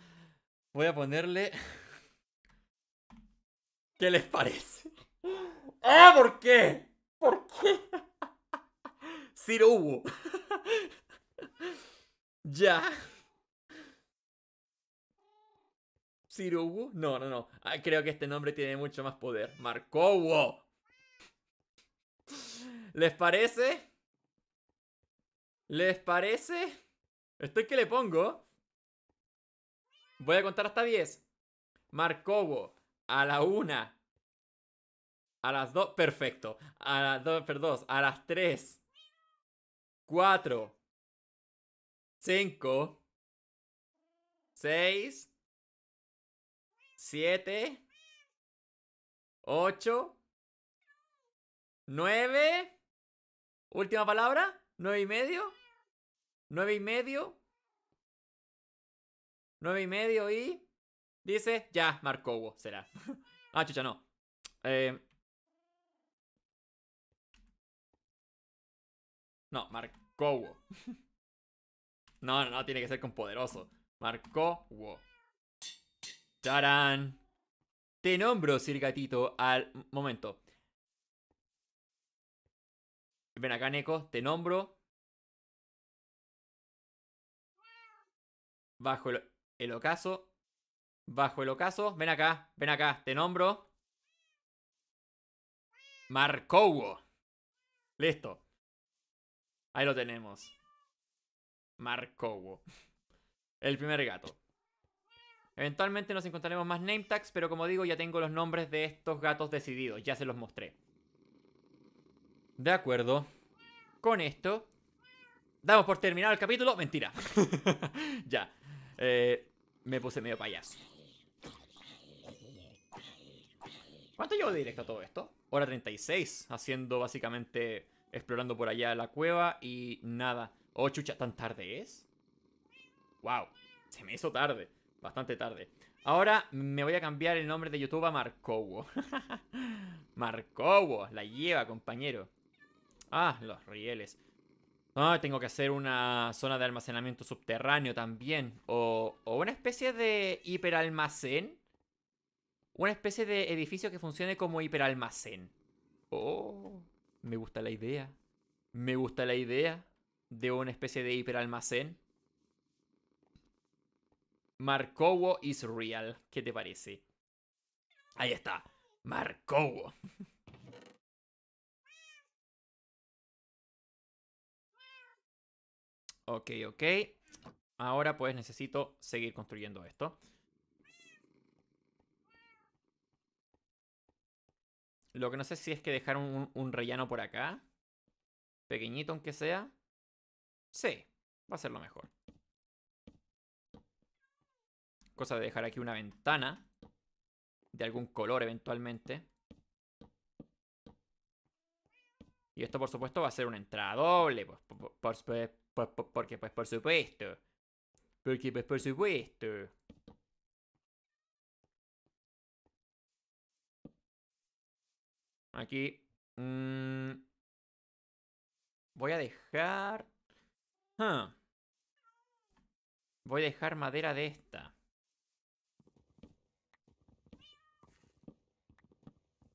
Voy a ponerle. [LAUGHS] ¿Qué les parece? [LAUGHS] ¡Ah! ¿Por qué? ¿Por qué? [LAUGHS] Sir ya. No, no, no. Ah, creo que este nombre tiene mucho más poder. Marcowo. ¿Les parece? ¿Les parece? ¿Esto que le pongo. Voy a contar hasta 10. Marcowo. A la 1. A las 2. Perfecto. A las 2, perdón. A las 3. 4. 5. 6. Siete Ocho Nueve Última palabra. Nueve y medio. Nueve y medio. Nueve y medio y... Dice, ya, Marcobo será. [LAUGHS] ah, chucha, no. Eh... No, Marcobo. [LAUGHS] no, no, no, tiene que ser con poderoso. Marcobo. Tarán. Te nombro, Sir Gatito, al momento. Ven acá, Neko, te nombro. Bajo el, ocaso. Bajo el ocaso. Ven acá, ven acá, te nombro. Marcowo. Listo. Ahí lo tenemos. Marcowo. El primer gato. Eventualmente nos encontraremos más name tags, pero como digo ya tengo los nombres de estos gatos decididos, ya se los mostré. De acuerdo. Con esto, damos por terminado el capítulo. Mentira. [LAUGHS] ya. Eh, me puse medio payaso. ¿Cuánto llevo de directo todo esto? Hora 36, haciendo básicamente, explorando por allá la cueva y nada. Oh, chucha, ¿tan tarde es? Wow, se me hizo tarde. Bastante tarde. Ahora me voy a cambiar el nombre de YouTube a Marcowo. [LAUGHS] Marcowo, la lleva, compañero. Ah, los rieles. Ah, tengo que hacer una zona de almacenamiento subterráneo también. O, o una especie de hiperalmacén. Una especie de edificio que funcione como hiperalmacén. Oh, me gusta la idea. Me gusta la idea de una especie de hiperalmacén. Marcowo is real. ¿Qué te parece? Ahí está. Marcowo. ok, ok. Ahora pues necesito seguir construyendo esto. Lo que no sé si es que dejar un, un rellano por acá. Pequeñito aunque sea. Sí, va a ser lo mejor cosa de dejar aquí una ventana de algún color eventualmente. Y esto por supuesto va a ser una entrada doble, pues, eh, porque pues por supuesto. Porque pues por supuesto. Aquí. Mm, voy a dejar... Voy a dejar madera de esta.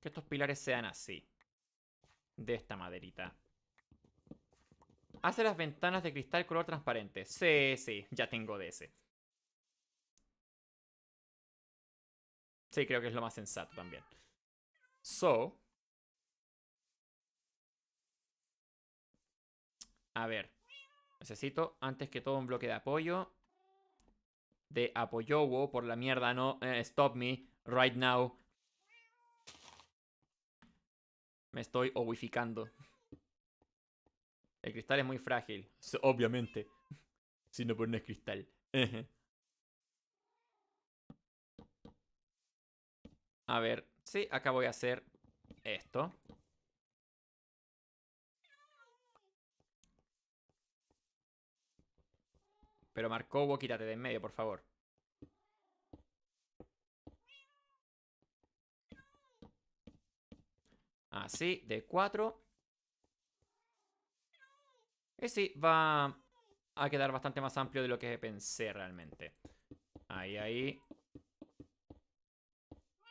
que estos pilares sean así. De esta maderita. Hace las ventanas de cristal color transparente. Sí, sí, ya tengo de ese. Sí, creo que es lo más sensato también. So. A ver. Necesito, antes que todo, un bloque de apoyo. De apoyo por la mierda, no. Eh, stop me, right now. Me estoy owificando. El cristal es muy frágil. Obviamente. Si no pones cristal. a ver. Sí, acá voy a hacer esto. Pero Marco, quítate de en medio, por favor. Así, de 4. Y va a quedar bastante más amplio de lo que pensé realmente. Ahí, ahí.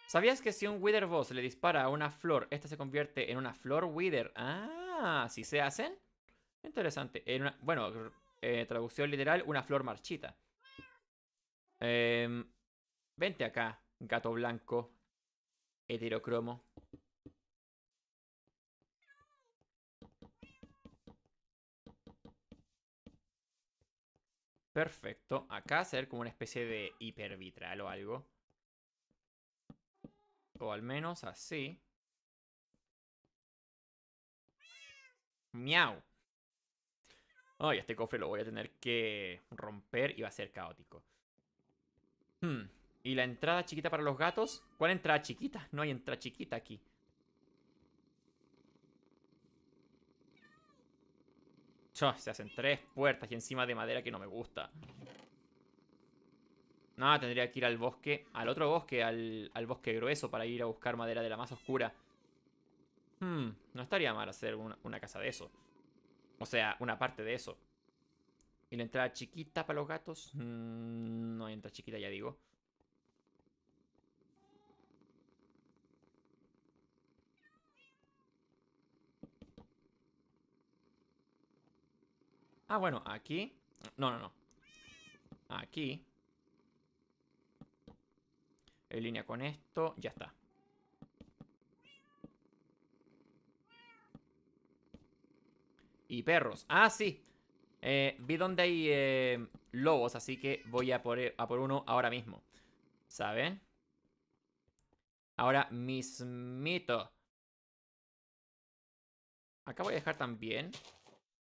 ¿Sabías que si un Wither Boss le dispara a una flor, esta se convierte en una flor Wither? Ah, ¿si se hacen? Interesante. En una, bueno, eh, traducción literal, una flor marchita. Em, vente acá, gato blanco, heterocromo. Perfecto. Acá hacer como una especie de hipervitral o algo. O al menos así. Miau. Ay, oh, este cofre lo voy a tener que romper y va a ser caótico. Hmm. ¿Y la entrada chiquita para los gatos? ¿Cuál entrada chiquita? No hay entrada chiquita aquí. se hacen tres puertas y encima de madera que no me gusta. Nada, tendría que ir al bosque, al otro bosque, al, bosque grueso para ir a buscar madera de la más oscura. Hmm, no estaría mal hacer una, casa de eso. O sea, una parte de eso. ¿Y la entrada chiquita para los gatos? Mm, no hay entrada chiquita, ya digo. Ah, bueno, aquí... No, no, no. Aquí. En línea con esto. Ya está. Y perros. Ah, sí. Eh, vi donde hay eh, lobos, así que voy a por, a por uno ahora mismo. ¿Saben? Ahora mismito. Acá voy a dejar también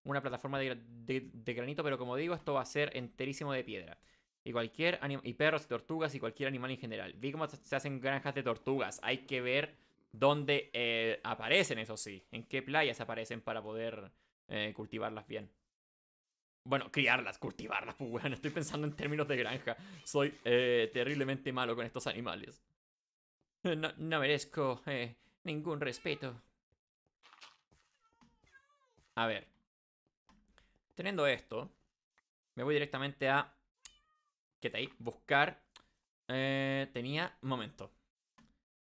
una plataforma de, granito, pero como digo, esto va a ser enterísimo de piedra. Y cualquier y perros tortugas y cualquier animal en general. Vi cómo se hacen granjas de tortugas. Hay que ver dónde eh, aparecen, eso sí. En qué playas aparecen para poder eh, cultivarlas bien. Bueno, criarlas, cultivarlas, [LAUGHS] pues bueno, estoy pensando en términos de granja. Soy eh, terriblemente malo con estos animales. No, no merezco ningún respeto. A ver, Teniendo esto, me voy directamente a... ¿Qué te ahí? Buscar... Eh, tenía... Momento.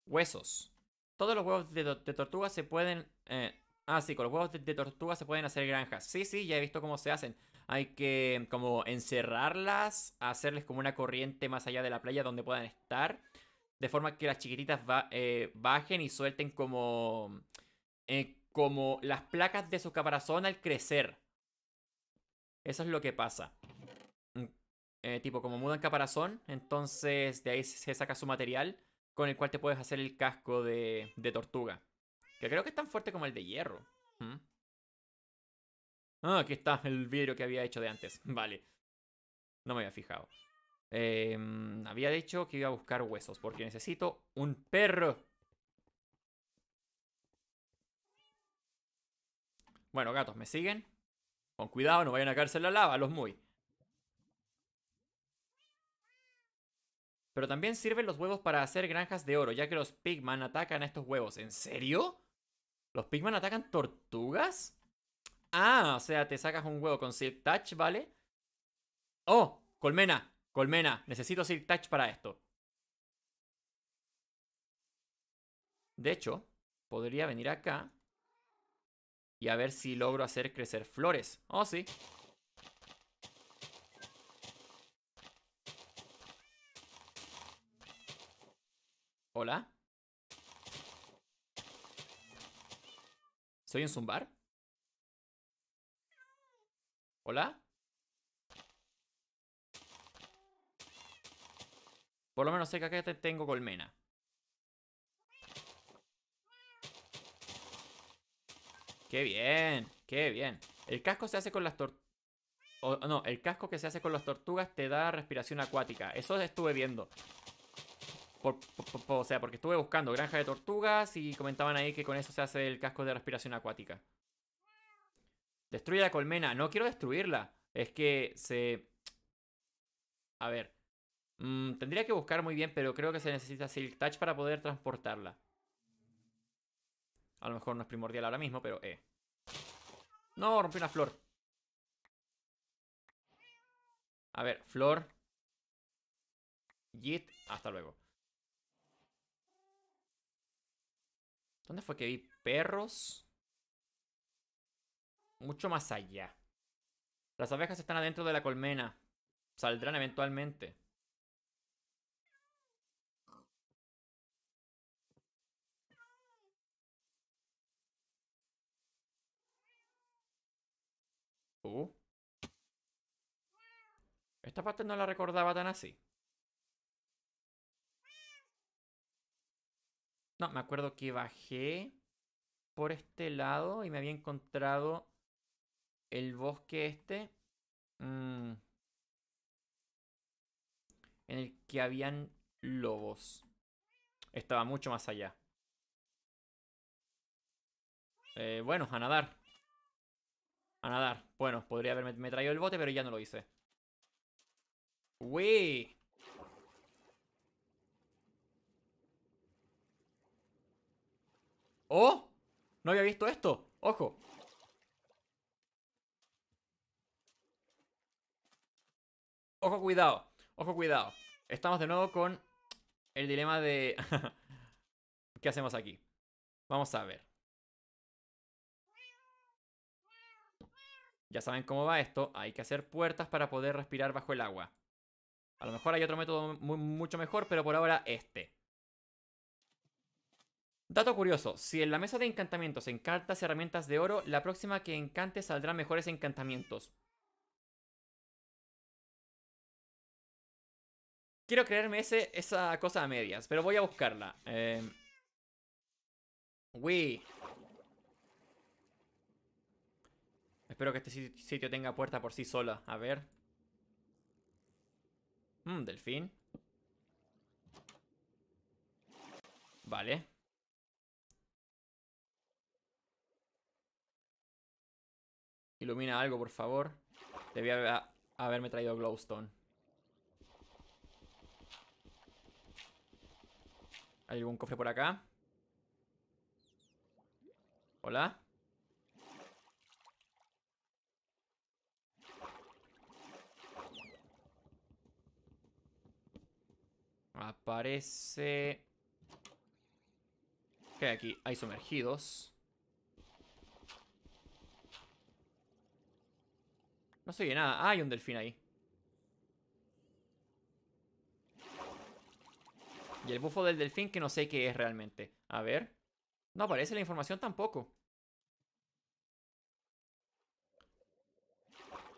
Huesos. Todos los huevos de, tortuga se pueden... Eh, ah, sí, con los huevos de, tortuga se pueden hacer granjas. Sí, sí, ya he visto cómo se hacen. Hay que mm, como encerrarlas, hacerles como una corriente más allá de la playa donde puedan estar. De forma que las chiquititas eh, bajen y suelten como... Eh, como las placas de su caparazón al crecer. Eso es lo que pasa. Mm, eh, tipo, como muda en caparazón, entonces de ahí se saca su material con el cual te puedes hacer el casco de, tortuga. Que creo que es tan fuerte como el de hierro. ¿Mm? Ah, aquí está el vidrio que había hecho de antes. [LAUGHS] Vale. No me había fijado. Em, había dicho que iba a buscar huesos porque necesito un perro. Bueno, gatos, ¿me siguen? Con cuidado, no vayan a caerse en la lava, los muy. Pero también sirven los huevos para hacer granjas de oro, ya que los pigman atacan a estos huevos. ¿En serio? ¿Los pigman atacan tortugas? Ah, o sea, te sacas un huevo con Silk Touch, ¿vale? ¡Oh! Colmena, colmena, necesito Silk Touch para esto. De hecho, podría venir acá y a ver si logro hacer crecer flores. Oh, sí. Hola. ¿Soy un zumbar? ¿Hola? Por lo menos sé que acá tengo colmena. ¡Qué bien! ¡Qué bien! El casco se hace con las tortugas. No, el casco que se hace con las tortugas te da respiración acuática. Eso estuve viendo. o sea, porque estuve buscando granja de tortugas y comentaban ahí que con eso se hace el casco de respiración acuática. Destruye la colmena. No quiero destruirla. Es que se... A ver. Mm, tendría que buscar muy bien, pero creo que se necesita Silk Touch para poder transportarla. A lo mejor no es primordial ahora mismo, pero eh. No, rompí una flor. A ver, flor. Git, hasta luego. ¿Dónde fue que vi perros? Mucho más allá. Las abejas están adentro de la colmena. Saldrán eventualmente. Uh. Esta parte no la recordaba tan así. No, me acuerdo que bajé por este lado y me había encontrado el bosque este. Mm, en el que habían lobos. Estaba mucho más allá. Eh, bueno, a nadar. A nadar. Bueno, podría haberme traído el bote, pero ya no lo hice. ¡Uy! ¡Oh! No había visto esto. ¡Ojo! Ojo, cuidado. Ojo, cuidado. Estamos de nuevo con el dilema de... [LAUGHS] ¿Qué hacemos aquí? Vamos a ver. Ya saben cómo va esto, hay que hacer puertas para poder respirar bajo el agua. A lo mejor hay otro método mucho mejor, pero por ahora este. Dato curioso, si en la mesa de encantamientos encantas herramientas de oro, la próxima que encante saldrán mejores encantamientos. Quiero creerme ese, esa cosa a medias, pero voy a buscarla. Eh... Espero que este sitio tenga puerta por sí sola. A ver. Mmm, delfín. Vale. Ilumina algo, por favor. Debía haberme traído glowstone. ¿Hay algún cofre por acá? ¿Hola? Aparece... ¿Qué hay aquí? Hay sumergidos. No se oye nada. Ah, hay un delfín ahí. Y el bufo del delfín que no sé qué es realmente. A ver. No aparece la información tampoco.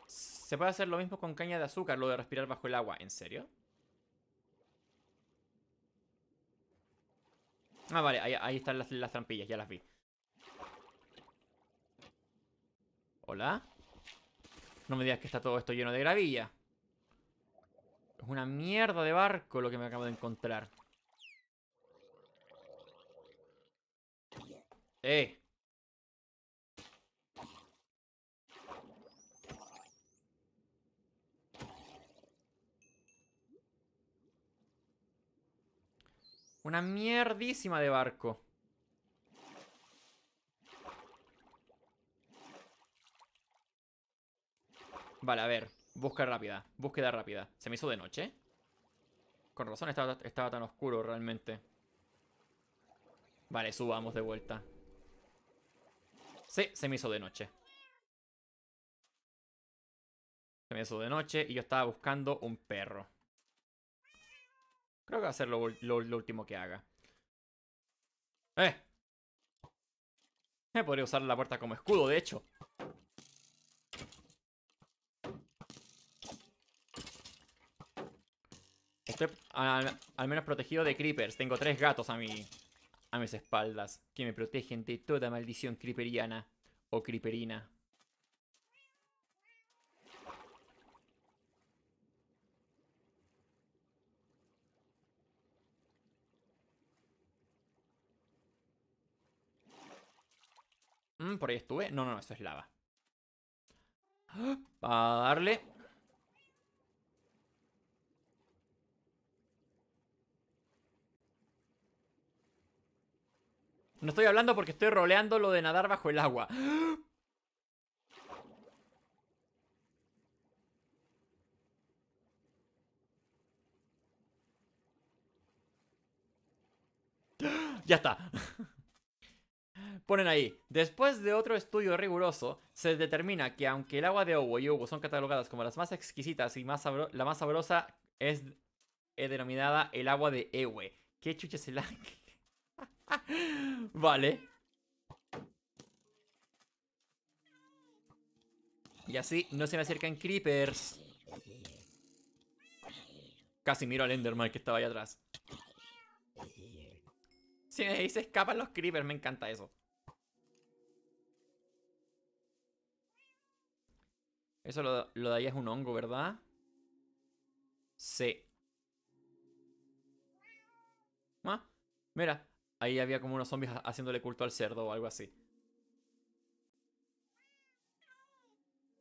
Se puede hacer lo mismo con caña de azúcar, lo de respirar bajo el agua. ¿En serio? Ah, vale, ahí, están las, las trampillas, ya las vi ¿Hola? No me digas que está todo esto lleno de gravilla Es una mierda de barco lo que me acabo de encontrar Eh Una mierdísima de barco. Vale, a ver. Busca rápida. Búsqueda rápida. Se me hizo de noche. Con razón estaba, estaba tan oscuro realmente. Vale, subamos de vuelta. Sí, se me hizo de noche. Se me hizo de noche y yo estaba buscando un perro. Creo que va a ser lo, último que haga. ¡Eh! Me podría usar la puerta como escudo, de hecho. Estoy al, al, menos protegido de creepers. Tengo tres gatos a, mi, a mis espaldas que me protegen de toda maldición creeperiana o creeperina. Mm, por ahí estuve. No, no, no, eso es lava. Para ¡Ah! darle. No estoy hablando porque estoy roleando lo de nadar bajo el agua. ¡Ah! Ya está. [LAUGHS] Ponen ahí, después de otro estudio riguroso, se determina que aunque el agua de Owo y Owo son catalogadas como las más exquisitas y más la más sabrosa, es eh, denominada el agua de Ewe. ¿Qué chuches el agua? [LAUGHS] vale. Y así no se me acercan creepers. Casi miro al Enderman que estaba ahí atrás. Si me dice escapan los creepers, me encanta eso. Eso lo, lo de ahí es un hongo, ¿verdad? Sí. Ah, mira, ahí había como unos zombies haciéndole culto al cerdo o algo así.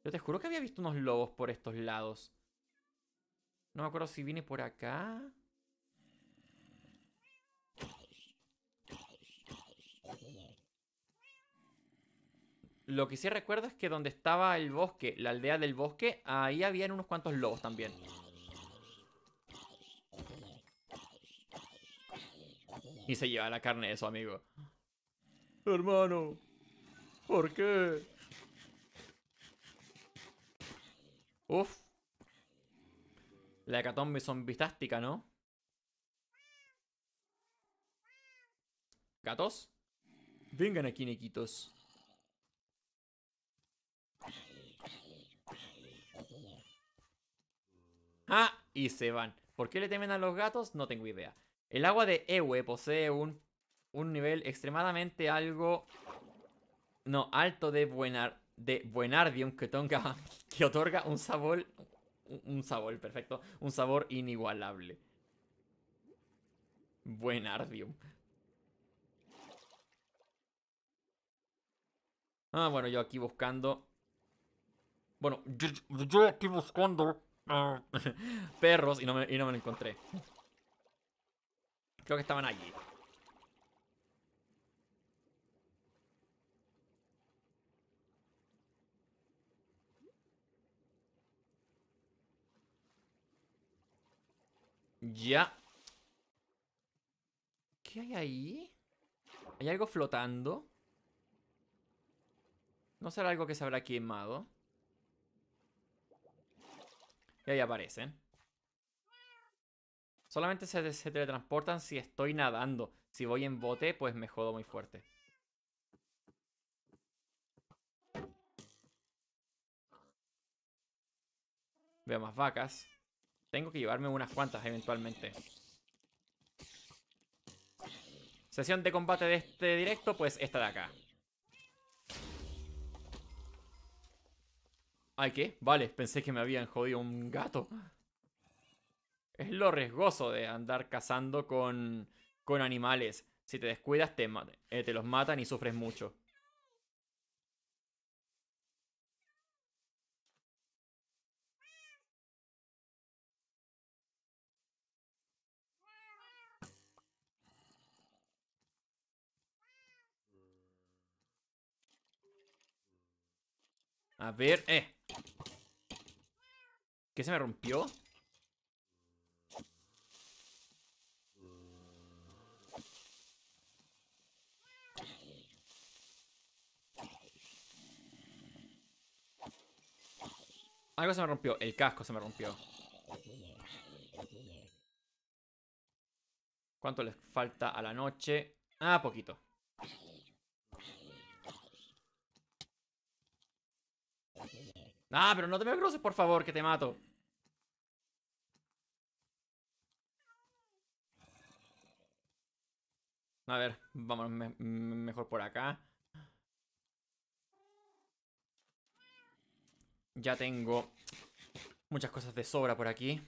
Yo te juro que había visto unos lobos por estos lados. No me acuerdo si vine por acá. Lo que sí recuerdo es que donde estaba el bosque, la aldea del bosque, ahí habían unos cuantos lobos también. Y se lleva la carne de su amigo. Hermano, ¿por qué? Uf. La hecatombe zombistástica, ¿no? ¿Gatos? Vengan aquí, nequitos. ¡Ah! Y se van. ¿Por qué le temen a los gatos? No tengo idea. El agua de Ewe posee un, un nivel extremadamente algo... No, alto de, buenar, de Buenardium que, tonga, [LAUGHS] que otorga un sabor... Un sabor, perfecto. Un sabor inigualable. Buenardium. Ah, bueno, yo aquí buscando... Bueno, yo aquí buscando [LAUGHS] perros y no, me, no me lo encontré. Creo que estaban allí. Ya. ¿Qué hay ahí? ¿Hay algo flotando? ¿No será algo que se habrá quemado? Y ahí aparecen. Solamente se, teletransportan si estoy nadando. Si voy en bote, pues me jodo muy fuerte. Veo más vacas. Tengo que llevarme unas cuantas eventualmente. Sesión de combate de este directo, pues esta de acá. Ay, ¿qué? Vale, pensé que me habían jodido un gato. Es lo riesgoso de andar cazando con, animales. Si te descuidas, te, eh, te los matan y sufres mucho. A ver, eh, ¿Qué se me rompió? Algo se me rompió. El casco se me rompió. ¿Cuánto les falta a la noche? Ah, poquito. Ah, pero no te me cruces, por favor, que te mato. A ver, vamos mejor por acá. Ya tengo muchas cosas de sobra por aquí.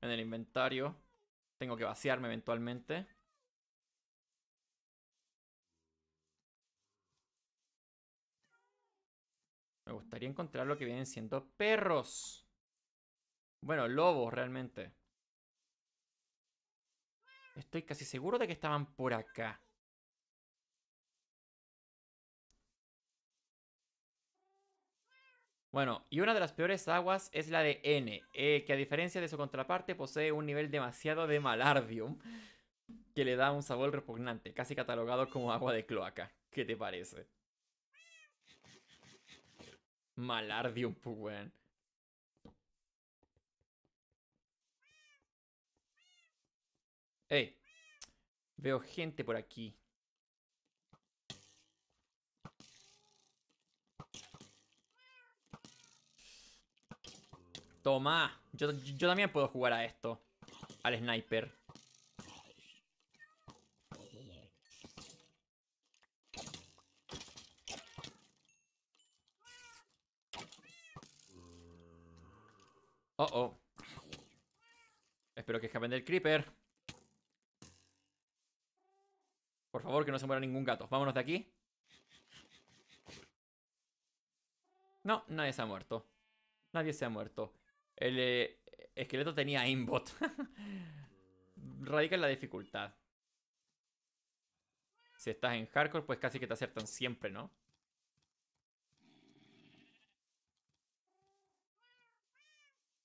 En el inventario. Tengo que vaciarme eventualmente. Me gustaría encontrar lo que vienen siendo perros. Bueno, lobos realmente. Estoy casi seguro de que estaban por acá. Bueno, y una de las peores aguas es la de N, eh, que a diferencia de su contraparte posee un nivel demasiado de Malardium, que le da un sabor repugnante, casi catalogado como agua de cloaca. ¿Qué te parece? Malardium, pues, Hey, Veo gente por aquí. Toma. Yo, yo también puedo jugar a esto. Al sniper. Oh, oh. Espero que escapen del creeper. Por favor, que no se muera ningún gato. Vámonos de aquí. No, nadie se ha muerto. Nadie se ha muerto. El eh, esqueleto tenía aimbot. [LAUGHS] Radica en la dificultad. Si estás en hardcore, pues casi que te acertan siempre, ¿no?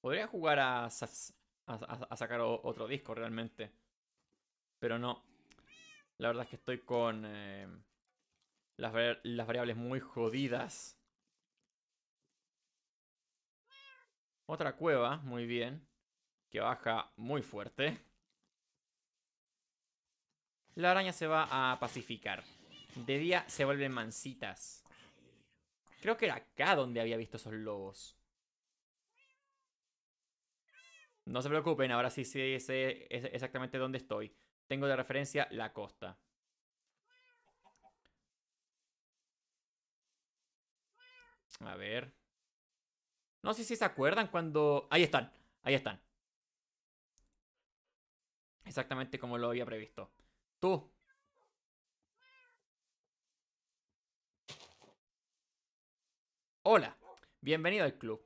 Podría jugar a sacar otro disco realmente. Pero no. La verdad es que estoy con eh, las, variables muy jodidas. Otra cueva, muy bien. Que baja muy fuerte. La araña se va a pacificar. De día se vuelven mansitas. Creo que era acá donde había visto esos lobos. No se preocupen, ahora sí sé exactamente dónde estoy. Tengo de referencia la costa. A ver. No sé si se acuerdan cuando... Ahí están, ahí están. Exactamente como lo había previsto. Tú. Hola, bienvenido al club.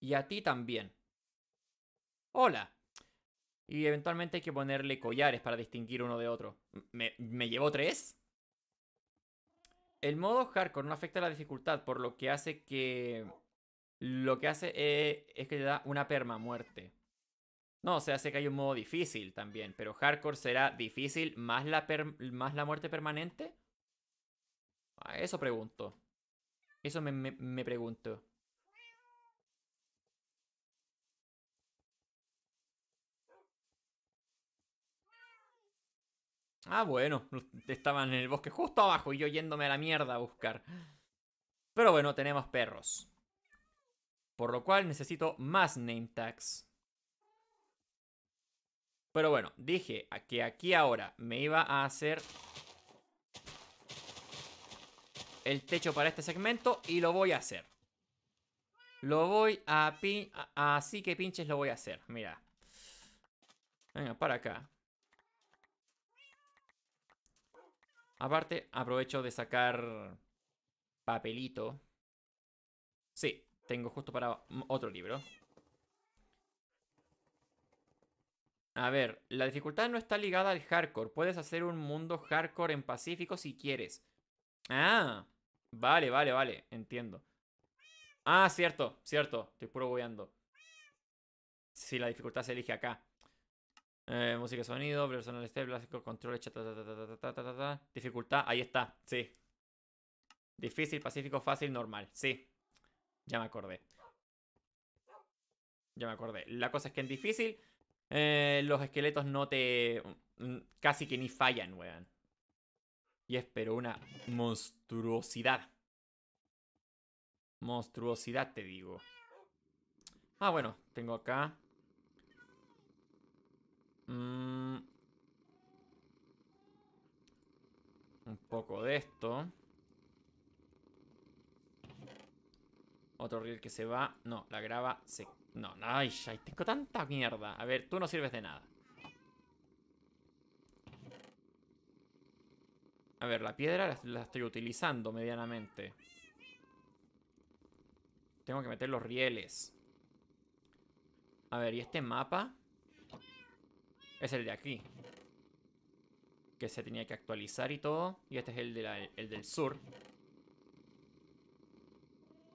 Y a ti también. Hola, y eventualmente hay que ponerle collares para distinguir uno de otro. ¿Me, llevo tres? El modo hardcore no afecta la dificultad, por lo que hace que... Lo que hace eh, es, que te da una perma muerte. No, o sea, que hay un modo difícil también, pero hardcore será difícil más la, más la muerte permanente. Ah, eso pregunto. Eso me pregunto. Ah, bueno, estaban en el bosque justo abajo y yo yéndome a la mierda a buscar. Pero bueno, tenemos perros. Por lo cual necesito más name tags. Pero bueno, dije que aquí ahora me iba a hacer el techo para este segmento y lo voy a hacer. Lo voy a pin... Así que pinches lo voy a hacer, mira. Venga, para acá. Aparte, aprovecho de sacar papelito. Sí, tengo justo para otro libro. A ver, la dificultad no está ligada al hardcore. Puedes hacer un mundo hardcore en Pacífico si quieres. Ah, vale, vale, vale, entiendo. Ah, cierto, cierto, estoy puro bobeando. Si la dificultad se elige acá. Eh, música y sonido, personal step, básico, control, etc. Dificultad, ahí está, sí. Difícil, pacífico, fácil, normal, sí. Ya me acordé. Ya me acordé. La cosa es que en difícil, eh, los esqueletos no te. Mm, casi que ni fallan, weón. Y es, pero una monstruosidad. Monstruosidad, te digo. Ah, bueno, tengo acá Mm. Un poco de esto. Otro riel que se va. No, la grava se... No, no, ay, tengo tanta mierda. A ver, tú no sirves de nada. A ver, la piedra la estoy utilizando medianamente. Tengo que meter los rieles. A ver, ¿y este mapa? Es el de aquí. Que se tenía que actualizar y todo. Y este es el, el del sur.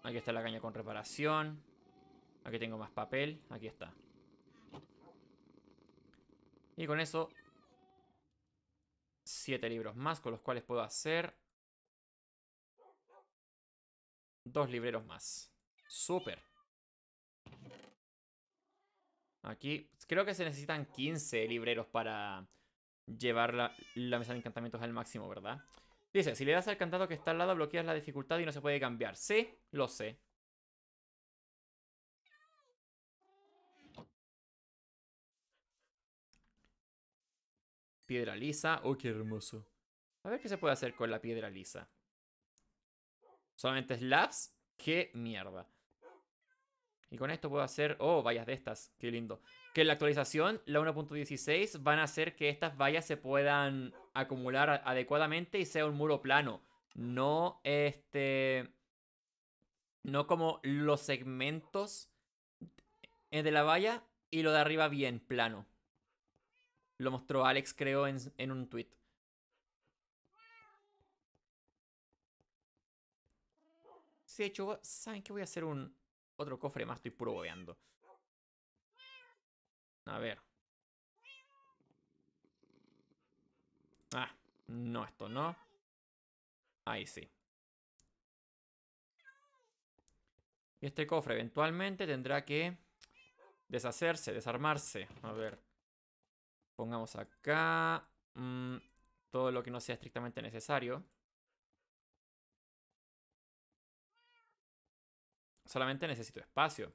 Aquí está la caña con reparación. Aquí tengo más papel. Aquí está. Y con eso... Siete libros más con los cuales puedo hacer... Dos libreros más. Súper. Aquí Creo que se necesitan 15 libreros para llevar la, mesa de encantamientos al máximo, ¿verdad? Dice, si le das al cantado que está al lado, bloqueas la dificultad y no se puede cambiar. Sí, lo sé. Piedra lisa. Oh, qué hermoso. A ver qué se puede hacer con la piedra lisa. Solamente slabs. ¡Qué mierda! Y con esto puedo hacer... Oh, vallas de estas. ¡Qué lindo! que la actualización, la 1.16, van a hacer que estas vallas se puedan acumular adecuadamente y sea un muro plano. No este. No como los segmentos eh, de la valla y lo de arriba bien plano. Lo mostró Alex, creo, en, un tweet. Sí, de hecho, ¿saben qué? Voy a hacer un otro cofre más, estoy puro a ver. Ah, no, esto no. Ahí sí. Y este cofre eventualmente tendrá que deshacerse, desarmarse. A ver. Pongamos acá mm, todo lo que no sea estrictamente necesario. Solamente necesito espacio.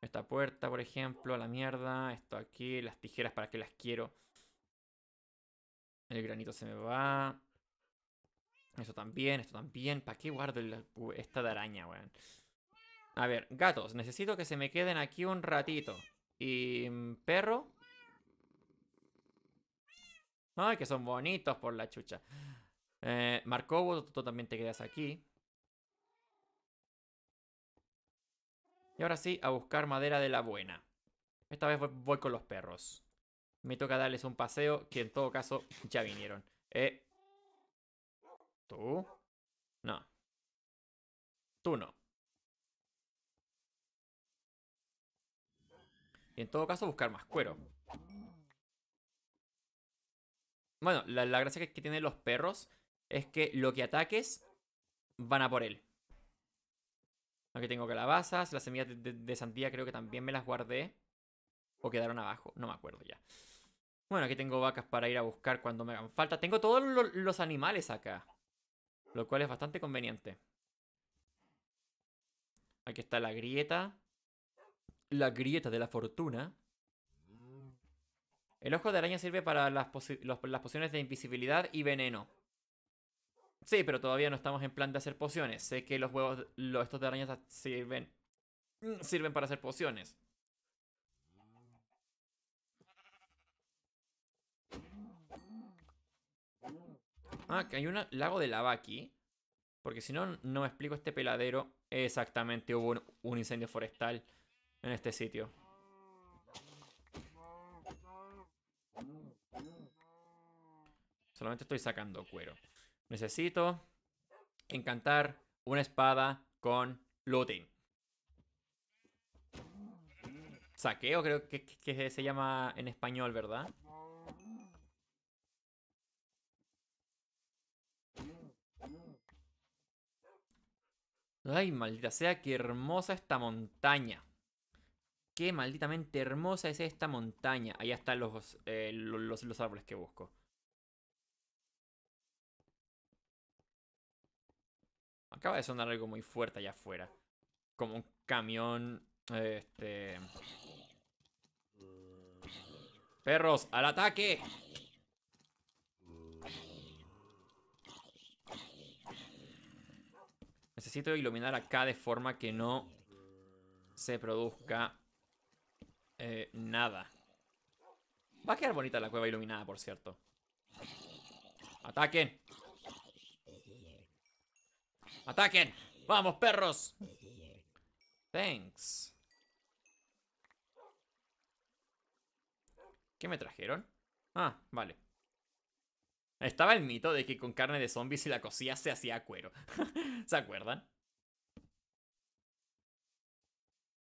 Esta puerta, por ejemplo, a la mierda. Esto aquí, las tijeras, ¿para qué las quiero? El granito se me va. Eso también, esto también. ¿Para qué guardo esta de araña, weón? A ver, gatos, necesito que se me queden aquí un ratito. Y mm, perro. Ay, que son bonitos por la chucha. Eh, Marcobo, tú también te quedas aquí. Y ahora sí, a buscar madera de la buena. Esta vez voy con los perros. Me toca darles un paseo, que en todo caso ya vinieron. Eh. ¿Tú? No. Tú no. Y en todo caso buscar más cuero. Bueno, la, gracia que, que tienen los perros es que lo que ataques van a por él. Aquí tengo calabazas. Las semillas de, sandía creo que también me las guardé. O quedaron abajo. No me acuerdo ya. Bueno, aquí tengo vacas para ir a buscar cuando me hagan falta. Tengo todos los animales acá. Lo cual es bastante conveniente. Aquí está la grieta. La grieta de la fortuna. El ojo de araña sirve para las pociones de invisibilidad y veneno. Sí, pero todavía no estamos en plan de hacer pociones. Sé que los huevos, estos de arañas sirven, mm, sirven para hacer pociones. Ah, que hay un lago de lava aquí. Porque si no, no me explico este peladero. Exactamente, hubo un incendio forestal en este sitio. Solamente estoy sacando cuero necesito encantar una espada con looting. Saqueo creo que, se llama en español, ¿verdad? Ay, maldita sea, qué hermosa esta montaña. Qué maldita mente hermosa es esta montaña. Ahí están los, eh, los, árboles que busco. Acaba de sonar algo muy fuerte allá afuera. Como un camión. Este. Perros, al ataque. Necesito iluminar acá de forma que no se produzca eh, nada. Va a quedar bonita la cueva iluminada, por cierto. ¡Ataquen! ¡Ataquen! ¡Vamos, perros! Thanks. ¿Qué me trajeron? Ah, vale. Estaba el mito de que con carne de zombies si la cocía se hacía cuero. [LAUGHS] ¿Se acuerdan?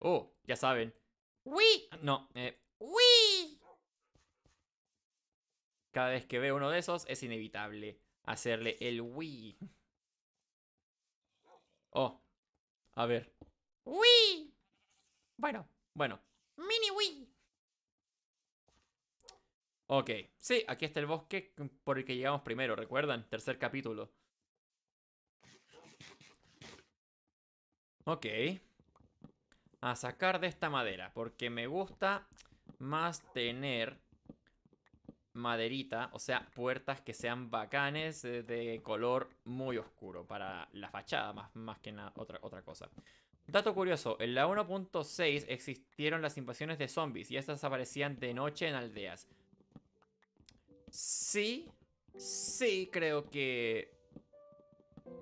Oh, ya saben. ¡Wii! Ah, no, eh. ¡Wii! Cada vez que veo uno de esos es inevitable hacerle el Wii. Oh, a ver. Wii. Bueno, bueno. ¡Mini Wii! Ok, sí, aquí está el bosque por el que llegamos primero, ¿recuerdan? Tercer capítulo. Ok. A sacar de esta madera, porque me gusta más tener maderita, o sea, puertas que sean bacanes eh, de, color muy oscuro para la fachada, más, más que nada, otra, otra cosa. Dato curioso, en la 1.6 existieron las invasiones de zombies y estas aparecían de noche en aldeas. Sí, sí, creo que...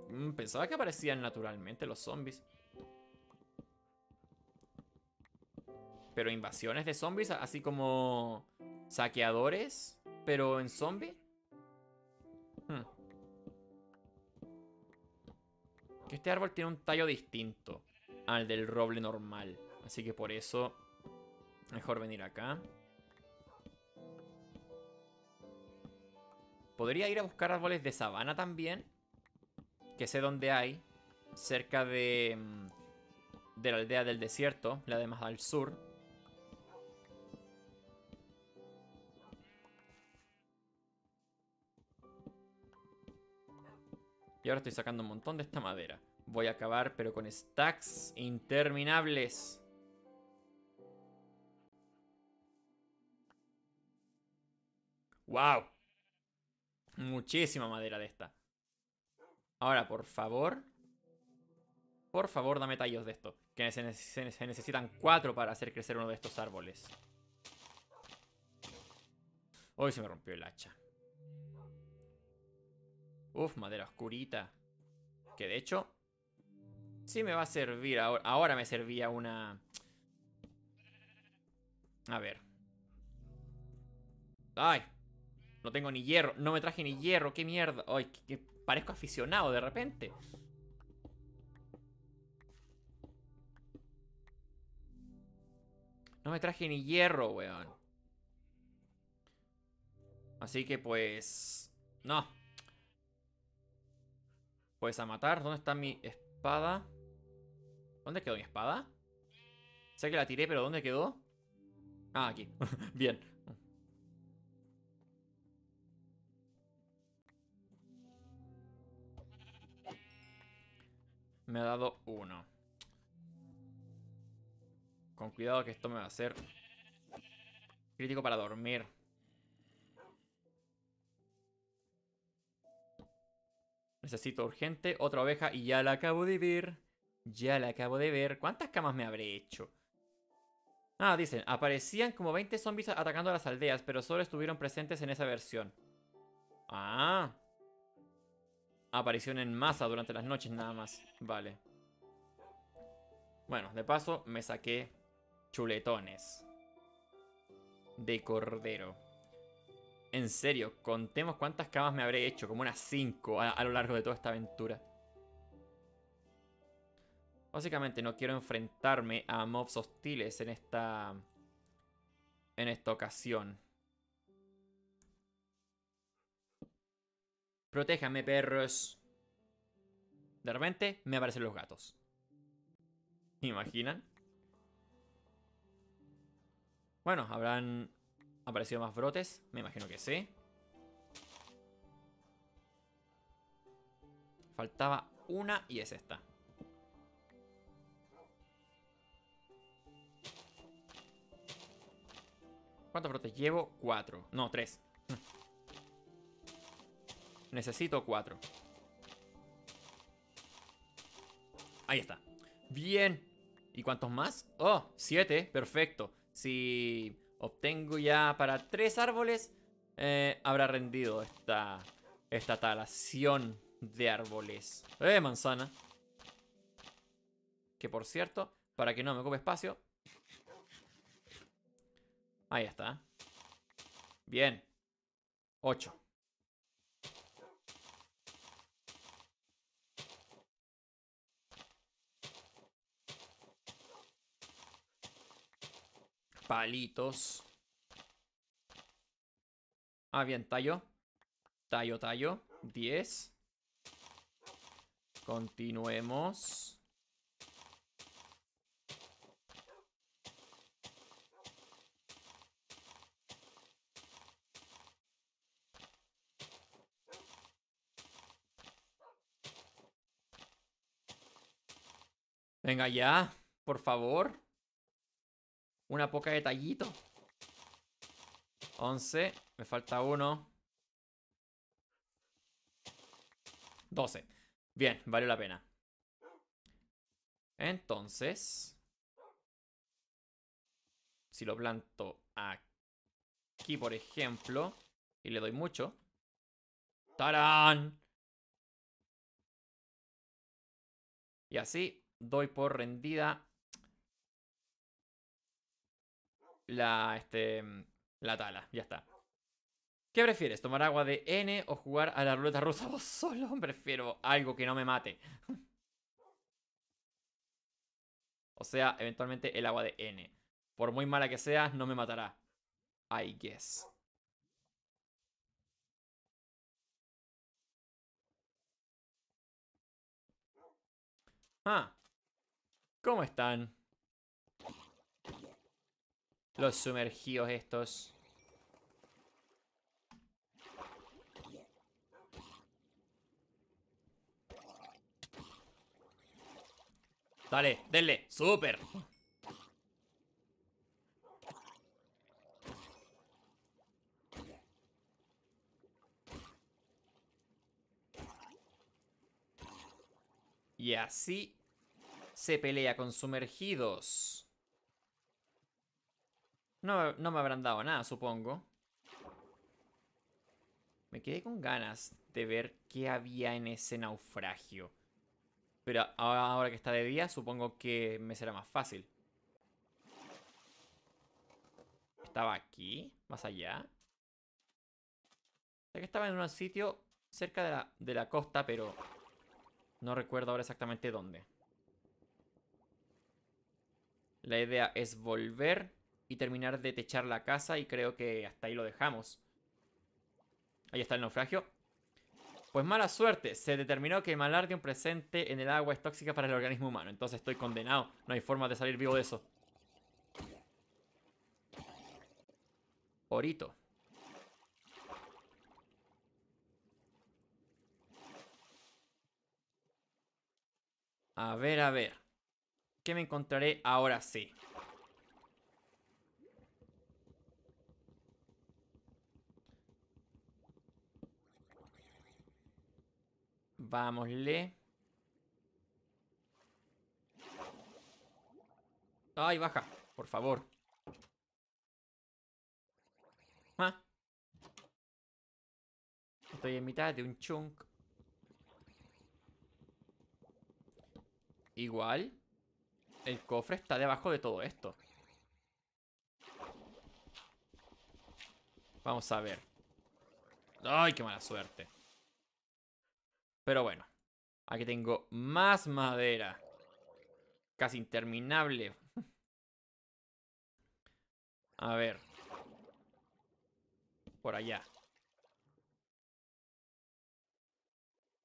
Mm, pensaba que aparecían naturalmente los zombies. Pero invasiones de zombies, así como... Saqueadores, pero en zombie. Hmm. este árbol tiene un tallo distinto al del roble normal. Así que por eso, mejor venir acá. Podría ir a buscar árboles de sabana también. Que sé dónde hay. Cerca de... Mm, de la aldea del desierto, la de más al sur. Y ahora estoy sacando un montón de esta madera. Voy a acabar, pero con stacks interminables. ¡Wow! Muchísima madera de esta. Ahora, por favor. Por favor, dame tallos de esto. Que se, necesitan cuatro para hacer crecer uno de estos árboles. Hoy se me rompió el hacha. Uf, madera oscurita. Que de hecho... Sí me va a servir ahora. me servía una... A ver. ¡Ay! No tengo ni hierro. No me traje ni hierro. ¡Qué mierda! ¡Ay! Que, parezco aficionado de repente. No me traje ni hierro, weón. Así que pues... No. Pues a matar. ¿Dónde está mi espada? ¿Dónde quedó mi espada? Sé que la tiré, pero ¿dónde quedó? Ah, aquí. [LAUGHS] Bien. Me ha dado uno. Con cuidado que esto me va a hacer crítico para dormir. Necesito urgente otra oveja y ya la acabo de ver. Ya la acabo de ver. ¿Cuántas camas me habré hecho? Ah, dicen, aparecían como 20 zombies atacando a las aldeas, pero solo estuvieron presentes en esa versión. Ah. Aparición en masa durante las noches nada más. Vale. Bueno, de paso me saqué chuletones de cordero en serio, contemos cuántas camas me habré hecho, como unas 5 a, lo largo de toda esta aventura. Básicamente no quiero enfrentarme a mobs hostiles en esta... En esta ocasión. Protéjame, perros. De repente me aparecen los gatos. ¿Imaginan? Bueno, habrán ¿Han aparecido más brotes? Me imagino que sí. Faltaba una y es esta. ¿Cuántos brotes llevo? Cuatro. No, tres. Mm. Necesito cuatro. Ahí está. Bien. ¿Y cuántos más? Oh, siete. Perfecto. Si obtengo ya para tres árboles, eh, habrá rendido esta, esta talación de árboles. ¡Eh, manzana! Que por cierto, para que no me ocupe espacio. Ahí está. Bien. Ocho. Palitos. Ah, bien, tallo. Tallo, tallo. 10. Continuemos. Venga ya, por favor una poca detallito 11. Me falta uno. 12. Bien, vale la pena. Entonces, si lo planto aquí, por ejemplo, y le doy mucho. ¡Tarán! Y así doy por rendida la, este, la tala. Ya está. ¿Qué prefieres? ¿Tomar agua de N o jugar a la ruleta rusa [LAUGHS] vos solo? Prefiero algo que no me mate. [LAUGHS] o sea, eventualmente el agua de N. Por muy mala que sea, no me matará. I guess. Ah. ¿Cómo están? Los sumergidos estos. Dale, denle. Súper. Y así se pelea con sumergidos. No, me habrán dado nada, supongo. Me quedé con ganas de ver qué había en ese naufragio. Pero ahora que está de día, supongo que me será más fácil. ¿Estaba aquí? ¿Más allá? Sé que estaba en un sitio cerca de la, de la costa, pero no recuerdo ahora exactamente dónde. La idea es volver y terminar de techar la casa y creo que hasta ahí lo dejamos. Ahí está el naufragio. Pues mala suerte, se determinó que el un presente en el agua es tóxica para el organismo humano, entonces estoy condenado, no hay forma de salir vivo de eso. Orito. A ver, a ver. ¿Qué me encontraré ahora sí? Vámosle. Ay, baja, por favor. Ah. Estoy en mitad de un chunk. Igual, el cofre está debajo de todo esto. Vamos a ver. ¡Ay, qué mala suerte! Pero bueno, aquí tengo más madera. Casi interminable. A ver. Por allá.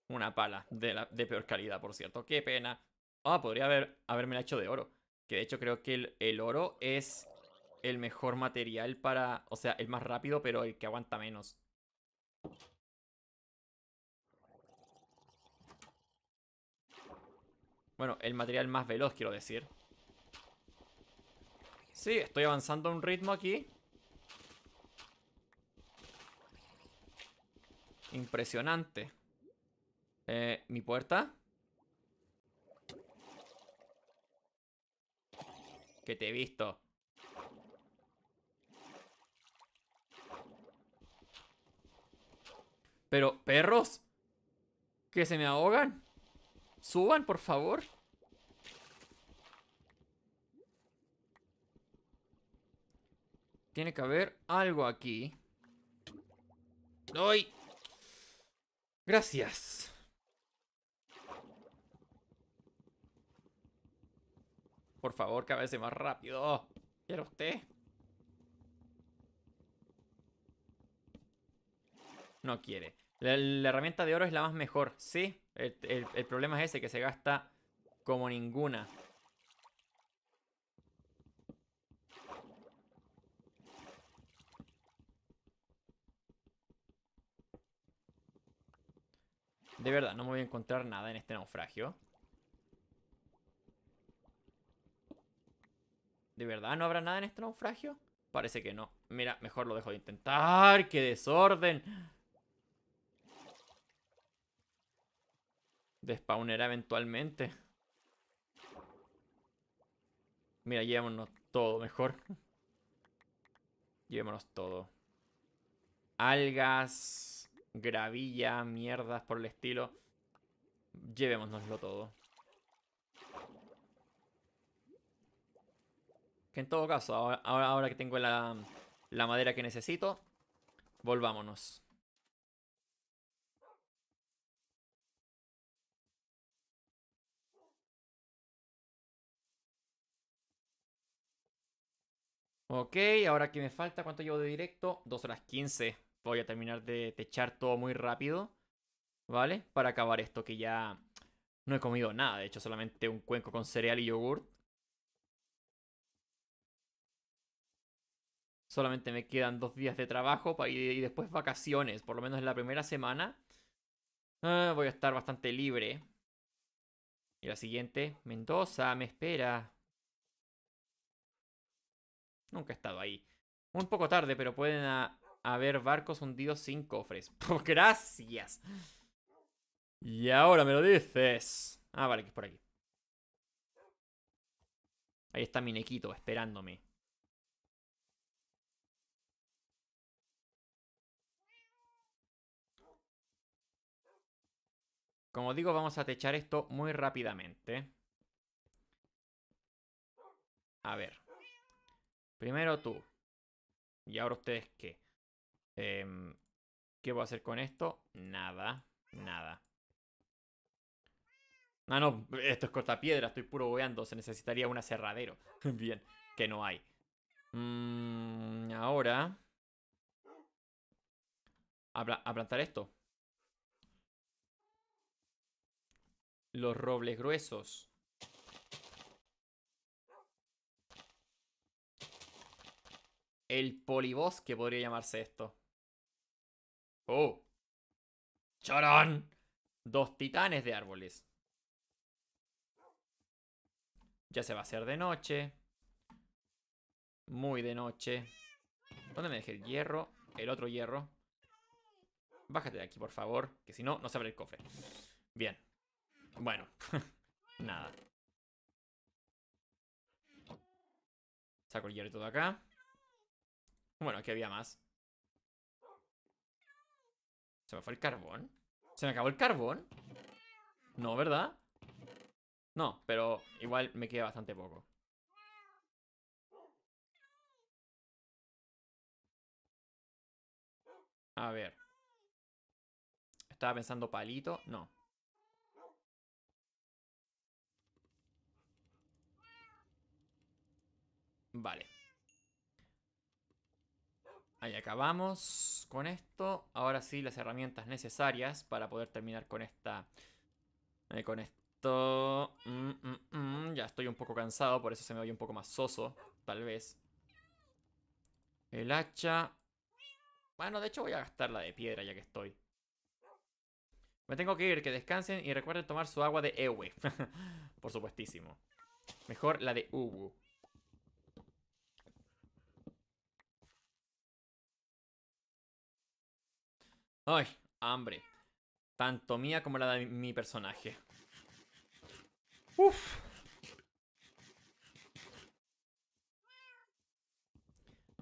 Una pala de, la, de peor calidad, por cierto. Qué pena. Ah, podría haber, haberme la hecho de oro. Que de hecho creo que el, el oro es el mejor material para... O sea, el más rápido, pero el que aguanta menos. Bueno, el material más veloz, quiero decir. Sí, estoy avanzando a un ritmo aquí. Impresionante. Eh, ¿Mi puerta? Que te he visto. Pero, ¿perros? ¿Que se me ahogan? Suban, por favor. Tiene que haber algo aquí. ¡Doy! Gracias. Por favor, cabece más rápido. ¿Quiere usted? No quiere. la herramienta de oro es la más mejor, ¿sí? El, problema es ese, que se gasta como ninguna. De verdad, no me voy a encontrar nada en este naufragio. ¿De verdad no habrá nada en este naufragio? Parece que no. Mira, mejor lo dejo de intentar. ¡Qué desorden! de eventualmente. Mira, llevémonos todo mejor. Llevémonos todo. Algas, gravilla, mierdas por el estilo. Llevémonoslo todo. Que en todo caso, ahora, ahora que tengo la, la madera que necesito, volvámonos. Ok, ahora que me falta, ¿cuánto llevo de directo? 2 horas 15. Voy a terminar de techar todo muy rápido, ¿vale? Para acabar esto, que ya no he comido nada. De hecho, solamente un cuenco con cereal y yogurt. Solamente me quedan dos días de trabajo y después vacaciones. Por lo menos en la primera semana ah, voy a estar bastante libre. Y la siguiente, Mendoza, me espera. Nunca he estado ahí. Un poco tarde, pero pueden haber barcos hundidos sin cofres. [LAUGHS] gracias. Y ahora me lo dices. Ah, vale, que es por aquí. Ahí está mi nequito esperándome. Como digo, vamos a techar esto muy rápidamente. A ver. Primero tú. Y ahora ustedes qué. Em, ¿Qué voy a hacer con esto? Nada. Nada. Ah, no, esto es piedra. estoy puro bobeando. Se necesitaría un aserradero. [LAUGHS] Bien, que no hay. Mm, ahora. A, a plantar esto. Los robles gruesos. El polibos, que podría llamarse esto. ¡Oh! ¡Chorón! Dos titanes de árboles. Ya se va a hacer de noche. Muy de noche. ¿Dónde me dejé el hierro? El otro hierro. Bájate de aquí, por favor. Que si no, no se abre el cofre. Bien. Bueno. [LAUGHS] Nada. Saco el hierro todo acá. Bueno, aquí había más. ¿Se me fue el carbón? ¿Se me acabó el carbón? No, ¿verdad? No, pero igual me queda bastante poco. A ver. Estaba pensando palito. No. Vale. Ahí acabamos con esto. Ahora sí, las herramientas necesarias para poder terminar con esta... Eh, con esto... Mm, mm, mm. Ya estoy un poco cansado, por eso se me oye un poco más soso, tal vez. El hacha... Bueno, de hecho voy a gastar la de piedra ya que estoy. Me tengo que ir, que descansen y recuerden tomar su agua de Ewe. [LAUGHS] por supuestísimo. Mejor la de Ubu. Ay, hambre. Tanto mía como la de mi personaje. Uf.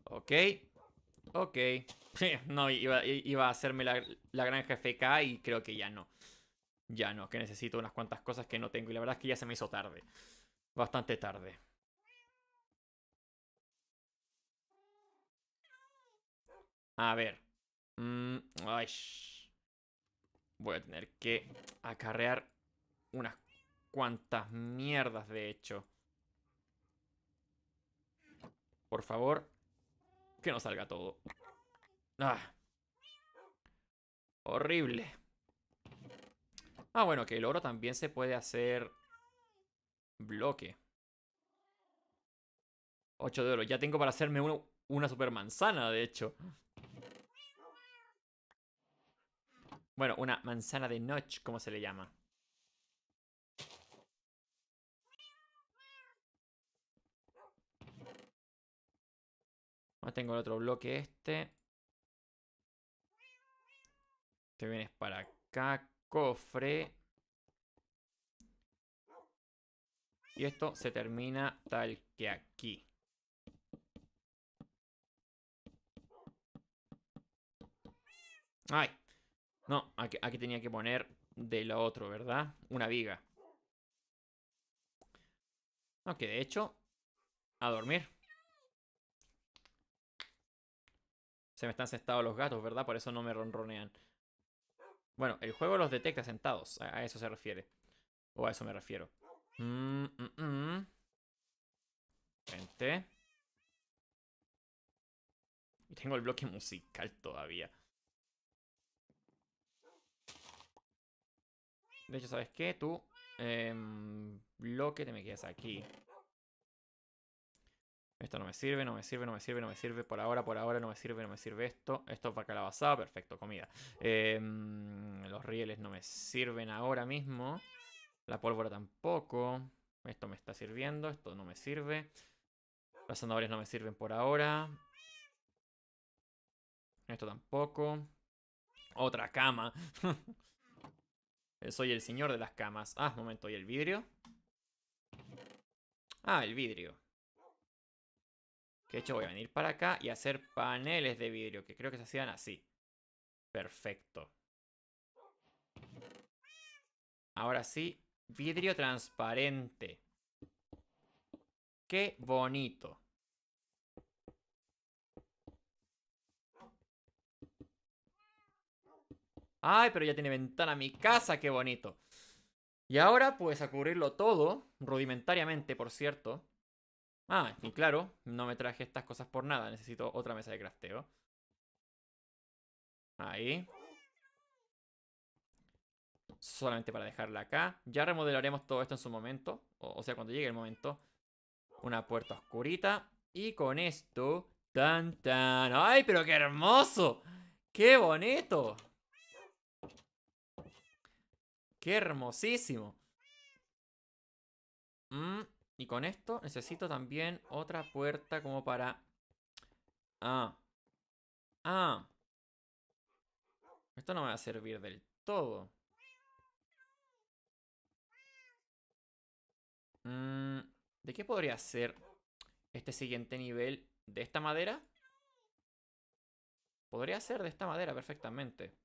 Ok. Ok. [LAUGHS] no, iba, a hacerme la, la granja FK y creo que ya no. Ya no, que necesito unas cuantas cosas que no tengo. Y la verdad es que ya se me hizo tarde. Bastante tarde. A ver. Mm, voy a tener que acarrear unas cuantas mierdas, de hecho. Por favor, que no salga todo. Ah. Horrible. Ah, bueno, que el oro también se puede hacer bloque. 8 de oro. Ya tengo para hacerme una super manzana, de hecho. Bueno, una manzana de noche, como se le llama. tengo el otro bloque este. Te vienes para acá. Cofre. Y esto se termina tal que aquí. ¡Ay! No, aquí, tenía que poner de lo otro, ¿verdad? Una viga. Ok, de hecho, a dormir. Se me están sentados los gatos, ¿verdad? Por eso no me ronronean. Bueno, el juego los detecta sentados. A eso se refiere. O a eso me refiero. Mmm. Gente. Y tengo el bloque musical todavía. De hecho, ¿sabes qué? Tú, em, Lo que te me quedas aquí. Esto no me sirve, no me sirve, no me sirve, no me sirve. Por ahora, por ahora no me sirve, no me sirve esto. Esto es para calabazada, perfecto, comida. Em, los rieles no me sirven ahora mismo. La pólvora tampoco. Esto me está sirviendo, esto no me sirve. Las zanahorias no me sirven por ahora. Esto tampoco. Otra cama. [LAUGHS] Eh, soy el señor de las camas. Ah, momento, ¿y el vidrio? Ah, el vidrio. Que hecho voy a venir para acá y hacer paneles de vidrio, que creo que se hacían así. Perfecto. Ahora sí, vidrio transparente. Qué bonito. Ay, pero ya tiene ventana mi casa, qué bonito. Y ahora, pues a cubrirlo todo, rudimentariamente, por cierto. Ah, y claro, no me traje estas cosas por nada, necesito otra mesa de crafteo. Ahí. Solamente para dejarla acá. Ya remodelaremos todo esto en su momento, o, sea, cuando llegue el momento. Una puerta oscurita. Y con esto... ¡Tan, tan! ¡Ay, pero qué hermoso! ¡Qué bonito! ¡Qué hermosísimo! Mm, y con esto necesito también otra puerta como para... Ah. Ah. Esto no me va a servir del todo. Mm, ¿De qué podría ser este siguiente nivel? ¿De esta madera? Podría ser de esta madera perfectamente.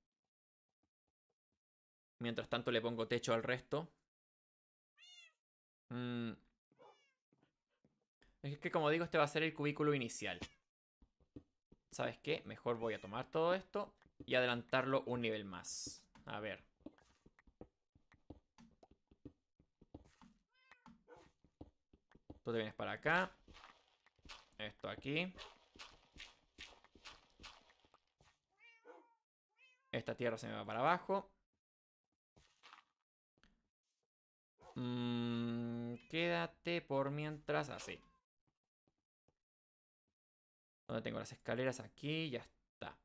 Mientras tanto le pongo techo al resto. Mm. Es que como digo, este va a ser el cubículo inicial. ¿Sabes qué? Mejor voy a tomar todo esto y adelantarlo un nivel más. A ver. Tú te vienes para acá. Esto aquí. Esta tierra se me va para abajo. Mm, quédate por mientras así. Donde tengo las escaleras aquí, ya está.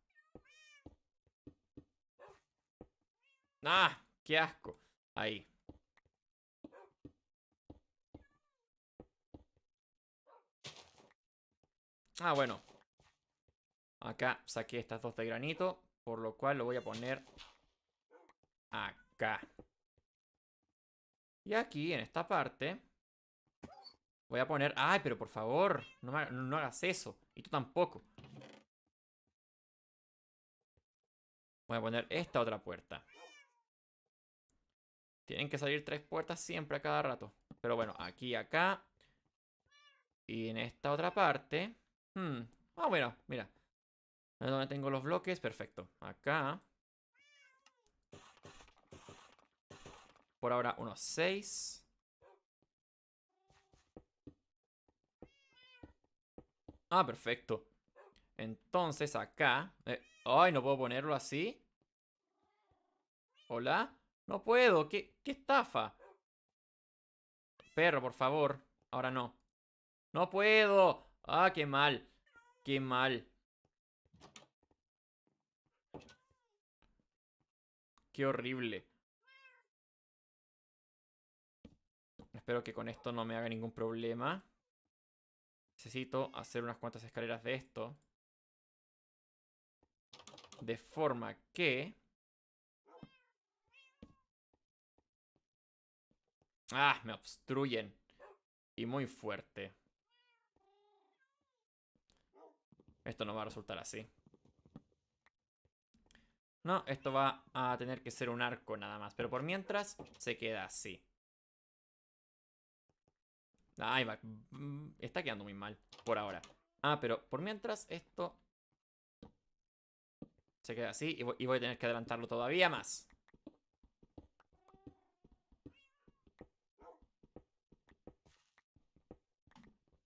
¡Ah! ¡Qué asco! Ahí. Ah, bueno. Acá saqué estas dos de granito, por lo cual lo voy a poner acá. Y aquí, en esta parte, voy a poner... ¡Ay, pero por favor! No, hagas eso. Y tú tampoco. Voy a poner esta otra puerta. Tienen que salir tres puertas siempre a cada rato. Pero bueno, aquí, acá. Y en esta otra parte... Hmm, ah, bueno, mira. ¿Dónde donde tengo los bloques. Perfecto. Acá. Por ahora unos 6. Ah, perfecto. Entonces acá... Eh, ¡Ay, no puedo ponerlo así! ¿Hola? No puedo. ¿Qué, ¿Qué estafa? Perro, por favor. Ahora no. ¡No puedo! ¡Ah, qué mal! ¡Qué mal! ¡Qué horrible! espero que con esto no me haga ningún problema. Necesito hacer unas cuantas escaleras de esto. De forma que... Ah, me obstruyen. Y muy fuerte. Esto no va a resultar así. No, esto va a tener que ser un arco nada más. Pero por mientras se queda así. Ahí va. Mm, está quedando muy mal por ahora. Ah, pero por mientras esto se queda así y voy a tener que adelantarlo todavía más.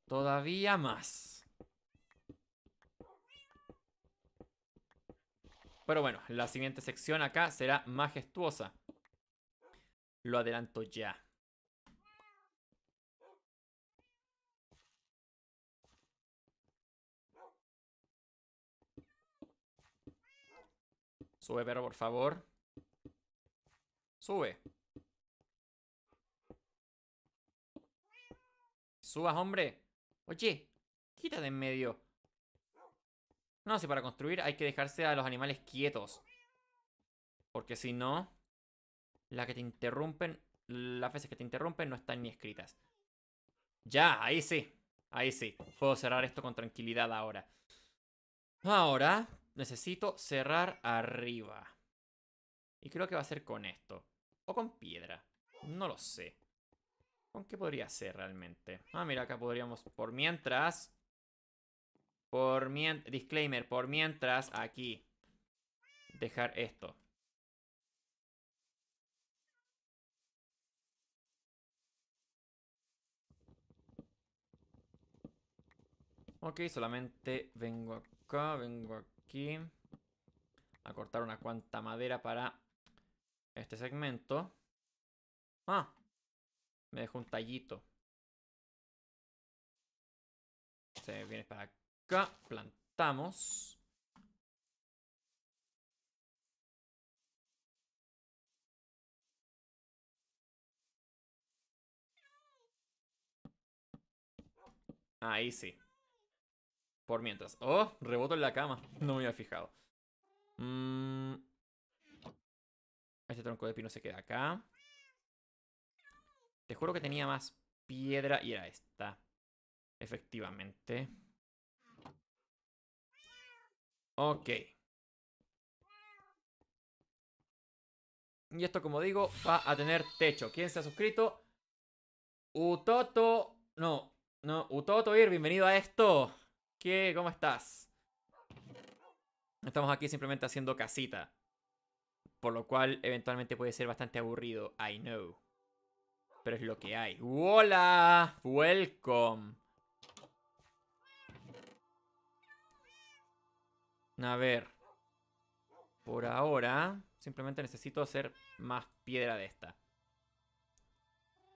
Todavía más. Pero bueno, la siguiente sección acá será majestuosa. Lo adelanto ya. Sube, pero por favor. Sube. Subas, hombre. Oye, de en medio. No, si para construir hay que dejarse a los animales quietos. Porque si no, la que te interrumpen, las veces que te interrumpen no están ni escritas. Ya, ahí sí. Ahí sí. Puedo cerrar esto con tranquilidad ahora. Ahora Necesito cerrar arriba. Y creo que va a ser con esto. O con piedra. No lo sé. ¿Con qué podría ser realmente? Ah, mira, acá podríamos... Por mientras... Por mientras... Disclaimer. Por mientras aquí. Dejar esto. Ok, solamente vengo acá, vengo acá aquí a cortar una cuanta madera para este segmento. Ah, me dejó un tallito. Se viene para acá, plantamos. Ahí sí mientras. ¡Oh! Reboto en la cama. No me había fijado. Mm. Este tronco de pino se queda acá. Te juro que tenía más piedra y era esta. Efectivamente. Ok. Y esto, como digo, va a tener techo. ¿Quién se ha suscrito? Utoto. No, no, Utoto Ir, bienvenido a esto. ¿Qué? ¿Cómo estás? Estamos aquí simplemente haciendo casita. Por lo cual, eventualmente puede ser bastante aburrido. I know. Pero es lo que hay. ¡Hola! ¡Welcome! A ver. Por ahora, simplemente necesito hacer más piedra de esta.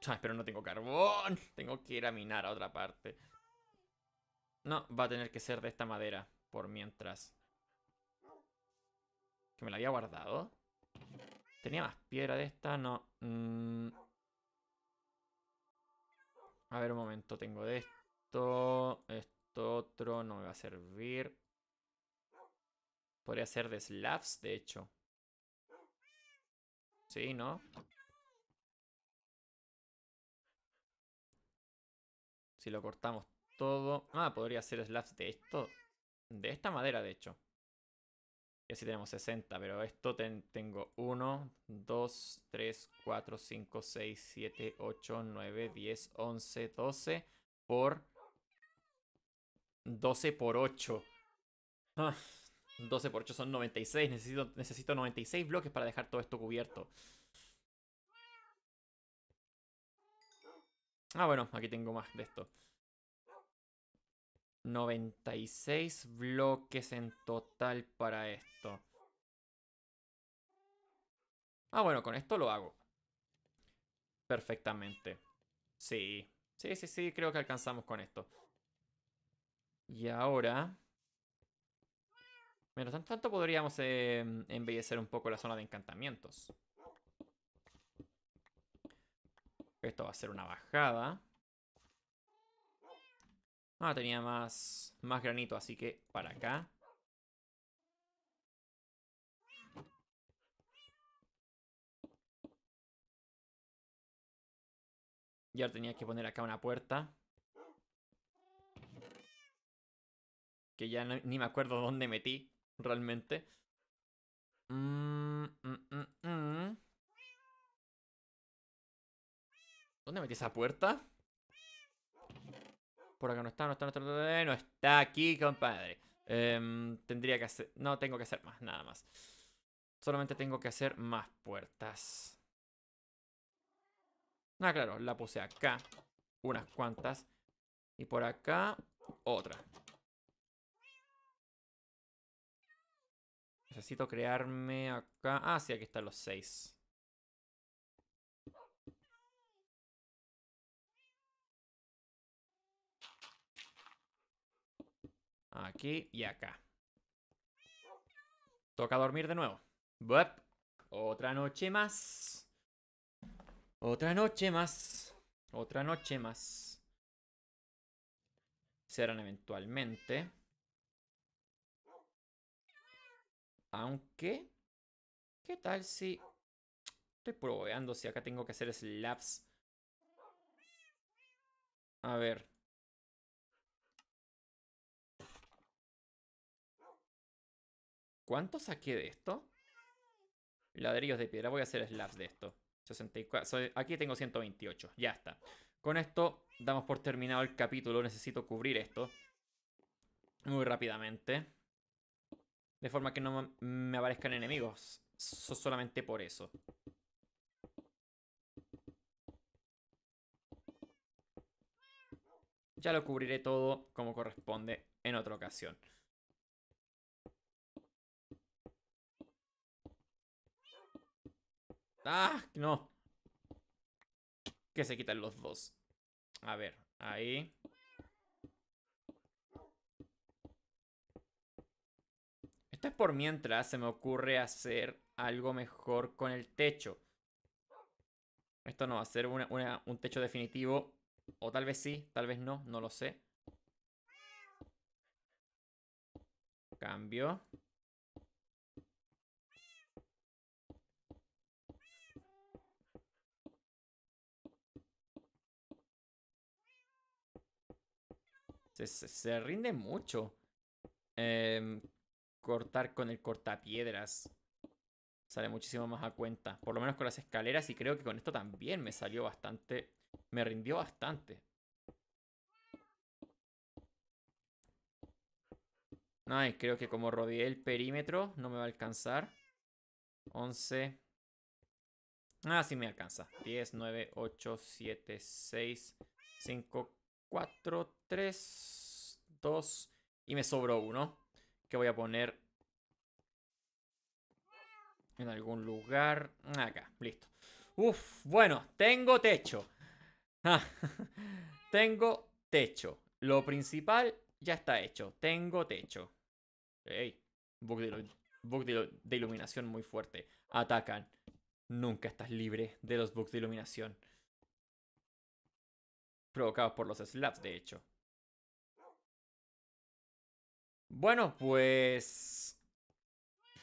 Ah, pero no tengo carbón. Tengo que ir a minar a otra parte. No, va a tener que ser de esta madera. Por mientras. Que me la había guardado. ¿Tenía más piedra de esta? No. Mm. A ver un momento. Tengo de esto. Esto otro no me va a servir. Podría ser de slabs, de hecho. Sí, ¿no? Si lo cortamos todo. Ah, podría ser slabs de esto. De esta madera, de hecho. Y así tenemos 60, pero esto tengo 1, 2, 3, 4, 5, 6, 7, 8, 9, 10, 11, 12 por 12 por 8. 12 ah, por 8 son 96. Necesito, necesito 96 bloques para dejar todo esto cubierto. Ah, bueno, aquí tengo más de esto. 96 bloques en total para esto. Ah, bueno, con esto lo hago. Perfectamente. Sí, sí, sí, sí, creo que alcanzamos con esto. Y ahora... menos tanto, tanto podríamos em, embellecer un poco la zona de encantamientos. Esto va a ser una bajada. Ah, tenía más, más granito, así que para acá. Y ahora tenía que poner acá una puerta. Que ya ni me acuerdo dónde metí realmente. Mm, mm, mm, ¿Dónde metí esa puerta? Por acá no está, no está, no está, no está, aquí, compadre. Em, tendría que hacer... No, tengo que hacer más, nada más. Solamente tengo que hacer más puertas. Ah, claro, la puse acá. Unas cuantas. Y por acá, otra. Necesito crearme acá... Ah, sí, aquí están los seis. Aquí y acá. Toca dormir de nuevo. Otra noche más. Otra noche más. Otra noche más. Serán eventualmente. Aunque. ¿Qué tal si. Estoy probando si acá tengo que hacer slaps. A ver. ¿Cuánto saqué de esto? Ladrillos de piedra. Voy a hacer slabs de esto. 64. Aquí tengo 128. Ya está. Con esto damos por terminado el capítulo. Necesito cubrir esto. Muy rápidamente. De forma que no me aparezcan enemigos. solamente por eso. Ya lo cubriré todo como corresponde en otra ocasión. ¡Ah! No. Que se quitan los dos. A ver, ahí. Esto es por mientras se me ocurre hacer algo mejor con el techo. Esto no va a ser un techo definitivo. O tal vez sí, tal vez no, no lo sé. Cambio. Se, rinde mucho. Em, cortar con el cortapiedras. Sale muchísimo más a cuenta. Por lo menos con las escaleras. Y creo que con esto también me salió bastante. Me rindió bastante. Ay, creo que como rodeé el perímetro, no me va a alcanzar. 11. Ah, sí me alcanza. 10, 9, 8, 7, 6, 5, 4, 3, 2 y me sobró uno que voy a poner en algún lugar. Acá, listo. Uf, bueno, tengo techo. Ah, [LAUGHS] tengo techo. Lo principal ya está hecho. Tengo techo. Ey, bug de, de iluminación muy fuerte. Atacan. Nunca estás libre de los bugs de iluminación. Provocados por los slaps, de hecho. Bueno, pues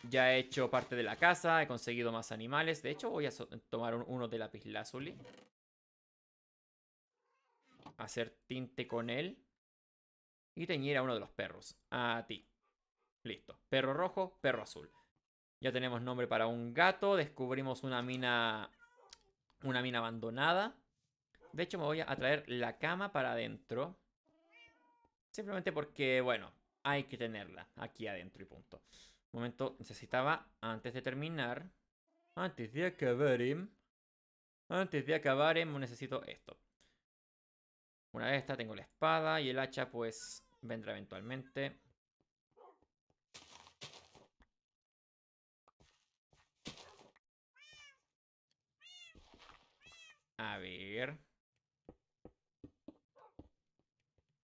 ya he hecho parte de la casa, he conseguido más animales. De hecho, voy a tomar uno de lápiz lazuli. Hacer tinte con él. Y teñir a uno de los perros. A ti. Listo. Perro rojo, perro azul. Ya tenemos nombre para un gato. Descubrimos una mina. Una mina abandonada. De hecho, me voy a traer la cama para adentro. Simplemente porque, bueno, hay que tenerla aquí adentro y punto. Un momento, necesitaba, antes de terminar, antes de acabar, em, antes de acabar, em, necesito esto. Una vez esta tengo la espada y el hacha pues vendrá eventualmente. A ver.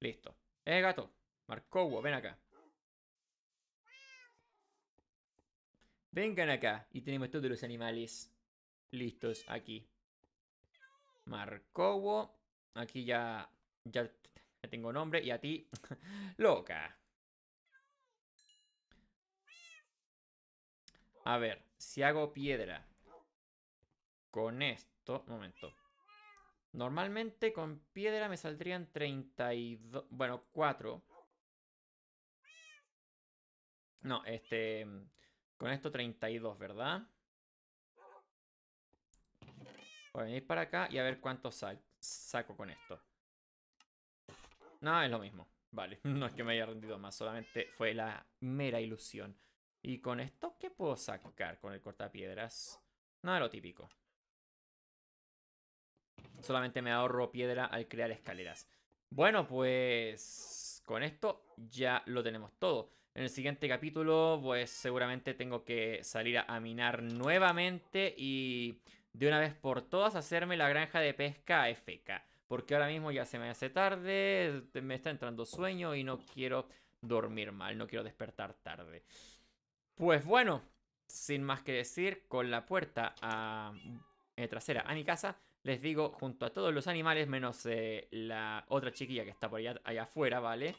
Listo. Eh gato. Marcowo, ven acá. Vengan acá. Y tenemos todos los animales listos aquí. Marcowo. Aquí ya, ya, tengo nombre. Y a ti, [LAUGHS] loca. A ver, si hago piedra con esto, un momento. Normalmente con piedra me saldrían 32, bueno, 4. No, este... Mm, con esto 32, ¿verdad? Voy a venir para acá y a ver cuánto saco con esto. No, es lo mismo. Vale, [LAUGHS] no es que me haya rendido más, solamente fue la mera ilusión. ¿Y con esto qué puedo sacar con el cortapiedras? Nada lo típico. Solamente me ahorro piedra al crear escaleras. Bueno, pues con esto ya lo tenemos todo. En el siguiente capítulo, pues seguramente tengo que salir a, minar nuevamente y de una vez por todas hacerme la granja de pesca FK. Porque ahora mismo ya se me hace tarde, me está entrando sueño y no quiero dormir mal, no quiero despertar tarde. Pues bueno, sin más que decir, con la puerta ah, eh, trasera a mi casa, les digo, junto a todos los animales, menos eh, la otra chiquilla que está por allá, allá afuera, ¿vale?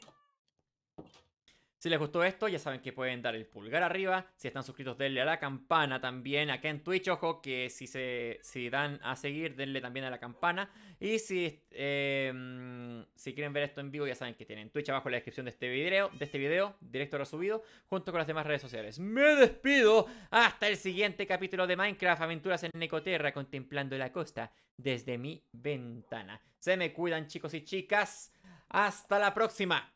Si les gustó esto, ya saben que pueden dar el pulgar arriba. Si están suscritos, denle a la campana también. Acá en Twitch, ojo, que si se dan a seguir, denle también a la campana. Y si, eh, si quieren ver esto en vivo, ya saben que tienen Twitch abajo en la descripción de este video, de este video, directo resubido, subido, junto con las demás redes sociales. Me despido hasta el siguiente capítulo de Minecraft, Aventuras en Necoterra, contemplando la costa desde mi ventana. Se me cuidan, chicos y chicas. Hasta la próxima.